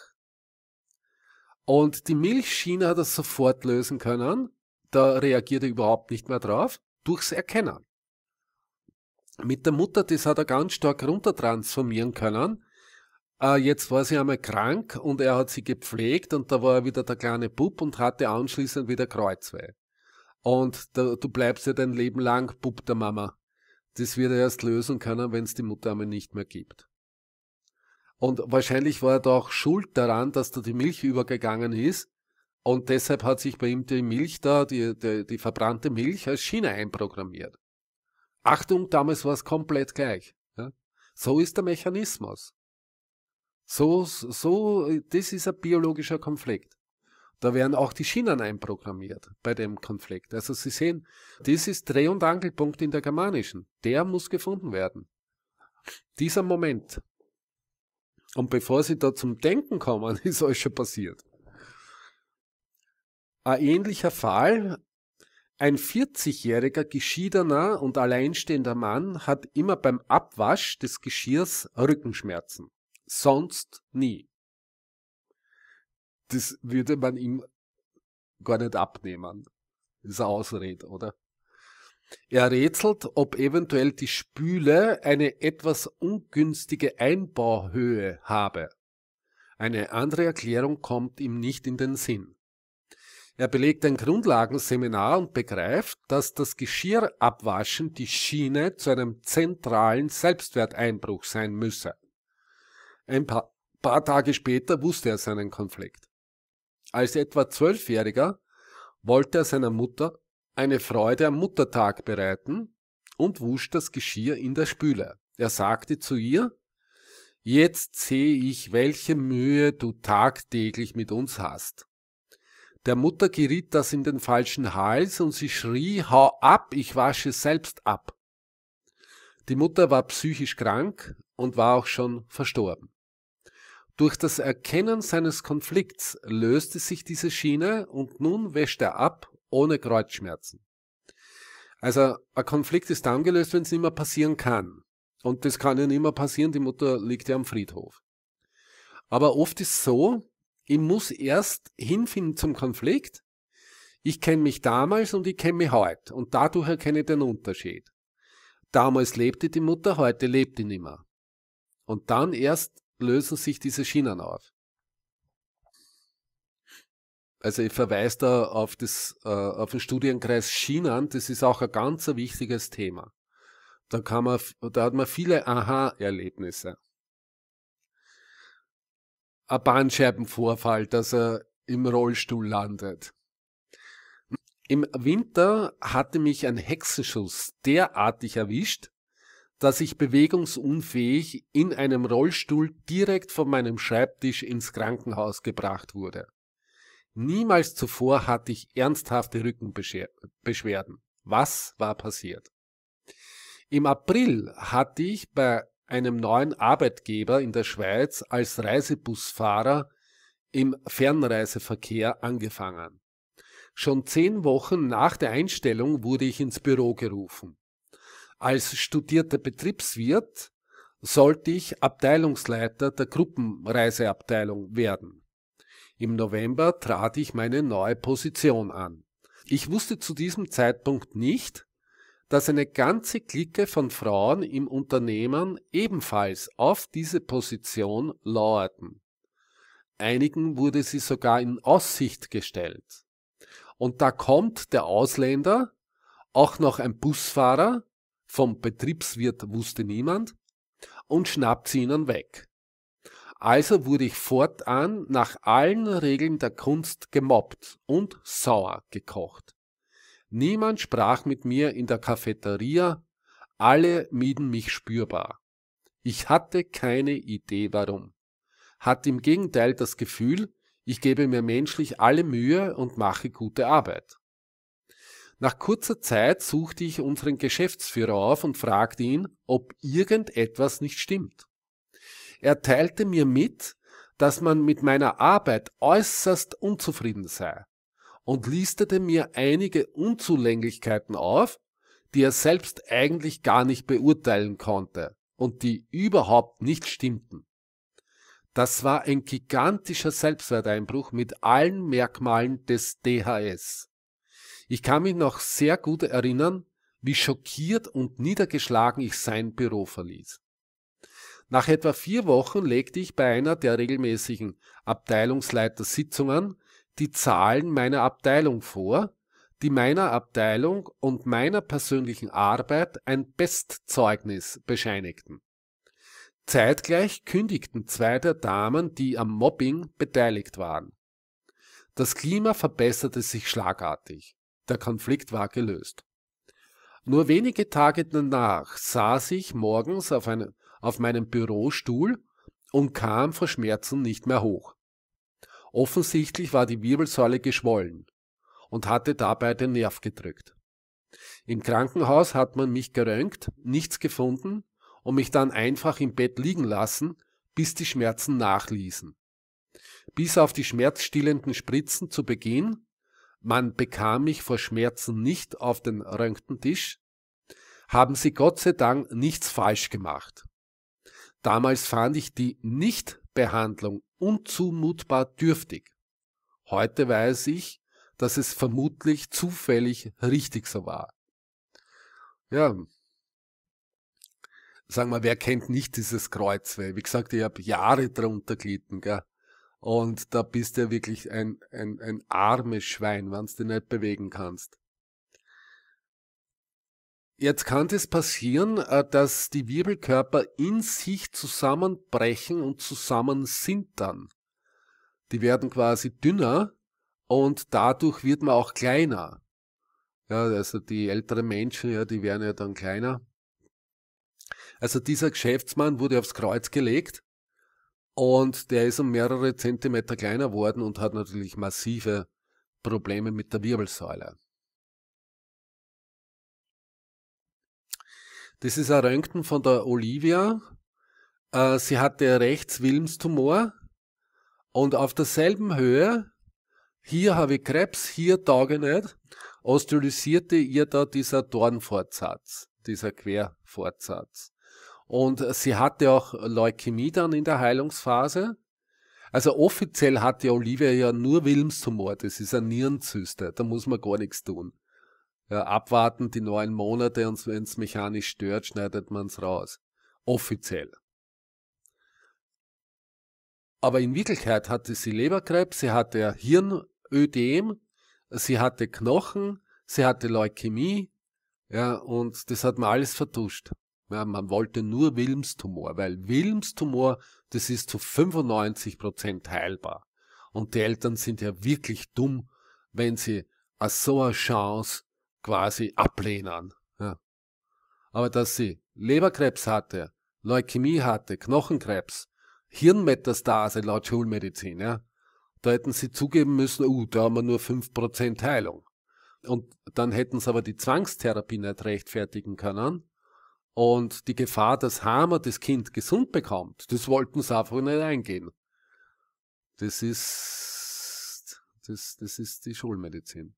Und die Milchschiene hat das sofort lösen können. Da reagiert er überhaupt nicht mehr drauf, durchs Erkennen. Mit der Mutter, das hat er ganz stark runter transformieren können. Äh, jetzt war sie einmal krank und er hat sie gepflegt und da war er wieder der kleine Bub und hatte anschließend wieder Kreuzweh und da, du bleibst ja dein Leben lang Bub der Mama. Das wird er erst lösen können, wenn es die Mutter nicht mehr gibt. Und wahrscheinlich war er da auch schuld daran, dass da die Milch übergegangen ist. Und deshalb hat sich bei ihm die Milch da, die, die, die verbrannte Milch als Schiene einprogrammiert. Achtung, damals war es komplett gleich. Ja? So ist der Mechanismus. So, so, das ist ein biologischer Konflikt. Da werden auch die Schienen einprogrammiert bei dem Konflikt. Also Sie sehen, das ist Dreh- und Angelpunkt in der germanischen. Der muss gefunden werden. Dieser Moment. Und bevor Sie da zum Denken kommen, *laughs* ist euch schon passiert. Ein ähnlicher Fall. Ein 40-jähriger geschiedener und alleinstehender Mann hat immer beim Abwasch des Geschirrs Rückenschmerzen. Sonst nie das würde man ihm gar nicht abnehmen. Das ist eine Ausrede, oder? Er rätselt, ob eventuell die Spüle eine etwas ungünstige Einbauhöhe habe. Eine andere Erklärung kommt ihm nicht in den Sinn. Er belegt ein Grundlagenseminar und begreift, dass das Geschirrabwaschen die Schiene zu einem zentralen Selbstwerteinbruch sein müsse. Ein paar, paar Tage später wusste er seinen Konflikt. Als etwa Zwölfjähriger wollte er seiner Mutter eine Freude am Muttertag bereiten und wusch das Geschirr in der Spüle. Er sagte zu ihr, Jetzt sehe ich, welche Mühe du tagtäglich mit uns hast. Der Mutter geriet das in den falschen Hals und sie schrie, hau ab, ich wasche selbst ab. Die Mutter war psychisch krank und war auch schon verstorben. Durch das Erkennen seines Konflikts löste sich diese Schiene und nun wäscht er ab ohne Kreuzschmerzen. Also ein Konflikt ist dann gelöst, wenn es nicht mehr passieren kann. Und das kann ja nicht mehr passieren, die Mutter liegt ja am Friedhof. Aber oft ist so, ich muss erst hinfinden zum Konflikt. Ich kenne mich damals und ich kenne mich heute. Und dadurch erkenne ich den Unterschied. Damals lebte die Mutter, heute lebt die nicht mehr. Und dann erst lösen sich diese Schienen auf. Also ich verweise da auf, das, äh, auf den Studienkreis Schienen, das ist auch ein ganz wichtiges Thema. Da, kann man, da hat man viele Aha-Erlebnisse. Ein Bandscheibenvorfall, dass er im Rollstuhl landet. Im Winter hatte mich ein Hexenschuss derartig erwischt, dass ich bewegungsunfähig in einem Rollstuhl direkt von meinem Schreibtisch ins Krankenhaus gebracht wurde. Niemals zuvor hatte ich ernsthafte Rückenbeschwerden. Was war passiert? Im April hatte ich bei einem neuen Arbeitgeber in der Schweiz als Reisebusfahrer im Fernreiseverkehr angefangen. Schon zehn Wochen nach der Einstellung wurde ich ins Büro gerufen. Als studierter Betriebswirt sollte ich Abteilungsleiter der Gruppenreiseabteilung werden. Im November trat ich meine neue Position an. Ich wusste zu diesem Zeitpunkt nicht, dass eine ganze Clique von Frauen im Unternehmen ebenfalls auf diese Position lauerten. Einigen wurde sie sogar in Aussicht gestellt. Und da kommt der Ausländer, auch noch ein Busfahrer, vom Betriebswirt wusste niemand und schnappt sie ihnen weg. Also wurde ich fortan nach allen Regeln der Kunst gemobbt und sauer gekocht. Niemand sprach mit mir in der Cafeteria, alle mieden mich spürbar. Ich hatte keine Idee warum. Hatte im Gegenteil das Gefühl, ich gebe mir menschlich alle Mühe und mache gute Arbeit. Nach kurzer Zeit suchte ich unseren Geschäftsführer auf und fragte ihn, ob irgendetwas nicht stimmt. Er teilte mir mit, dass man mit meiner Arbeit äußerst unzufrieden sei und listete mir einige Unzulänglichkeiten auf, die er selbst eigentlich gar nicht beurteilen konnte und die überhaupt nicht stimmten. Das war ein gigantischer Selbstwerteinbruch mit allen Merkmalen des DHS. Ich kann mich noch sehr gut erinnern, wie schockiert und niedergeschlagen ich sein Büro verließ. Nach etwa vier Wochen legte ich bei einer der regelmäßigen Abteilungsleitersitzungen die Zahlen meiner Abteilung vor, die meiner Abteilung und meiner persönlichen Arbeit ein Bestzeugnis bescheinigten. Zeitgleich kündigten zwei der Damen, die am Mobbing beteiligt waren. Das Klima verbesserte sich schlagartig. Der Konflikt war gelöst. Nur wenige Tage danach saß ich morgens auf, einen, auf meinem Bürostuhl und kam vor Schmerzen nicht mehr hoch. Offensichtlich war die Wirbelsäule geschwollen und hatte dabei den Nerv gedrückt. Im Krankenhaus hat man mich geröntgt, nichts gefunden und mich dann einfach im Bett liegen lassen, bis die Schmerzen nachließen. Bis auf die schmerzstillenden Spritzen zu Beginn man bekam mich vor Schmerzen nicht auf den Röntgentisch. Haben sie Gott sei Dank nichts falsch gemacht. Damals fand ich die Nichtbehandlung unzumutbar dürftig. Heute weiß ich, dass es vermutlich zufällig richtig so war. Ja, sagen wir, wer kennt nicht dieses Kreuz? Weil, wie gesagt, ich habe Jahre darunter gelitten. Gell? Und da bist du ja wirklich ein, ein, ein armes Schwein, wenn du dich nicht bewegen kannst. Jetzt kann es das passieren, äh, dass die Wirbelkörper in sich zusammenbrechen und zusammen sind dann. Die werden quasi dünner und dadurch wird man auch kleiner. Ja, also die älteren Menschen, ja, die werden ja dann kleiner. Also dieser Geschäftsmann wurde aufs Kreuz gelegt und der ist um mehrere Zentimeter kleiner worden und hat natürlich massive Probleme mit der Wirbelsäule. Das ist ein Röntgen von der Olivia. Äh, sie hatte rechts Wilmstumor und auf derselben Höhe, hier habe ich Krebs, hier tauge nicht, osteolysierte ihr da dieser Dornfortsatz, dieser Querfortsatz. Und sie hatte auch Leukämie dann in der Heilungsphase. Also offiziell hatte Olivia ja nur wilms das ist eine Nierenzyste, da muss man gar nichts tun. Ja, abwarten die neun Monate und wenn es mechanisch stört, schneidet man es raus. Offiziell. Aber in Wirklichkeit hatte sie Leberkrebs, sie hatte Hirnödem, sie hatte Knochen, sie hatte Leukämie, ja, und das hat man alles vertuscht. Ja, man wollte nur Wilmstumor, weil Wilmstumor, das ist zu 95% heilbar. Und die Eltern sind ja wirklich dumm, wenn sie so eine Chance quasi ablehnen. Ja. Aber dass sie Leberkrebs hatte, Leukämie hatte, Knochenkrebs, Hirnmetastase laut Schulmedizin, ja, da hätten sie zugeben müssen, uh, da haben wir nur 5% Heilung. Und dann hätten sie aber die Zwangstherapie nicht rechtfertigen können, und die Gefahr, dass Hammer das Kind gesund bekommt, das wollten sie einfach nicht eingehen. Das ist, das, das ist die Schulmedizin.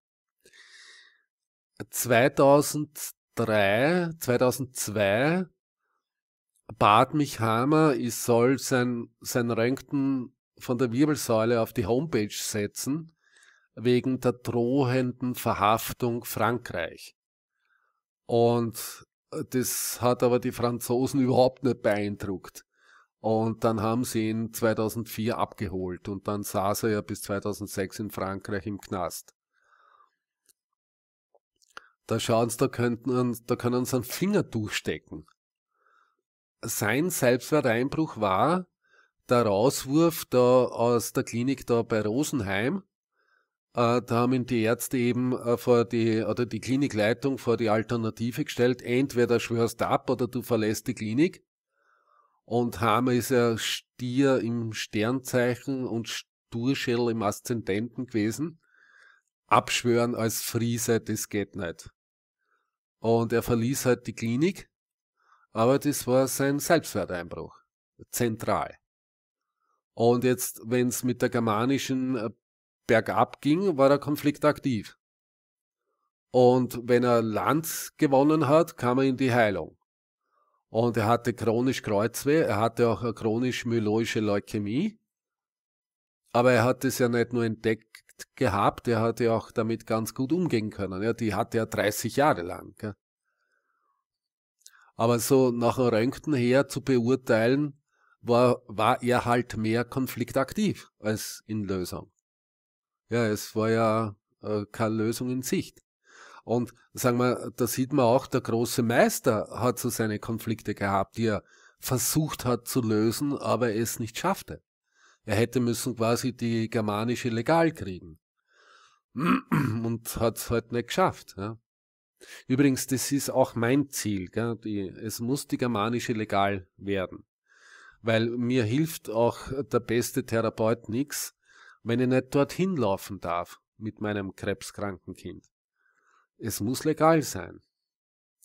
2003, 2002 bat mich Hammer, ich soll sein, sein Röntgen von der Wirbelsäule auf die Homepage setzen, wegen der drohenden Verhaftung Frankreich. Und das hat aber die Franzosen überhaupt nicht beeindruckt. Und dann haben sie ihn 2004 abgeholt und dann saß er ja bis 2006 in Frankreich im Knast. Da schauen sie, da, könnten, da können sie einen Finger durchstecken. Sein Selbstwerteinbruch war der Rauswurf da aus der Klinik da bei Rosenheim äh, da haben ihn die Ärzte eben äh, vor die, oder die Klinikleitung vor die Alternative gestellt, entweder schwörst ab oder du verlässt die Klinik. Und Hame ist ja Stier im Sternzeichen und Sturschädel im Aszendenten gewesen. Abschwören als Friese, das geht nicht. Und er verließ halt die Klinik, aber das war sein Selbstwerteinbruch. Zentral. Und jetzt, wenn es mit der germanischen äh, bergab ging, war der Konflikt aktiv. Und wenn er Land gewonnen hat, kam er in die Heilung. Und er hatte chronisch Kreuzweh, er hatte auch eine chronisch myeloische Leukämie. Aber er hat es ja nicht nur entdeckt gehabt, er hatte auch damit ganz gut umgehen können. Ja, die hatte er 30 Jahre lang. Gell? Aber so nach einem Röntgen her zu beurteilen, war, war er halt mehr konfliktaktiv als in Lösung. Ja, es war ja äh, keine Lösung in Sicht. Und sagen wir, da sieht man auch, der große Meister hat so seine Konflikte gehabt, die er versucht hat zu lösen, aber es nicht schaffte. Er hätte müssen quasi die germanische legal kriegen. *clears throat* Und hat es halt nicht geschafft. Ja. Übrigens, das ist auch mein Ziel. Gell? Die, es muss die germanische legal werden. Weil mir hilft auch der beste Therapeut nichts, wenn ich nicht dorthin laufen darf mit meinem krebskranken Kind? Es muss legal sein.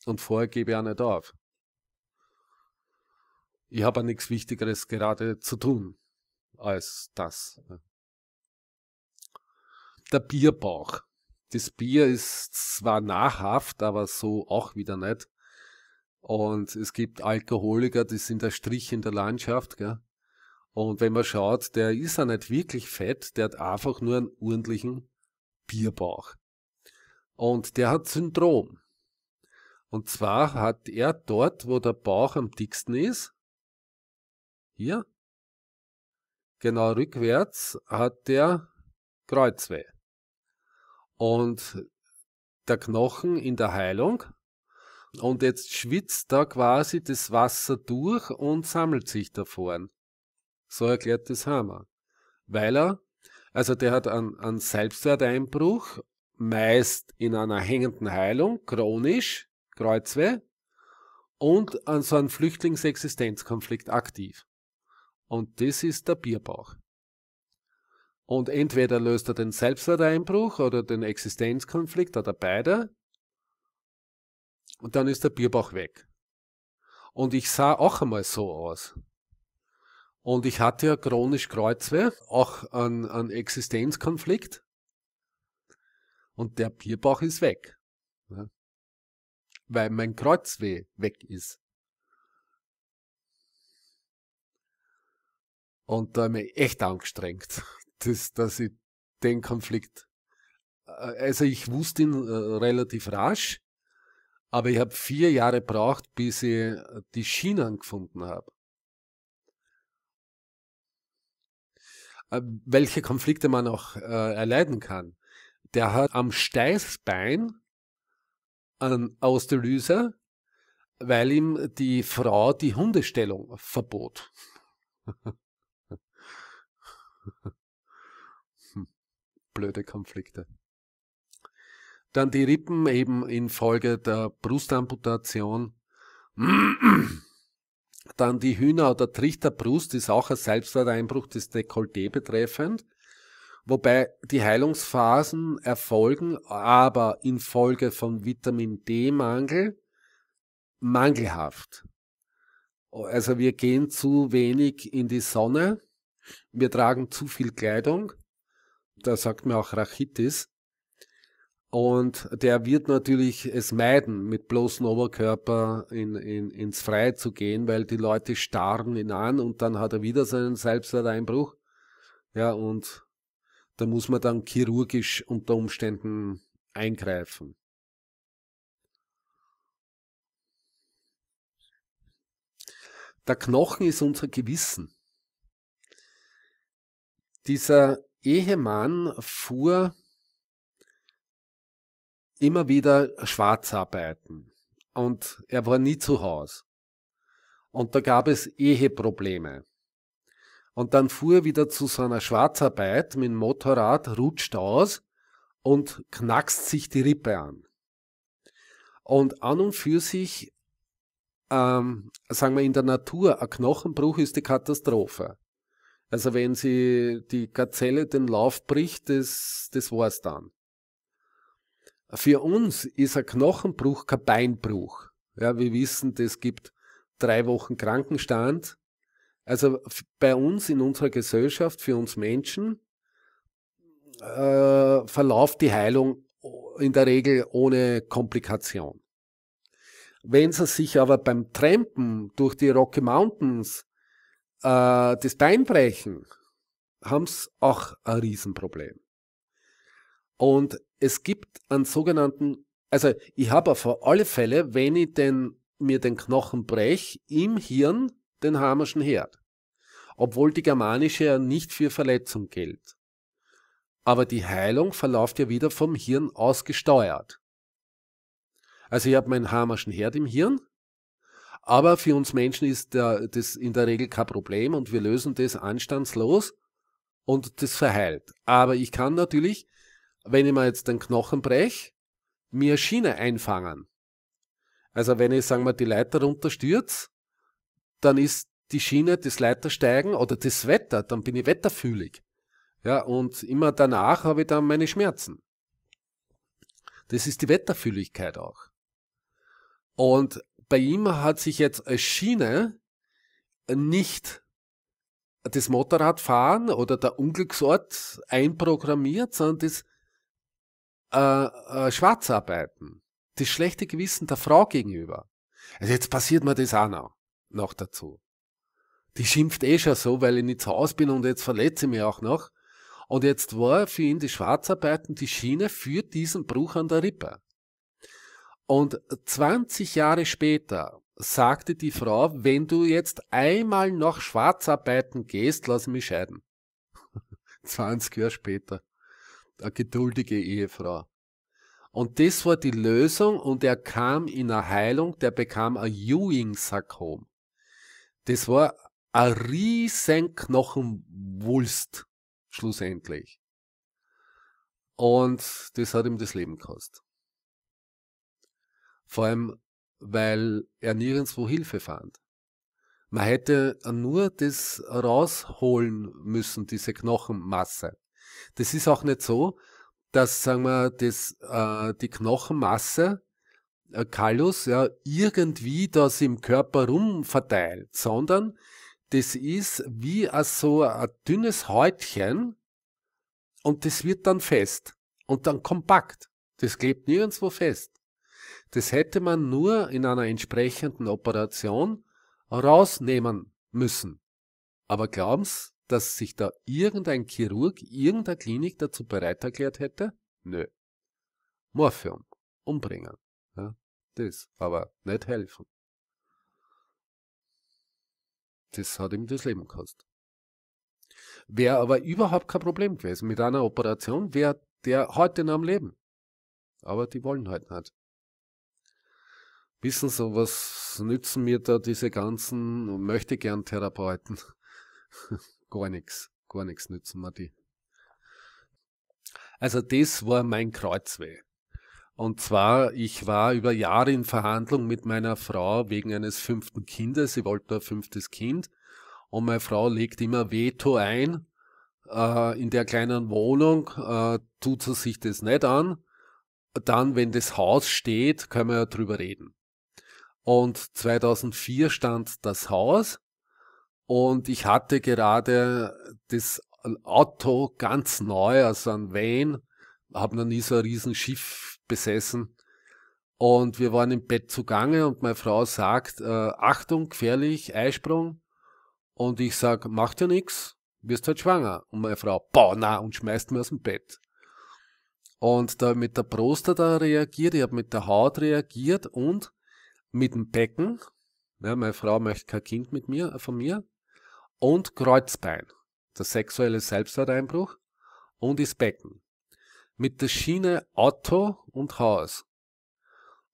Und vorher gebe ich auch nicht auf. Ich habe nichts Wichtigeres gerade zu tun als das. Der Bierbauch. Das Bier ist zwar nahrhaft, aber so auch wieder nicht. Und es gibt Alkoholiker, die sind der Strich in der Landschaft. Gell? Und wenn man schaut, der ist ja nicht wirklich fett, der hat einfach nur einen ordentlichen Bierbauch. Und der hat Syndrom. Und zwar hat er dort, wo der Bauch am dicksten ist, hier, genau rückwärts, hat der Kreuzweh. Und der Knochen in der Heilung. Und jetzt schwitzt da quasi das Wasser durch und sammelt sich da vorn. So erklärt das Hammer. Weil er, also der hat einen, einen Selbstwerteinbruch, meist in einer hängenden Heilung, chronisch, Kreuzweh, und an so einem Flüchtlingsexistenzkonflikt aktiv. Und das ist der Bierbauch. Und entweder löst er den Selbstwerteinbruch oder den Existenzkonflikt oder beide. Und dann ist der Bierbauch weg. Und ich sah auch einmal so aus. Und ich hatte ja chronisch Kreuzweh, auch einen, einen Existenzkonflikt. Und der Bierbauch ist weg. Ja. Weil mein Kreuzweh weg ist. Und da habe ich mich echt angestrengt, *laughs* dass, dass ich den Konflikt. Äh, also ich wusste ihn äh, relativ rasch, aber ich habe vier Jahre braucht, bis ich äh, die Schienen gefunden habe. Äh, welche Konflikte man auch äh, erleiden kann. Der hat am Steißbein an Austerlöser, weil ihm die Frau die Hundestellung verbot. Hm, blöde Konflikte. Dann die Rippen eben infolge der Brustamputation. Dann die Hühner- oder Trichterbrust ist auch ein Selbstwerteinbruch des Dekolleté betreffend. Wobei die Heilungsphasen erfolgen, aber infolge von Vitamin D-Mangel mangelhaft. Also wir gehen zu wenig in die Sonne, wir tragen zu viel Kleidung, da sagt man auch Rachitis, und der wird natürlich es meiden, mit bloßem Oberkörper in, in, ins Freie zu gehen, weil die Leute starren ihn an und dann hat er wieder seinen Selbstwerteinbruch. Ja, und da muss man dann chirurgisch unter Umständen eingreifen. Der Knochen ist unser Gewissen. Dieser Ehemann fuhr immer wieder Schwarzarbeiten und er war nie zu Hause. Und da gab es Eheprobleme. Und dann fuhr er wieder zu seiner Schwarzarbeit mit dem Motorrad, rutscht aus und knackst sich die Rippe an. Und an und für sich, ähm, sagen wir in der Natur, ein Knochenbruch ist die Katastrophe. Also wenn sie die Gazelle den Lauf bricht, das, das es dann. Für uns ist ein Knochenbruch kein Beinbruch. Ja, wir wissen, es gibt drei Wochen Krankenstand. Also bei uns in unserer Gesellschaft, für uns Menschen, äh, verläuft die Heilung in der Regel ohne Komplikation. Wenn sie sich aber beim Trampen durch die Rocky Mountains äh, das Bein brechen, haben sie auch ein Riesenproblem. Und es gibt einen sogenannten, also ich habe auf alle Fälle, wenn ich den, mir den Knochen breche, im Hirn den Hamerschen Herd. Obwohl die germanische ja nicht für Verletzung gilt. Aber die Heilung verläuft ja wieder vom Hirn aus gesteuert. Also ich habe meinen Hamerschen Herd im Hirn, aber für uns Menschen ist der, das in der Regel kein Problem und wir lösen das anstandslos und das verheilt. Aber ich kann natürlich wenn ich mir jetzt den Knochen brech, mir Schiene einfangen. Also wenn ich, sagen wir, die Leiter runterstürze, dann ist die Schiene, das Leitersteigen oder das Wetter, dann bin ich wetterfühlig. Ja, und immer danach habe ich dann meine Schmerzen. Das ist die Wetterfühligkeit auch. Und bei ihm hat sich jetzt als Schiene nicht das Motorradfahren oder der Unglücksort einprogrammiert, sondern das äh, äh Schwarzarbeiten, das schlechte Gewissen der Frau gegenüber. Also jetzt passiert mir das auch noch, noch dazu. Die schimpft eh schon so, weil ich nicht zu Hause bin und jetzt verletze ich mich auch noch. Und jetzt war für ihn die Schwarzarbeiten die Schiene für diesen Bruch an der Rippe. Und 20 Jahre später sagte die Frau, wenn du jetzt einmal noch Schwarzarbeiten gehst, lass mich scheiden. 20 *laughs* Jahre später eine geduldige Ehefrau. Und das war die Lösung und er kam in eine Heilung, der bekam ein Ewing-Sarkom. Das war ein riesen Knochenwulst, schlussendlich. Und das hat ihm das Leben gekostet. Vor allem, weil er nirgendwo Hilfe fand. Man hätte nur das rausholen müssen, diese Knochenmasse. Das ist auch nicht so, dass, sagen wir, das, äh, die Knochenmasse, äh, Kallus, ja, irgendwie das im Körper rumverteilt, sondern das ist wie a so ein dünnes Häutchen und das wird dann fest und dann kompakt. Das klebt nirgendwo fest. Das hätte man nur in einer entsprechenden Operation rausnehmen müssen. Aber glauben's, dass sich da irgendein Chirurg irgendeine Klinik dazu bereit erklärt hätte? Nö. Morphium. Umbringen. Ja, das. Aber nicht helfen. Das hat ihm das Leben gekostet. Wäre aber überhaupt kein Problem gewesen. Mit einer Operation wäre der heute noch am Leben. Aber die wollen halt nicht. Wissen so, was nützen mir da diese ganzen möchte gern Therapeuten? *laughs* gar nichts, gar nichts nützen mir die. Also das war mein Kreuzweh. Und zwar, ich war über Jahre in Verhandlung mit meiner Frau wegen eines fünften Kindes. Sie wollte ein fünftes Kind. Und meine Frau legt immer Veto ein. Äh, in der kleinen Wohnung äh, tut sie sich das nicht an. Dann, wenn das Haus steht, können wir ja drüber reden. Und 2004 stand das Haus und ich hatte gerade das Auto ganz neu, also ein Van, habe noch nie so ein Riesenschiff besessen. Und wir waren im Bett zugange und meine Frau sagt, äh, Achtung, gefährlich, Eisprung. Und ich sag, macht ja nix, wirst halt schwanger. Und meine Frau, boah, na, und schmeißt mir aus dem Bett. Und da mit der Prostata reagiert, ich habe mit der Haut reagiert und mit dem Becken. Ja, meine Frau möchte kein Kind mit mir, von mir und Kreuzbein, der sexuelle Selbstwerteinbruch und das Becken. Mit der Schiene Auto und Haus.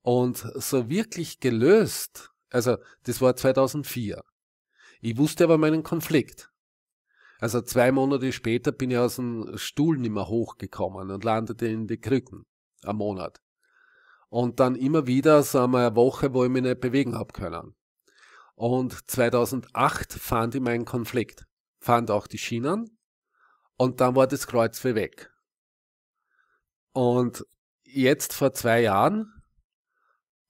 Und so wirklich gelöst, also das war 2004. Ich wusste aber meinen Konflikt. Also zwei Monate später bin ich aus dem Stuhl nicht mehr hochgekommen und landete in die Krücken. Ein Monat. Und dann immer wieder so einmal eine Woche, wo ich mich nicht bewegen hab können. Und 2008 fand ich meinen Konflikt, fand auch die Schienen und dann war das Kreuzweh weg. Und jetzt vor zwei Jahren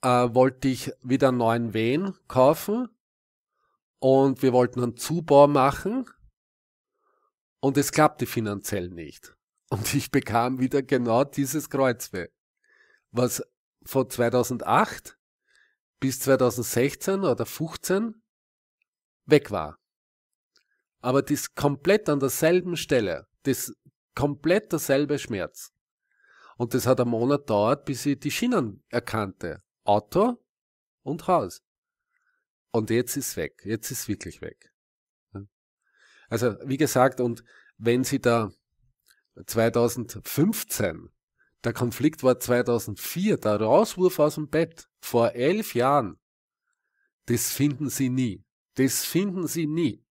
äh, wollte ich wieder einen neuen Wehen kaufen und wir wollten einen Zubau machen und es klappte finanziell nicht. *laughs* Und ich bekam wieder genau dieses Kreuzweh, was von 2008 bis 2016 oder 15 weg war. Aber das komplett an derselben Stelle, das komplett derselbe Schmerz. Und das hat einen Monat gedauert, bis ich die Schienen erkannte. Auto und Haus. Und jetzt ist weg. Jetzt ist wirklich weg. Also, wie gesagt, und wenn Sie da 2015 der Konflikt war 2004, der Rauswurf aus dem Bett, vor elf Jahren. Das finden Sie nie. Das finden Sie nie.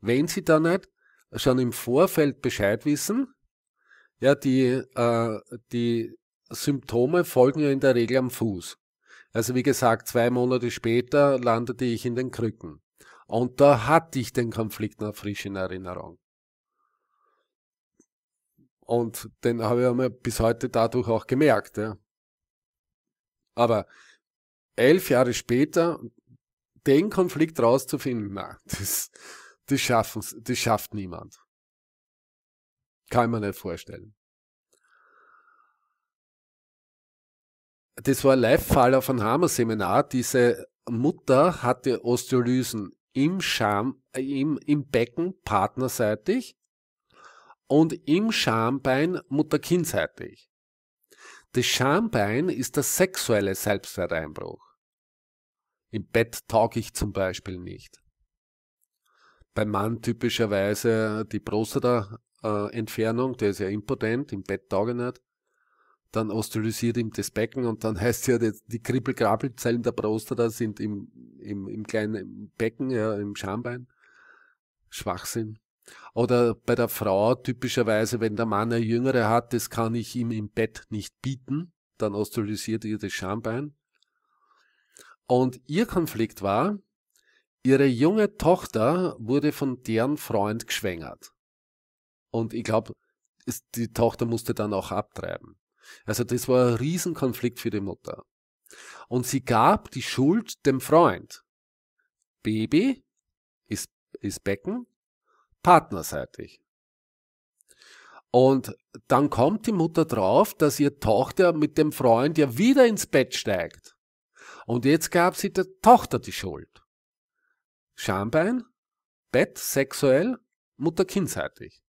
Wenn Sie da nicht schon im Vorfeld Bescheid wissen, ja, die, äh, die Symptome folgen ja in der Regel am Fuß. Also wie gesagt, zwei Monate später landete ich in den Krücken. Und da hatte ich den Konflikt noch frisch in Erinnerung. Und den habe ich mir bis heute dadurch auch gemerkt. Ja. Aber elf Jahre später, den Konflikt rauszufinden, na, das, das, schaffen, das schafft niemand. Kann man nicht vorstellen. Das war ein Live-Fall auf einem Hammer-Seminar. Diese Mutter hatte Osteolysen im Scham, äh, im, im Becken partnerseitig und im Schambein mutter-kindseitig. Das Schambein ist der sexuelle Selbstwerteinbruch. Im Bett taug ich zum Beispiel nicht. Beim Mann typischerweise die Prostata-Entfernung, äh, der ist ja impotent, im Bett taug ich nicht. Dann osteolysiert ihm das Becken und dann *laughs* heißt ja, die Kribbelgrabelzellen der Prostata sind im, im, im kleinen Becken, ja, im Schambein. Schwachsinn. Oder bei der Frau typischerweise, wenn der Mann eine Jüngere hat, das kann ich ihm im Bett nicht bieten, dann osteolysiert ihr das Schambein. Und ihr Konflikt war, ihre junge Tochter wurde von deren Freund geschwängert. Und ich glaube, die Tochter musste dann auch abtreiben. Also das war ein Riesenkonflikt für die Mutter. Und sie gab die Schuld dem Freund. Baby ist, ist Becken, partnerseitig. Und dann kommt die Mutter drauf, dass ihr Tochter mit dem Freund ja wieder ins Bett steigt. Und jetzt gab sie der Tochter die Schuld. Schambein, Bett sexuell, Mutter kindseitig.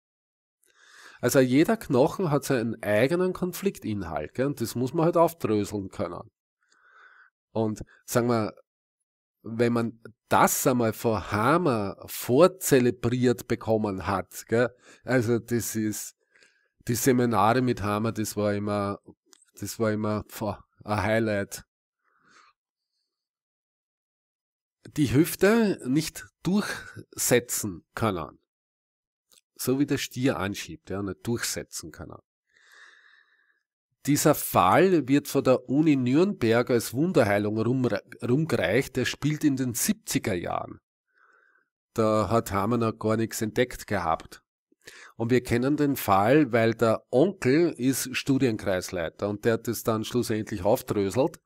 Also jeder Knochen hat seinen eigenen Konfliktinhalt, gell? und das muss man halt aufdröseln können. Und sagen wir, wenn man das einmal vor Hammer vorzelebriert bekommen hat, gell? also das ist, die Seminare mit Hammer, das war immer, das war immer boah, ein Highlight. Die Hüfte nicht durchsetzen können. So wie der Stier anschiebt, ja, nicht durchsetzen können. Dieser Fall wird von der Uni Nürnberg als Wunderheilung rum, rumgereicht. Er spielt in den 70er Jahren. Da hat Hamener gar nichts entdeckt gehabt. Und wir kennen den Fall, weil der Onkel ist Studienkreisleiter und der hat es dann schlussendlich aufdröselt.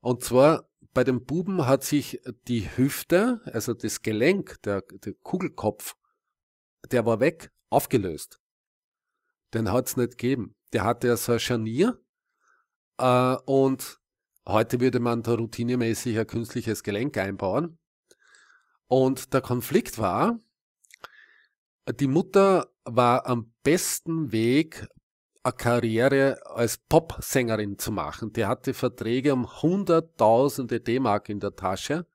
Und zwar bei dem Buben hat sich die Hüfte, also das Gelenk, der, der Kugelkopf, der war weg, aufgelöst. Den hat's nicht gegeben der hatte ja so ein Scharnier äh, und heute würde man da routinemäßig ein künstliches Gelenk einbauen. Und der Konflikt war, die Mutter war am besten Weg, eine Karriere als Popsängerin zu machen. Die hatte Verträge um hunderttausende D-Mark in der Tasche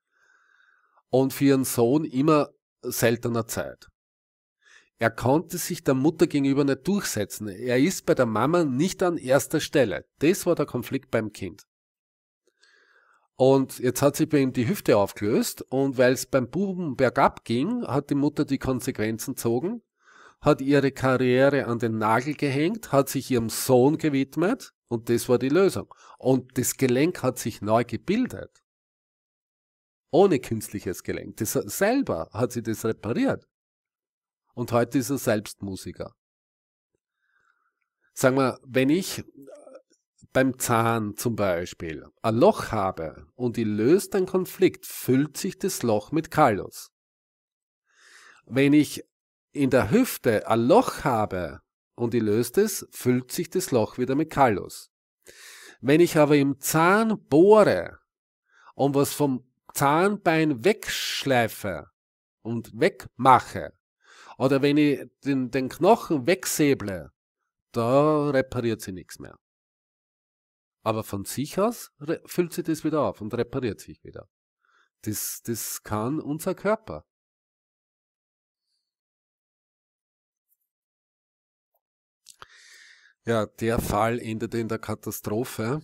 und für ihren Sohn immer seltener Zeit. Er konnte sich der Mutter gegenüber nicht durchsetzen. Er ist bei der Mama nicht an erster Stelle. Das war der Konflikt beim Kind. Und jetzt hat sich bei ihm die Hüfte aufgelöst und weil es beim Buben bergab ging, hat die Mutter die Konsequenzen zogen, hat ihre Karriere an den Nagel gehängt, hat sich ihrem Sohn gewidmet und das war die Lösung. Und das Gelenk hat sich neu gebildet. Ohne künstliches Gelenk. Das selber hat sie das repariert und heute ist er selbst Musiker. Sagen wir, wenn ich äh, beim Zahn zum Beispiel ein Loch habe und ich löst einen Konflikt, füllt sich das Loch mit Kallus. Wenn ich in der Hüfte ein Loch habe und ich löst es, füllt sich das Loch wieder mit Kallus. Wenn ich aber im Zahn bohre und was vom Zahnbein wegschleife und wegmache, oder wenn ich den, den Knochen wegsäble, da repariert sie nichts mehr. Aber von sich aus füllt sie das wieder auf und repariert sich wieder. Das, das kann unser Körper. Ja, der Fall endete in der Katastrophe.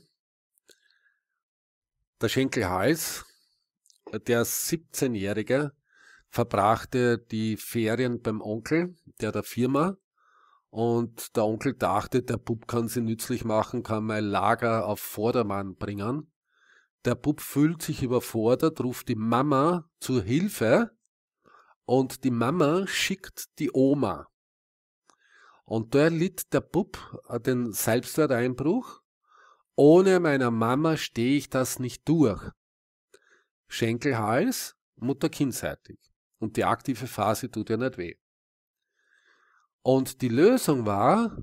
Der Schenkelhals, der 17-Jährige, verbrachte die Ferien beim Onkel, der der Firma. Und der Onkel dachte, der Bub kann sie nützlich machen, kann mein Lager auf Vordermann bringen. Der Bub fühlt sich überfordert, ruft die Mama zur Hilfe und die Mama schickt die Oma. Und da erlitt der Bub äh, den Selbstwerteinbruch. Ohne meiner Mama stehe ich das nicht durch. Schenkelhals, mutter kindseitig. Und die aktive Phase tut ja nicht weh. Und die Lösung war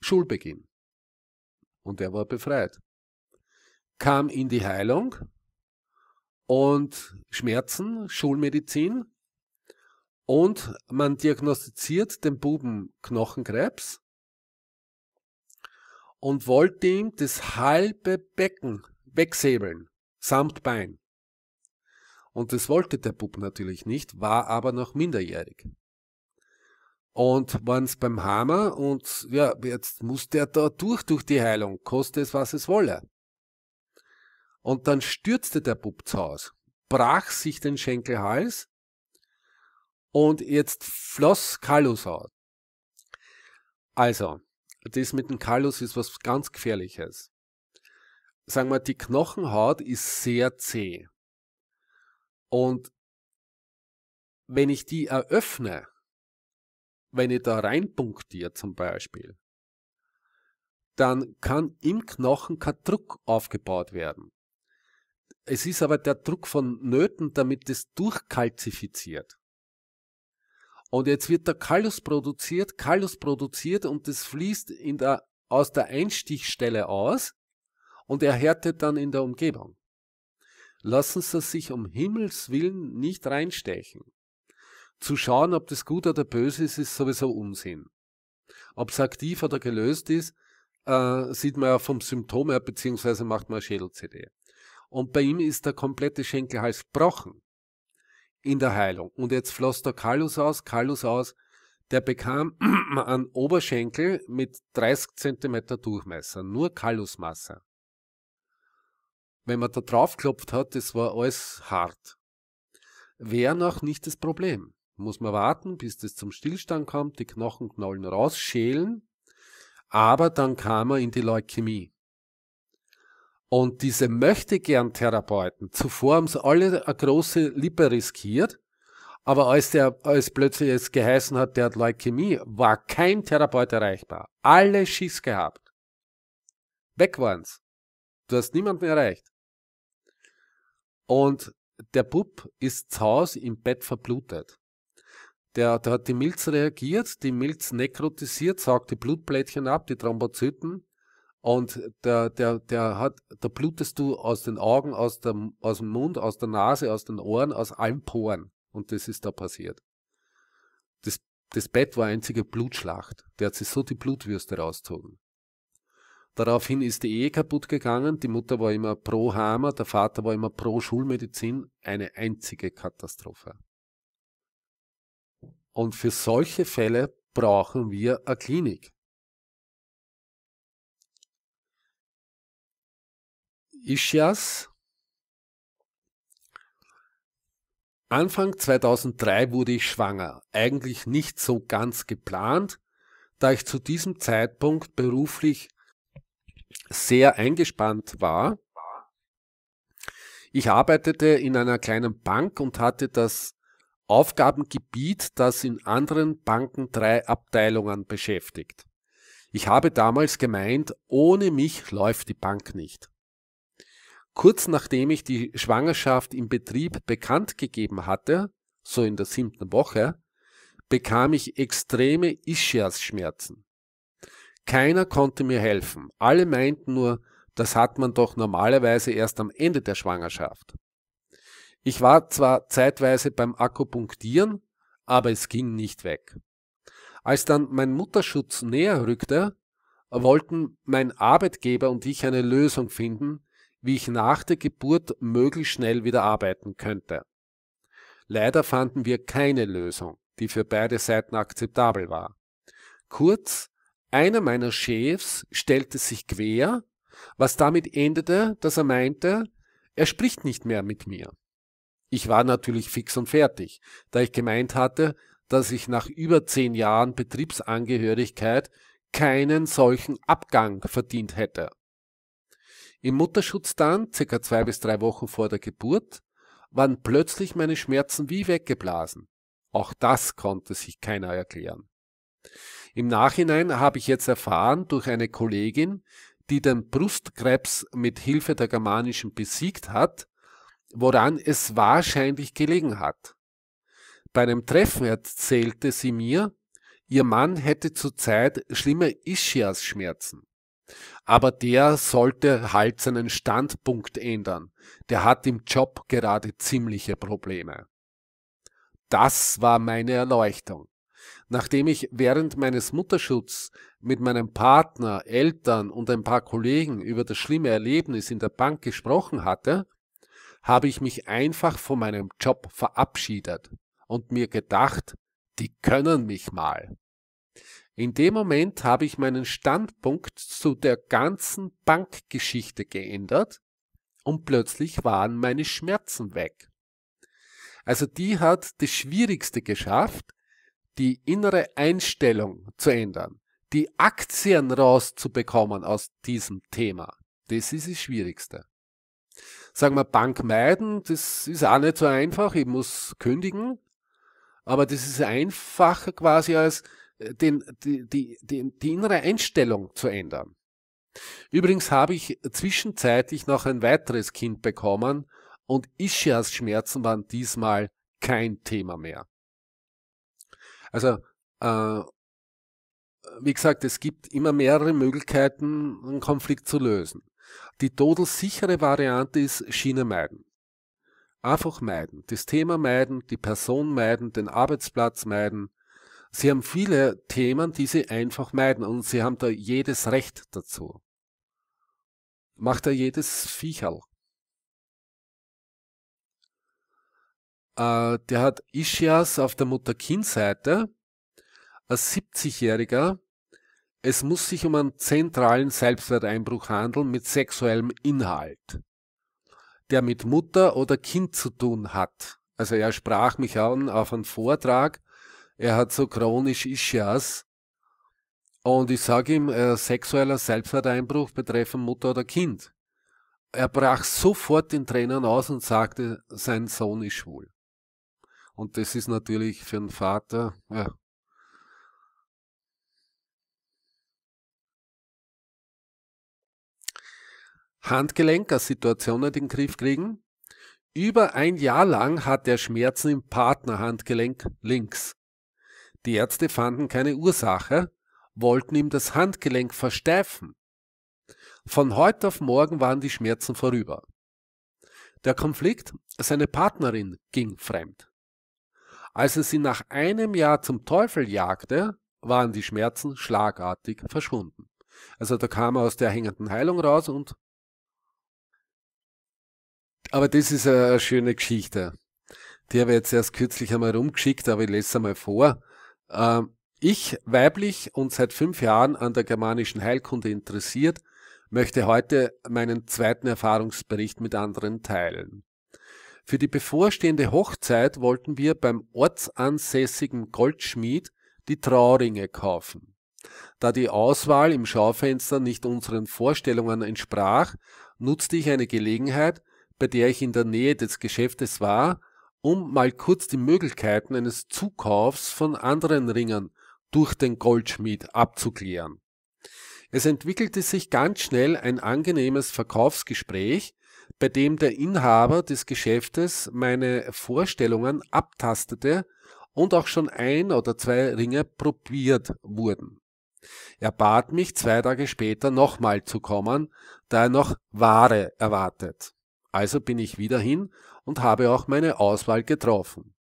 Schulbeginn. Und er war befreit. Kam in die Heilung und Schmerzen, Schulmedizin. Und man diagnostiziert den Buben Knochenkrebs und wollte ihm das halbe Becken wegsäbeln, samt Bein. Und das wollte der Bub natürlich nicht, war aber noch minderjährig. Und waren es beim Hammer und ja, jetzt muss der da durch durch die Heilung, koste es, was es wolle. Und dann stürzte der Bub zu Haus, brach sich den Schenkelhals und jetzt floss Kallus aus. Also, das mit dem Kallus ist was ganz Gefährliches. Sagen wir, die Knochenhaut ist sehr zäh. Und wenn ich die eröffne, wenn ich da reinpunktiere zum Beispiel, dann kann im Knochen kein Druck aufgebaut werden. Es ist aber der Druck von Nöten, damit es durchkalzifiziert. Und jetzt wird der Kallus produziert, Kallus produziert und es fließt der, aus der Einstichstelle aus und erhärtet dann in der Umgebung lassen Sie sich um Himmels Willen nicht reinstechen. Zu schauen, ob das gut oder böse ist, ist sowieso Unsinn. Ob es aktiv oder gelöst ist, äh, sieht man ja vom Symptom her, beziehungsweise macht man Schädel-CD. Und bei ihm ist der komplette Schenkelhals gebrochen in der Heilung. Und jetzt floss der Kallus aus, Kallus aus, der bekam *clears throat* einen Oberschenkel mit 30 cm Durchmesser, nur Kallusmasse wenn man da draufklopft hat, das war alles hart. Wäre noch nicht das Problem. Muss man warten, bis das zum Stillstand kommt, die Knochenknollen rausschälen, aber dann kam er in die Leukämie. Und diese Möchtegern-Therapeuten, zuvor haben sie alle eine große Lippe riskiert, aber als der, als plötzlich es geheißen hat, der hat Leukämie, war kein Therapeut erreichbar. Alle Schiss gehabt. Weg waren's. Du hast niemanden mehr erreicht. Und der Bub ist zu Hause im Bett verblutet. Der, da hat die Milz reagiert, die Milz nekrotisiert, saugt die Blutblättchen ab, die Thrombozyten, und der, der, der hat, da blutest du aus den Augen, aus dem, aus dem Mund, aus der Nase, aus den Ohren, aus allen Poren. Und das ist da passiert. Das, das Bett war einzige Blutschlacht. Der hat sich so die Blutwürste rauszogen. Daraufhin ist die Ehe kaputt gegangen. Die Mutter war immer pro Hammer, der Vater war immer pro Schulmedizin. Eine einzige Katastrophe. Und für solche Fälle brauchen wir eine Klinik. Ischias. Anfang 2003 wurde ich schwanger. Eigentlich nicht so ganz geplant, da ich zu diesem Zeitpunkt beruflich sehr eingespannt war. Ich arbeitete in einer kleinen Bank und hatte das Aufgabengebiet, das in anderen Banken drei Abteilungen beschäftigt. Ich habe damals gemeint, ohne mich läuft die Bank nicht. Kurz nachdem ich die Schwangerschaft im Betrieb bekannt gegeben hatte, so in der siebten Woche, bekam ich extreme Ischias-Schmerzen. Keiner konnte mir helfen. Alle meinten nur, das hat man doch normalerweise erst am Ende der Schwangerschaft. Ich war zwar zeitweise beim Akupunktieren, aber es ging nicht weg. Als dann mein Mutterschutz näher rückte, wollten mein Arbeitgeber und ich eine Lösung finden, wie ich nach der Geburt möglichst schnell wieder arbeiten könnte. Leider fanden wir keine Lösung, die für beide Seiten akzeptabel war. Kurz, einer meiner Chefs stellte sich quer, was damit endete, dass er meinte, er spricht nicht mehr mit mir. Ich war natürlich fix und fertig, da ich gemeint hatte, dass ich nach über zehn Jahren Betriebsangehörigkeit keinen solchen Abgang verdient hätte. Im Mutterschutz dann, circa zwei bis drei Wochen vor der Geburt, waren plötzlich meine Schmerzen wie weggeblasen. Auch das konnte sich keiner erklären. Im Nachhinein habe ich jetzt erfahren durch eine Kollegin, die den Brustkrebs mit Hilfe der germanischen besiegt hat, woran es wahrscheinlich gelegen hat. Bei einem Treffen erzählte sie mir, ihr Mann hätte zurzeit schlimme Ischias-Schmerzen. Aber der sollte halt seinen Standpunkt ändern. Der hat im Job gerade ziemliche Probleme. Das war meine Erleuchtung nachdem ich während meines Mutterschutz mit meinem Partner, Eltern und ein paar Kollegen über das schlimme Erlebnis in der Bank gesprochen hatte, habe ich mich einfach von meinem Job verabschiedet und mir gedacht, die können mich mal. In dem Moment habe ich meinen Standpunkt zu der ganzen Bankgeschichte geändert und plötzlich waren meine Schmerzen weg. Also die hat das Schwierigste geschafft, die innere Einstellung zu ändern, die Aktien rauszubekommen aus diesem Thema, das ist das Schwierigste. Sagen wir Bank meiden, das ist auch nicht so einfach, ich muss kündigen, aber das ist einfacher quasi als äh, den, die, die, die, die innere Einstellung zu ändern. Übrigens habe ich zwischenzeitlich noch ein weiteres Kind bekommen und Ischias-Schmerzen waren diesmal kein Thema mehr. Also äh, wie gesagt, es gibt immer mehrere Möglichkeiten, einen Konflikt zu lösen. Die todelsichere Variante ist Schiene meiden. Einfach meiden, das Thema meiden, die Person meiden, den Arbeitsplatz meiden. Sie haben viele Themen, die sie einfach meiden und sie haben da jedes Recht dazu. Macht da jedes Viecherl. Äh, der hat Ischias auf der Mutter-Kind-Seite, ein 70-Jähriger. Es muss sich um einen zentralen Selbstwerteinbruch handeln mit sexuellem Inhalt, der mit Mutter oder Kind zu tun hat. Also er sprach mich an auf einen Vortrag. Er hat so chronisch Ischias. Und ich sage ihm, äh, sexueller Selbstwerteinbruch betreffend Mutter oder Kind. Er brach sofort den Tränen aus und sagte, sein Sohn ist schwul. Und das ist natürlich für einen Vater, ja. Handgelenkersituationen in den Griff kriegen. Über ein Jahr lang hat er Schmerzen im Partnerhandgelenk links. Die Ärzte fanden keine Ursache, wollten ihm das Handgelenk versteifen. Von heute auf morgen waren die Schmerzen vorüber. Der Konflikt, seine Partnerin ging fremd. Als er sie nach einem Jahr zum Teufel jagte, waren die Schmerzen schlagartig verschwunden. Also da kam er aus der hängenden Heilung raus und aber das ist eine schöne Geschichte. Die habe ich jetzt erst kürzlich einmal rumgeschickt, aber ich lese es einmal vor. Ähm, ich, weiblich und seit fünf Jahren an der germanischen Heilkunde interessiert, möchte heute meinen zweiten Erfahrungsbericht mit anderen teilen. Für die bevorstehende Hochzeit wollten wir beim ortsansässigen Goldschmied die Trauringe kaufen. Da die Auswahl im Schaufenster nicht unseren Vorstellungen entsprach, nutzte ich eine Gelegenheit, bei der ich in der Nähe des Geschäftes war, um mal kurz die Möglichkeiten eines Zukaufs von anderen Ringen durch den Goldschmied abzuklären. Es entwickelte sich ganz schnell ein angenehmes Verkaufsgespräch, bei dem der Inhaber des Geschäftes meine Vorstellungen abtastete und auch schon ein oder zwei Ringe probiert wurden. Er bat mich zwei Tage später nochmal zu kommen, da er noch Ware erwartet. Also bin ich wieder hin und habe auch meine Auswahl getroffen.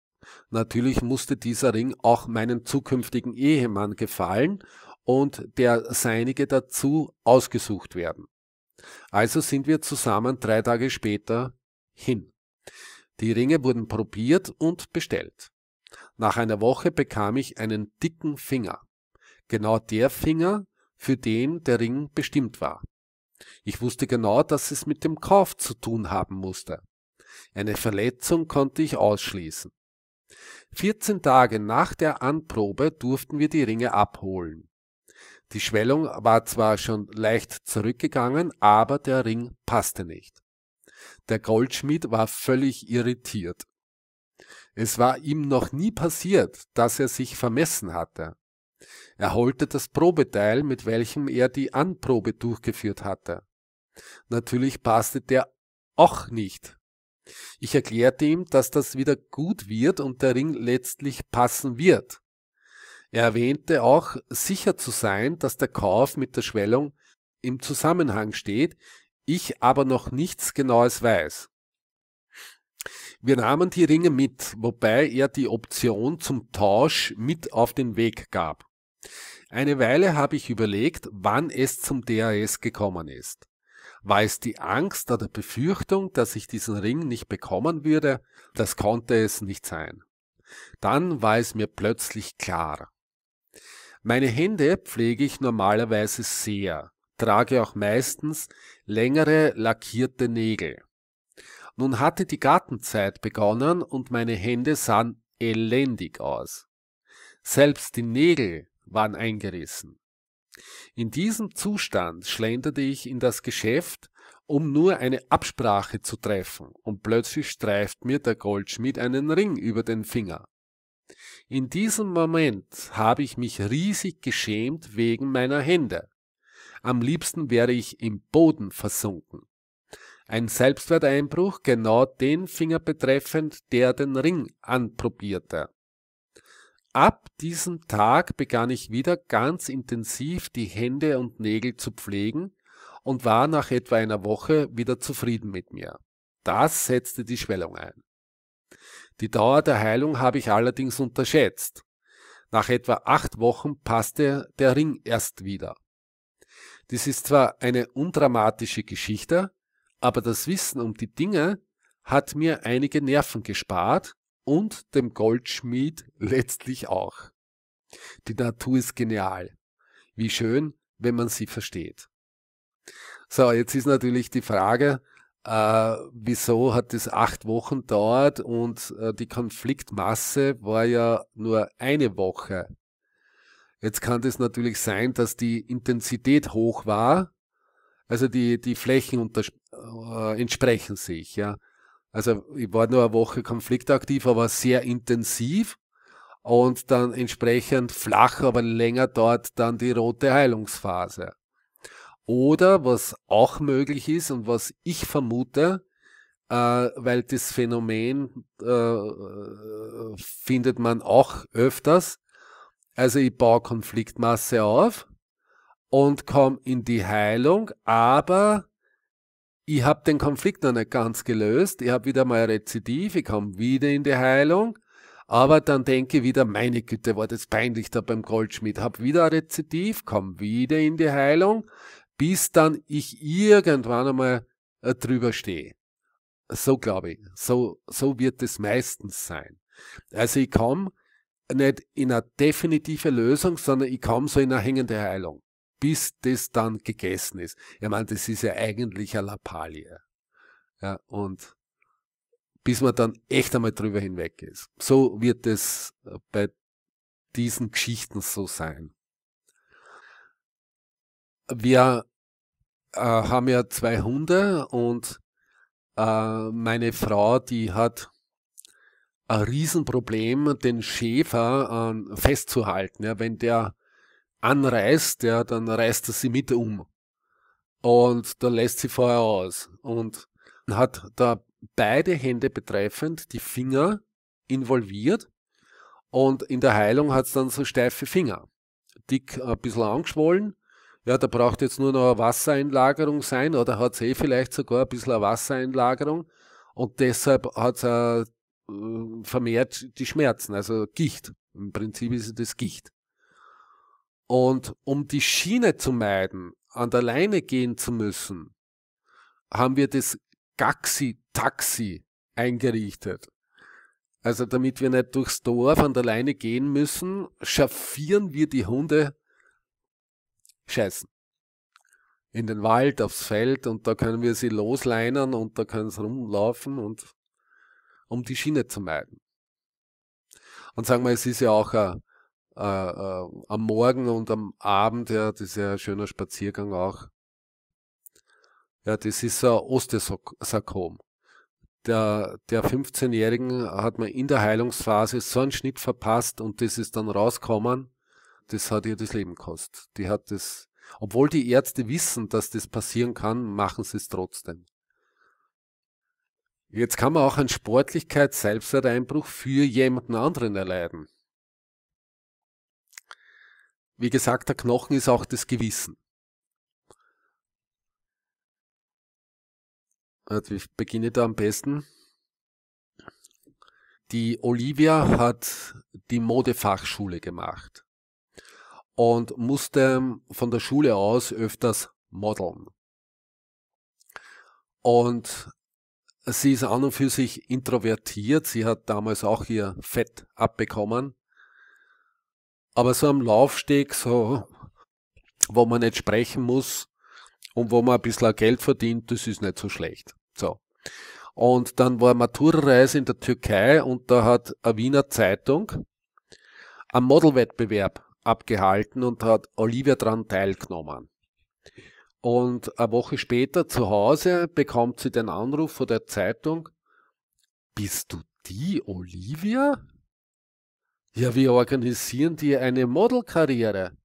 Natürlich musste dieser Ring auch meinem zukünftigen Ehemann gefallen und der seinige dazu ausgesucht werden. Also sind wir zusammen drei Tage später hin. Die Ringe wurden probiert und bestellt. Nach einer Woche bekam ich einen dicken Finger. Genau der Finger, für den der Ring bestimmt war. Ich wusste genau, dass es mit dem Kauf zu tun haben musste. Eine Verletzung konnte ich ausschließen. 14 Tage nach der Anprobe durften wir die Ringe abholen. Die Schwellung war zwar schon leicht zurückgegangen, aber der Ring passte nicht. Der Goldschmied war völlig irritiert. Es war ihm noch nie passiert, dass er sich vermessen hatte. Er holte das Probeteil, mit welchem er die Anprobe durchgeführt hatte. Natürlich passte der auch nicht. Ich erklärte ihm, dass das wieder gut wird und der Ring letztlich passen wird. Er erwähnte auch, sicher zu sein, dass der Kauf mit der Schwellung im Zusammenhang steht, ich aber noch nichts Genaues weiß. Wir nahmen die Ringe mit, wobei er die Option zum Tausch mit auf den Weg gab. Eine Weile habe ich überlegt, wann es zum DAS gekommen ist. War es die Angst oder Befürchtung, dass ich diesen Ring nicht bekommen würde? Das konnte es nicht sein. Dann war es mir plötzlich klar. Meine Hände pflege ich normalerweise sehr, trage auch meistens längere lackierte Nägel. Nun hatte die Gartenzeit begonnen und meine Hände sahen elendig aus. Selbst die Nägel waren eingerissen. In diesem Zustand schlenderte ich in das Geschäft, um nur eine Absprache zu treffen, und plötzlich streift mir der Goldschmied einen Ring über den Finger. In diesem Moment habe ich mich riesig geschämt wegen meiner Hände. Am liebsten wäre ich im Boden versunken. Ein Selbstwerteinbruch, genau den Finger betreffend, der den Ring anprobierte. Ab diesem Tag begann ich wieder ganz intensiv die Hände und Nägel zu pflegen und war nach etwa einer Woche wieder zufrieden mit mir. Das setzte die Schwellung ein. Die Dauer der Heilung habe ich allerdings unterschätzt. Nach etwa acht Wochen passte der Ring erst wieder. Dies ist zwar eine undramatische Geschichte, aber das Wissen um die Dinge hat mir einige Nerven gespart und dem Goldschmied letztlich auch. Die Natur ist genial. Wie schön, wenn man sie versteht. So, jetzt ist natürlich die Frage, äh, wieso hat das acht Wochen dauert und äh, die Konfliktmasse war ja nur eine Woche. Jetzt kann das natürlich sein, dass die Intensität hoch war, also die, die Flächen unter, äh, entsprechen sich. Ja. Also ich war nur eine Woche konfliktaktiv, aber sehr intensiv und dann entsprechend flach, aber länger dauert dann die rote Heilungsphase. Oder was auch möglich ist und was ich vermute, äh, weil das Phänomen äh, findet man auch öfters. Also ich baue Konfliktmasse auf und komme in die Heilung, aber ich habe den Konflikt noch nicht ganz gelöst. Ich habe wieder mal ein Rezidiv, ich komme wieder in die Heilung, aber dann denke ich wieder, meine Güte, war das peinlich da beim Goldschmidt. Habe wieder ein Rezidiv, komme wieder in die Heilung, bis dann ich irgendwann einmal äh, drüber stehe. So glaube ich. So, so wird es meistens sein. Also ich komme nicht in eine definitive Lösung, sondern ich komme so in eine hängende Heilung, bis das dann gegessen ist. Ich meine, das ist ja eigentlich eine Lappalie. Ja, und bis man dann echt einmal drüber hinweg ist. So wird es äh, bei diesen Geschichten so sein. Wer äh, haben ja zwei Hunde und äh, meine Frau, die hat ein Riesenproblem, den Schäfer äh, festzuhalten. Ja, wenn der anreißt, ja, dann reißt er sie mit um. Und dann lässt sie vorher aus. Und hat da beide Hände betreffend die Finger involviert. Und in der Heilung hat es dann so steife Finger. Dick, ein äh, bisschen angeschwollen ja, da braucht jetzt nur noch eine Wassereinlagerung sein oder hat es eh vielleicht sogar ein bisschen eine Wassereinlagerung und deshalb hat es äh, vermehrt die Schmerzen, also Gicht. Im Prinzip ist es das Gicht. Und um die Schiene zu meiden, an der Leine gehen zu müssen, haben wir das Gaxi-Taxi eingerichtet. Also damit wir nicht durchs Dorf an der Leine gehen müssen, schaffieren wir die Hunde scheißen. In den Wald, aufs Feld und da können wir sie losleinen und da können sie rumlaufen und um die Schiene zu meiden. Und sagen wir, es ist ja auch a, a, a, am Morgen und am Abend, ja, das ist ja ein schöner Spaziergang auch. Ja, das ist ein Osteosarkom. Der, der 15-Jährigen hat man in der Heilungsphase so einen Schnitt verpasst und das ist dann rausgekommen das hat ihr das Leben gekostet. Die hat das, obwohl die Ärzte wissen, dass das passieren kann, machen sie es trotzdem. Jetzt kann man auch einen Sportlichkeits-Selbstwerteinbruch für jemanden anderen erleiden. Wie gesagt, der Knochen ist auch das Gewissen. Also ich beginne da am besten. Die Olivia hat die Modefachschule gemacht und musste von der Schule aus öfters modeln. Und sie ist an und für sich introvertiert. Sie hat damals auch ihr Fett abbekommen. Aber so am Laufsteg, so, wo man nicht sprechen muss und wo man ein bisschen Geld verdient, das ist nicht so schlecht. So. Und dann war Maturreise in der Türkei und da hat eine Wiener Zeitung einen Modelwettbewerb abgehalten und hat Olivia daran teilgenommen. Und eine Woche später zu Hause bekommt sie den Anruf von der Zeitung, bist du die Olivia? Ja, wir organisieren dir eine Modelkarriere.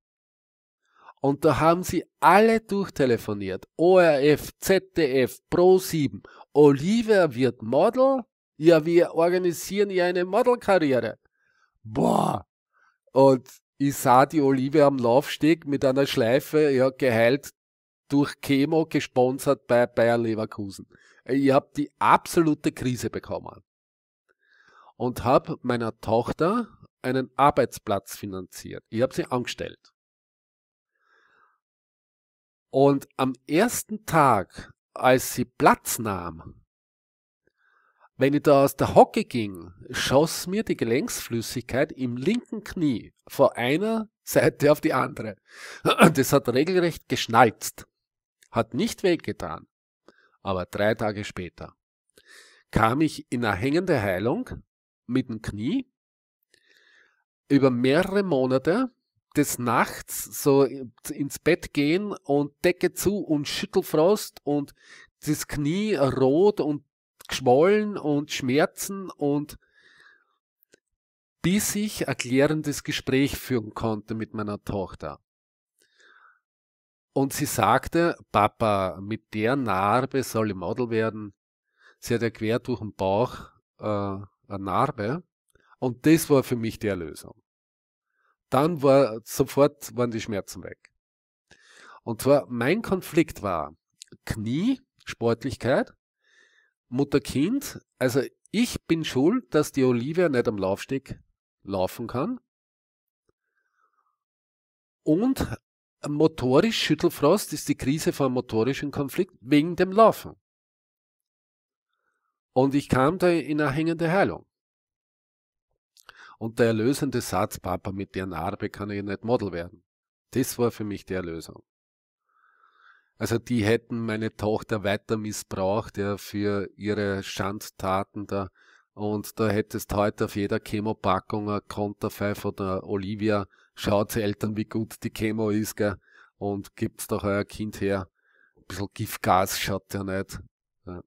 Und da haben sie alle durchtelefoniert. ORF, ZDF, Pro7. Olivia wird Model? Ja, wir organisieren ihr eine Modelkarriere. Boah. Und ich sah die Olive am Laufsteg mit einer Schleife, ja, geheilt durch Chemo, gesponsert bei Bayer Leverkusen. Ich habe die absolute Krise bekommen und habe meiner Tochter einen Arbeitsplatz finanziert. Ich habe sie angestellt. Und am ersten Tag, als sie Platz nahm, wenn ich da aus der Hocke ging, schoss mir die Gelenksflüssigkeit im linken Knie vor einer Seite auf die andere. Das hat regelrecht geschnalzt. Hat nicht wehgetan. Aber drei Tage später kam ich in eine hängende Heilung mit dem Knie über mehrere Monate des Nachts so ins Bett gehen und Decke zu und Schüttelfrost und das Knie rot und geschwollen und Schmerzen und bis ich erklärendes Gespräch führen konnte mit meiner Tochter. Und sie sagte, Papa, mit der Narbe soll ich Model werden. Sie hat ja quer durch den Bauch äh, eine Narbe. Und das war für mich die Erlösung. Dann war sofort waren die Schmerzen weg. Und zwar mein Konflikt war Knie, Sportlichkeit Mutter-Kind. Also ich bin schuld, dass die Olivia nicht am Laufsteg laufen kann. Und motorisch Schüttelfrost ist die Krise vom motorischen Konflikt wegen dem Laufen. Und ich kam da in eine hängende Heilung. Und der erlösende Satz, Papa, mit der Narbe kann ich nicht Model werden. Das war für mich die Erlösung. Also die hätten meine Tochter weiter missbraucht ja, für ihre Schandtaten da. Und da hättest halt heute auf jeder Chemopackung ein Konterfei von der Olivia. Schaut Eltern, wie gut die Chemo ist, gell? Und gibt's doch euer Kind her. Ein bisschen Giftgas schaut ja nicht. Ja.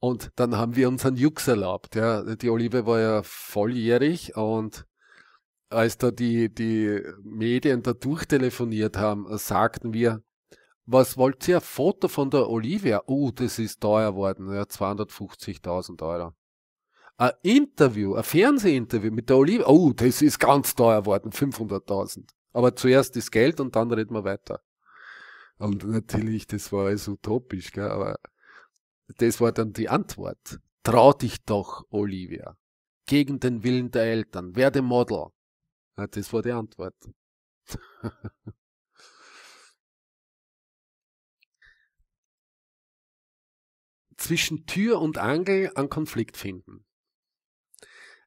Und dann haben wir unseren Jux erlaubt. Ja. Die Olive war ja volljährig und als da die, die Medien da durchtelefoniert haben, äh, sagten wir, was wollt ihr? Foto von der Olivia? Oh, das ist teuer worden, ja, 250.000 Euro. Ein Interview, ein Fernsehinterview mit der Olivia, oh, das ist ganz teuer worden, 500.000. Aber zuerst das Geld und dann reden wir weiter. Und natürlich, das war alles utopisch, gell? aber das war dann die Antwort. Trau dich doch, Olivia. Gegen den Willen der Eltern. Werde Model. Na, ah, das war die Antwort. *laughs* Zwischen Tür und Angel an Konflikt finden.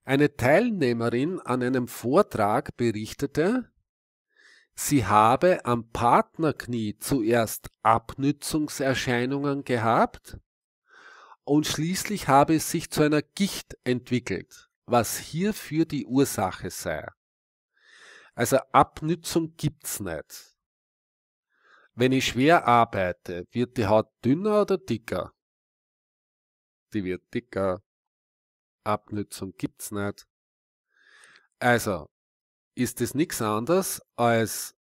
Eine Teilnehmerin an einem Vortrag berichtete, sie habe am Partnerknie zuerst Abnützungserscheinungen gehabt und schließlich habe es sich zu einer Gicht entwickelt, was hierfür die Ursache sei. Also Abnützung gibt es nicht. Wenn ich schwer arbeite, wird die Haut dünner oder dicker? Die wird dicker. Abnützung gibt es nicht. Also ist es nichts anderes als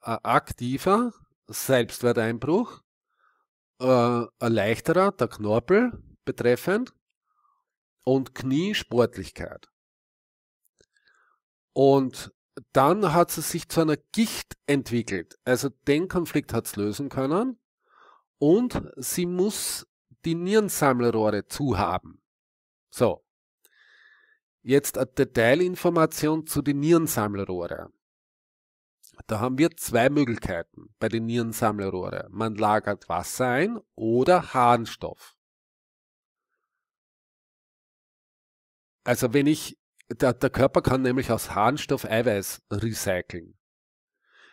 ein aktiver Selbstwerteinbruch, äh, ein leichterer, der Knorpel betreffend und Kniesportlichkeit. Und dann hat es sich zu einer Gicht entwickelt. Also den Konflikt hat es lösen können. Und sie muss die Nierensammlerrohre zuhaben. So. Jetzt eine Detailinformation zu den Nierensammlerrohren. Da haben wir zwei Möglichkeiten bei den Nierensammlerrohren. Man lagert Wasser ein oder Harnstoff. Also wenn ich der, der Körper kann nämlich aus Harnstoff Eiweiß recyceln.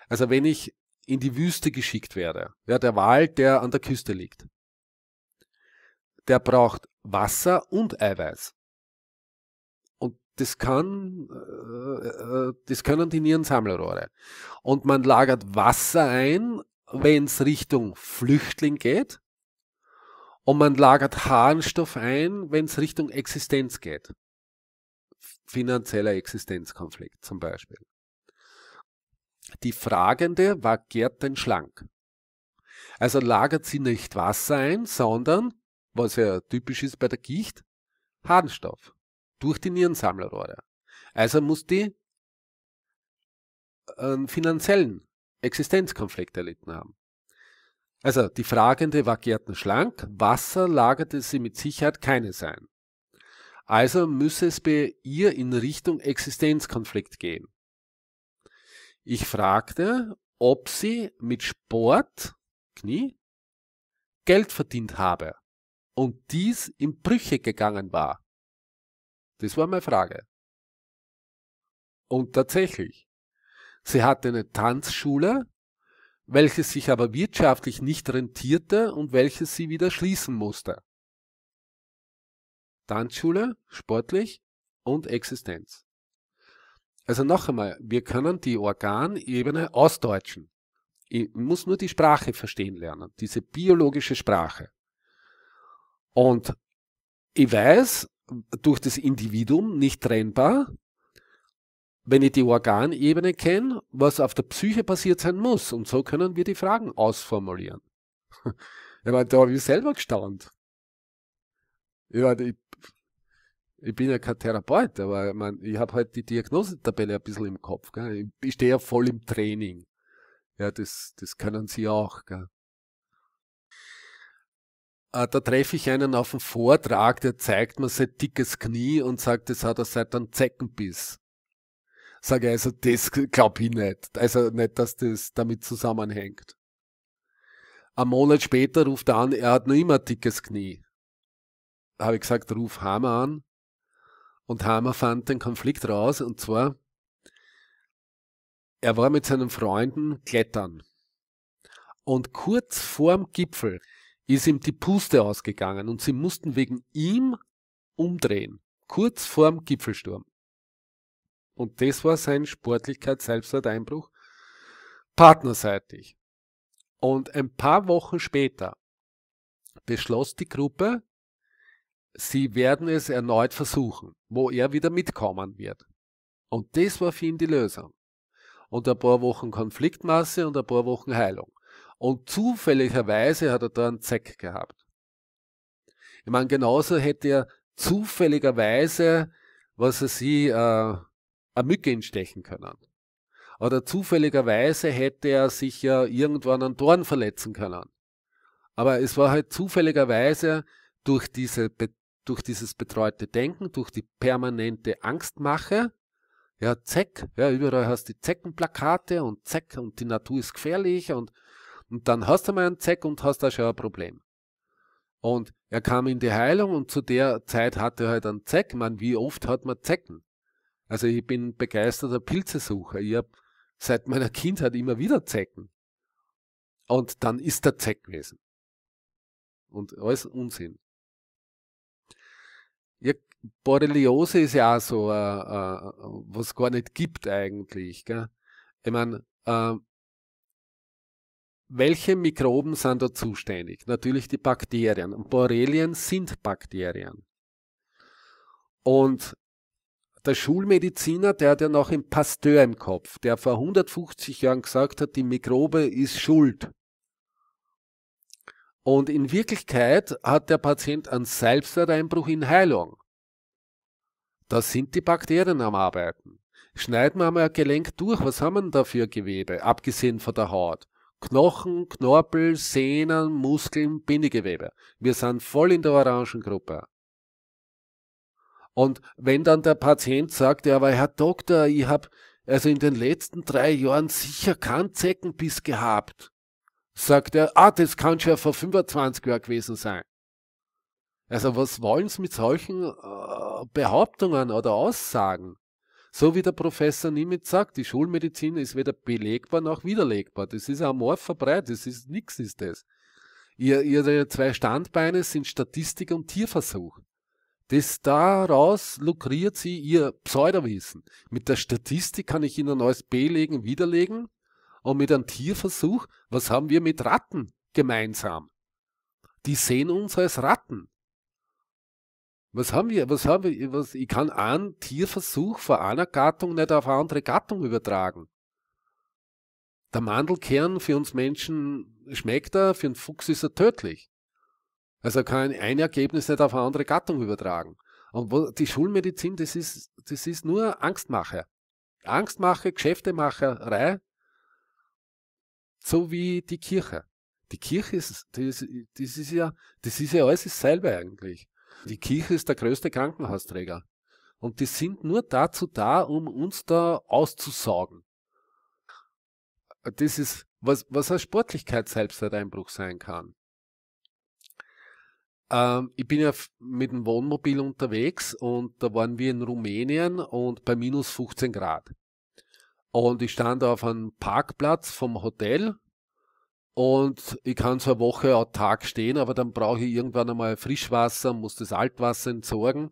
Also wenn ich in die Wüste geschickt werde, ja, der Wald, der an der Küste liegt, der braucht Wasser und Eiweiß. Und das kann, äh, äh das können die Nierensammelrohre. Und man lagert Wasser ein, wenn es Richtung Flüchtling geht. Und man lagert Harnstoff ein, wenn es Richtung Existenz geht finanzieller Existenzkonflikt zum Beispiel. Die Fragende war Gerten Schlank. Also lagert sie nicht Wasser ein, sondern, was ja typisch ist bei der Gicht, Harnstoff durch die Nierensammlerrohre. Also muss die einen ähm, finanziellen Existenzkonflikt erlitten haben. Also die Fragende war Gerten Schlank, Wasser lagerte sie mit Sicherheit keines ein. Also müsse es bei ihr in Richtung Existenzkonflikt gehen. Ich fragte, ob sie mit Sport, Knie, Geld verdient habe und dies in Brüche gegangen war. Das war meine Frage. Und tatsächlich, sie hatte eine Tanzschule, welche sich aber wirtschaftlich nicht rentierte und welche sie wieder schließen musste. Tanzschule, sportlich und Existenz. Also noch einmal, wir können die Organebene ausdeutschen. Ich muss nur die Sprache verstehen lernen, diese biologische Sprache. Und ich weiß, durch das Individuum nicht trennbar, wenn ich die Organebene kenne, was auf der Psyche passiert sein muss. Und so können wir die Fragen ausformulieren. *laughs* Ich meine, da habe ich selber gestaunt. Ich, meine, ich ich bin ja kein Therapeut, aber ich, mein, ich habe halt die Diagnosetabelle ein bisschen im Kopf. Gell? Ich stehe ja voll im Training. Ja, das, das können Sie auch. Gell? Äh, da treffe ich einen auf dem Vortrag, der zeigt mir sein dickes Knie und sagt, das hat er seit einem Zeckenbiss. Sage also, das glaube ich nicht. Also nicht, dass das damit zusammenhängt. Ein Monat später ruft er an, er hat noch immer ein dickes Knie. Habe ich gesagt, ruf Hammer an und Hammer fand den Konflikt raus, und zwar, er war mit seinen Freunden klettern. Und kurz vorm Gipfel ist ihm die Puste ausgegangen und sie mussten wegen ihm umdrehen. Kurz vorm Gipfelsturm. Und das war sein Sportlichkeit-Selbstwerteinbruch, partnerseitig. Und ein paar Wochen später beschloss die Gruppe, Sie werden es erneut versuchen, wo er wieder mitkommen wird. Und das war für ihn die Lösung. Und ein paar Wochen Konfliktmasse und ein paar Wochen Heilung. Und zufälligerweise hat er da einen Zeck gehabt. Ich meine, genauso hätte er zufälligerweise, was er sie, äh, eine Mücke instechen können. Oder zufälligerweise hätte er sich ja irgendwann einen Dorn verletzen können. Aber es war halt zufälligerweise durch diese Be durch dieses betreute Denken, durch die permanente Angstmache, ja, Zeck, ja, überall hast du die Zeckenplakate und Zeck und die Natur ist gefährlich und, und dann hast du mal einen Zeck und hast da schon ein Problem. Und er kam in die Heilung und zu der Zeit hatte er halt einen Zeck. Man, wie oft hat man Zecken? Also ich bin begeisterter Pilzesucher. Ich habe seit meiner Kindheit immer wieder Zecken. Und dann ist der Zeck gewesen. Und alles Unsinn. Ja, Borreliose ist ja auch so, äh, äh, was gar nicht gibt eigentlich. Gell? Ich meine, äh, welche Mikroben sind da zuständig? Natürlich die Bakterien. Und Borrelien sind Bakterien. Und der Schulmediziner, der hat ja noch einen Pasteur im Kopf, der vor 150 Jahren gesagt hat, die Mikrobe ist schuld. Und in Wirklichkeit hat der Patient einen Selbstwerteinbruch in Heilung. Da sind die Bakterien am Arbeiten. Schneiden wir mal ein Gelenk durch, was haben wir denn da für Gewebe, abgesehen von der Haut? Knochen, Knorpel, Sehnen, Muskeln, Bindegewebe. Wir sind voll in der Orangengruppe. Und wenn dann der Patient sagt, ja, aber Herr Doktor, ich habe also in den letzten drei Jahren sicher keinen Zeckenbiss gehabt sagt er, ah, das kann schon vor 25 Jahren gewesen sein. Also was wollen Sie mit solchen äh, Behauptungen oder Aussagen? So wie der Professor Nimitz sagt, die Schulmedizin ist weder belegbar noch widerlegbar. Das ist amorph verbreitet, das ist nichts ist das. Ihr, ihre zwei Standbeine sind Statistik und Tierversuch. Das daraus lukriert sie ihr Pseudowissen. Mit der Statistik kann ich Ihnen alles belegen, widerlegen. Und mit einem Tierversuch, was haben wir mit Ratten gemeinsam? Die sehen uns als Ratten. Was haben wir? Was haben wir? Was, ich kann einen Tierversuch von einer Gattung nicht auf eine andere Gattung übertragen. Der Mandelkern für uns Menschen schmeckt er, für einen Fuchs ist er tödlich. Also kann ein Ergebnis nicht auf eine andere Gattung übertragen. Und die Schulmedizin, das ist, das ist nur Angstmache. Angstmache, Geschäftemacherei so wie die Kirche. Die Kirche ist, das, das ist ja, das ist ja alles dasselbe eigentlich. Die Kirche ist der größte Krankenhausträger. Und die sind nur dazu da, um uns da auszusaugen. Das ist, was, was aus Sportlichkeit selbst ein Einbruch sein kann. Ähm, ich bin ja mit dem Wohnmobil unterwegs und da waren wir in Rumänien und bei minus 15 Grad. Und ich stand auf einem Parkplatz vom Hotel und ich kann so eine Woche Tag stehen, aber dann brauche ich irgendwann einmal Frischwasser, muss das Altwasser entsorgen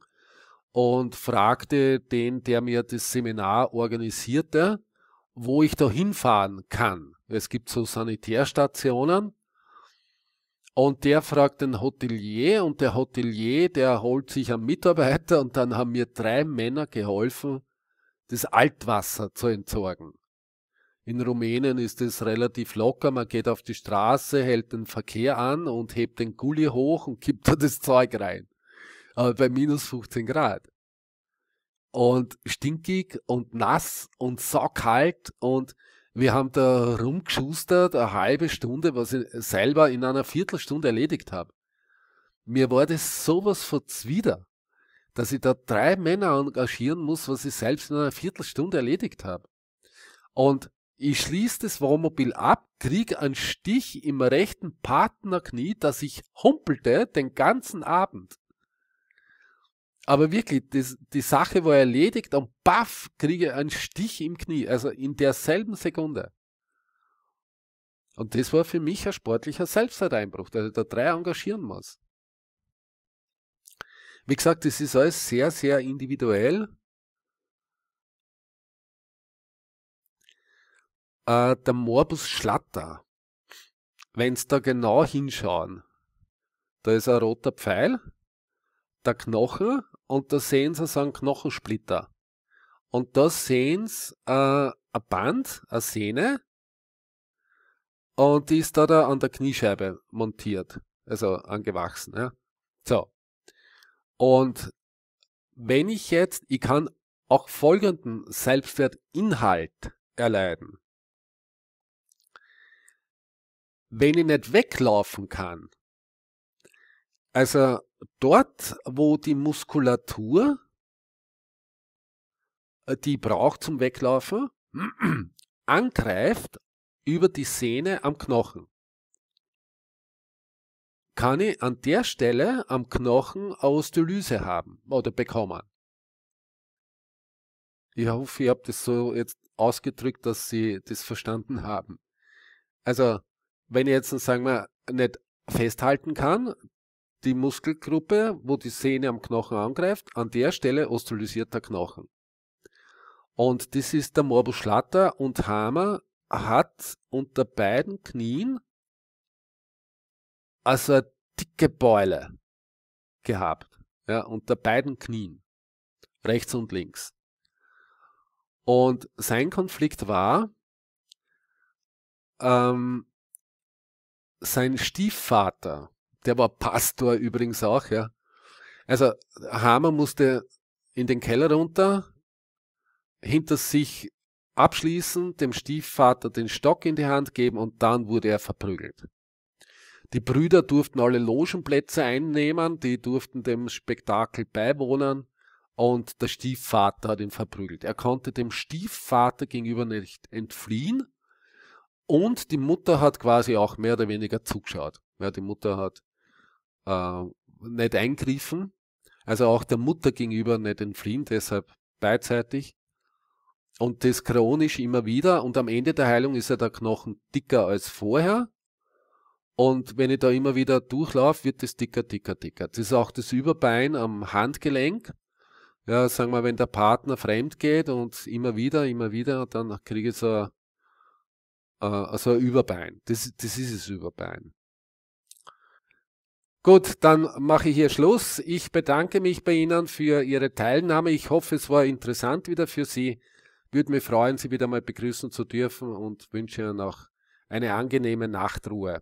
und fragte den, der mir das Seminar organisierte, wo ich da hinfahren kann. Es gibt so Sanitärstationen. Und der fragt den Hotelier und der Hotelier, der holt sich einen Mitarbeiter und dann haben mir drei Männer geholfen, das Altwasser zu entsorgen. In Rumänien ist es relativ locker, man geht auf die Straße, hält den Verkehr an und hebt den Gulli hoch und gibt *laughs* da das Zeug rein. Aber bei minus 15 Grad. Und stinkig und nass und saukalt und wir haben da rumgeschustert, eine halbe Stunde, was ich selber in einer Viertelstunde erledigt habe. Mir war das sowas von zwider dass ich da drei Männer engagieren muss, was ich selbst in einer Viertelstunde erledigt habe. Und ich schließe das Wohnmobil ab, kriege einen Stich im rechten Partnerknie, dass ich humpelte den ganzen Abend. Aber wirklich, die, die Sache war erledigt und baff, kriege einen Stich im Knie, also in derselben Sekunde. Und das war für mich ein sportlicher Selbstwerteinbruch, dass ich da drei engagieren muss. Wie gesagt, es ist alles sehr, sehr individuell. Äh, der Morbus Schlatter, wenn Sie da genau hinschauen, da ist ein roter Pfeil, der Knochen und da sehen Sie so einen Knochensplitter. Und da sehen Sie äh, ein Band, eine Sehne und die ist da, da an der Kniescheibe montiert, also angewachsen. Ja. So, und wenn ich jetzt, ich kann auch folgenden Selbstwertinhalt erleiden. Wenn ich nicht weglaufen kann, also dort, wo die Muskulatur, äh, die braucht zum Weglaufen, *clears throat* angreift über die Sehne am Knochen kann ich an der Stelle am Knochen Osteolyse haben oder bekommen. Ich hoffe, ich habe das so jetzt ausgedrückt, dass Sie das verstanden haben. Also, wenn ich jetzt, sagen wir, nicht festhalten kann, die Muskelgruppe, wo die Sehne am Knochen angreift, an der Stelle osteolysiert der Knochen. Und das ist der Morbus Schlatter und Hammer hat unter beiden Knien also eine dicke Beule gehabt, ja, unter beiden Knien, rechts und links. Und sein Konflikt war, ähm, sein Stiefvater, der war Pastor übrigens auch, ja. Also Hammer musste in den Keller runter, hinter sich abschließen, dem Stiefvater den Stock in die Hand geben und dann wurde er verprügelt. Die Brüder durften alle Logenplätze einnehmen, die durften dem Spektakel beiwohnen und der Stiefvater hat ihn verprügelt. Er konnte dem Stiefvater gegenüber nicht entfliehen und die Mutter hat quasi auch mehr oder weniger zugeschaut. Ja, die Mutter hat äh, nicht eingriffen, also auch der Mutter gegenüber nicht entfliehen, deshalb beidseitig. Und das chronisch immer wieder. Und am Ende der Heilung ist ja der Knochen dicker als vorher. Und wenn ich da immer wieder durchlaufe, wird es dicker, dicker, dicker. Das ist auch das Überbein am Handgelenk. Ja, sagen wir, wenn der Partner fremd geht und immer wieder, immer wieder, dann kriege ich so, äh, so ein Überbein. Das, das ist das Überbein. Gut, dann mache ich hier Schluss. Ich bedanke mich bei Ihnen für Ihre Teilnahme. Ich hoffe, es war interessant wieder für Sie. Würde mich freuen, Sie wieder mal begrüßen zu dürfen und wünsche Ihnen auch eine angenehme Nachtruhe.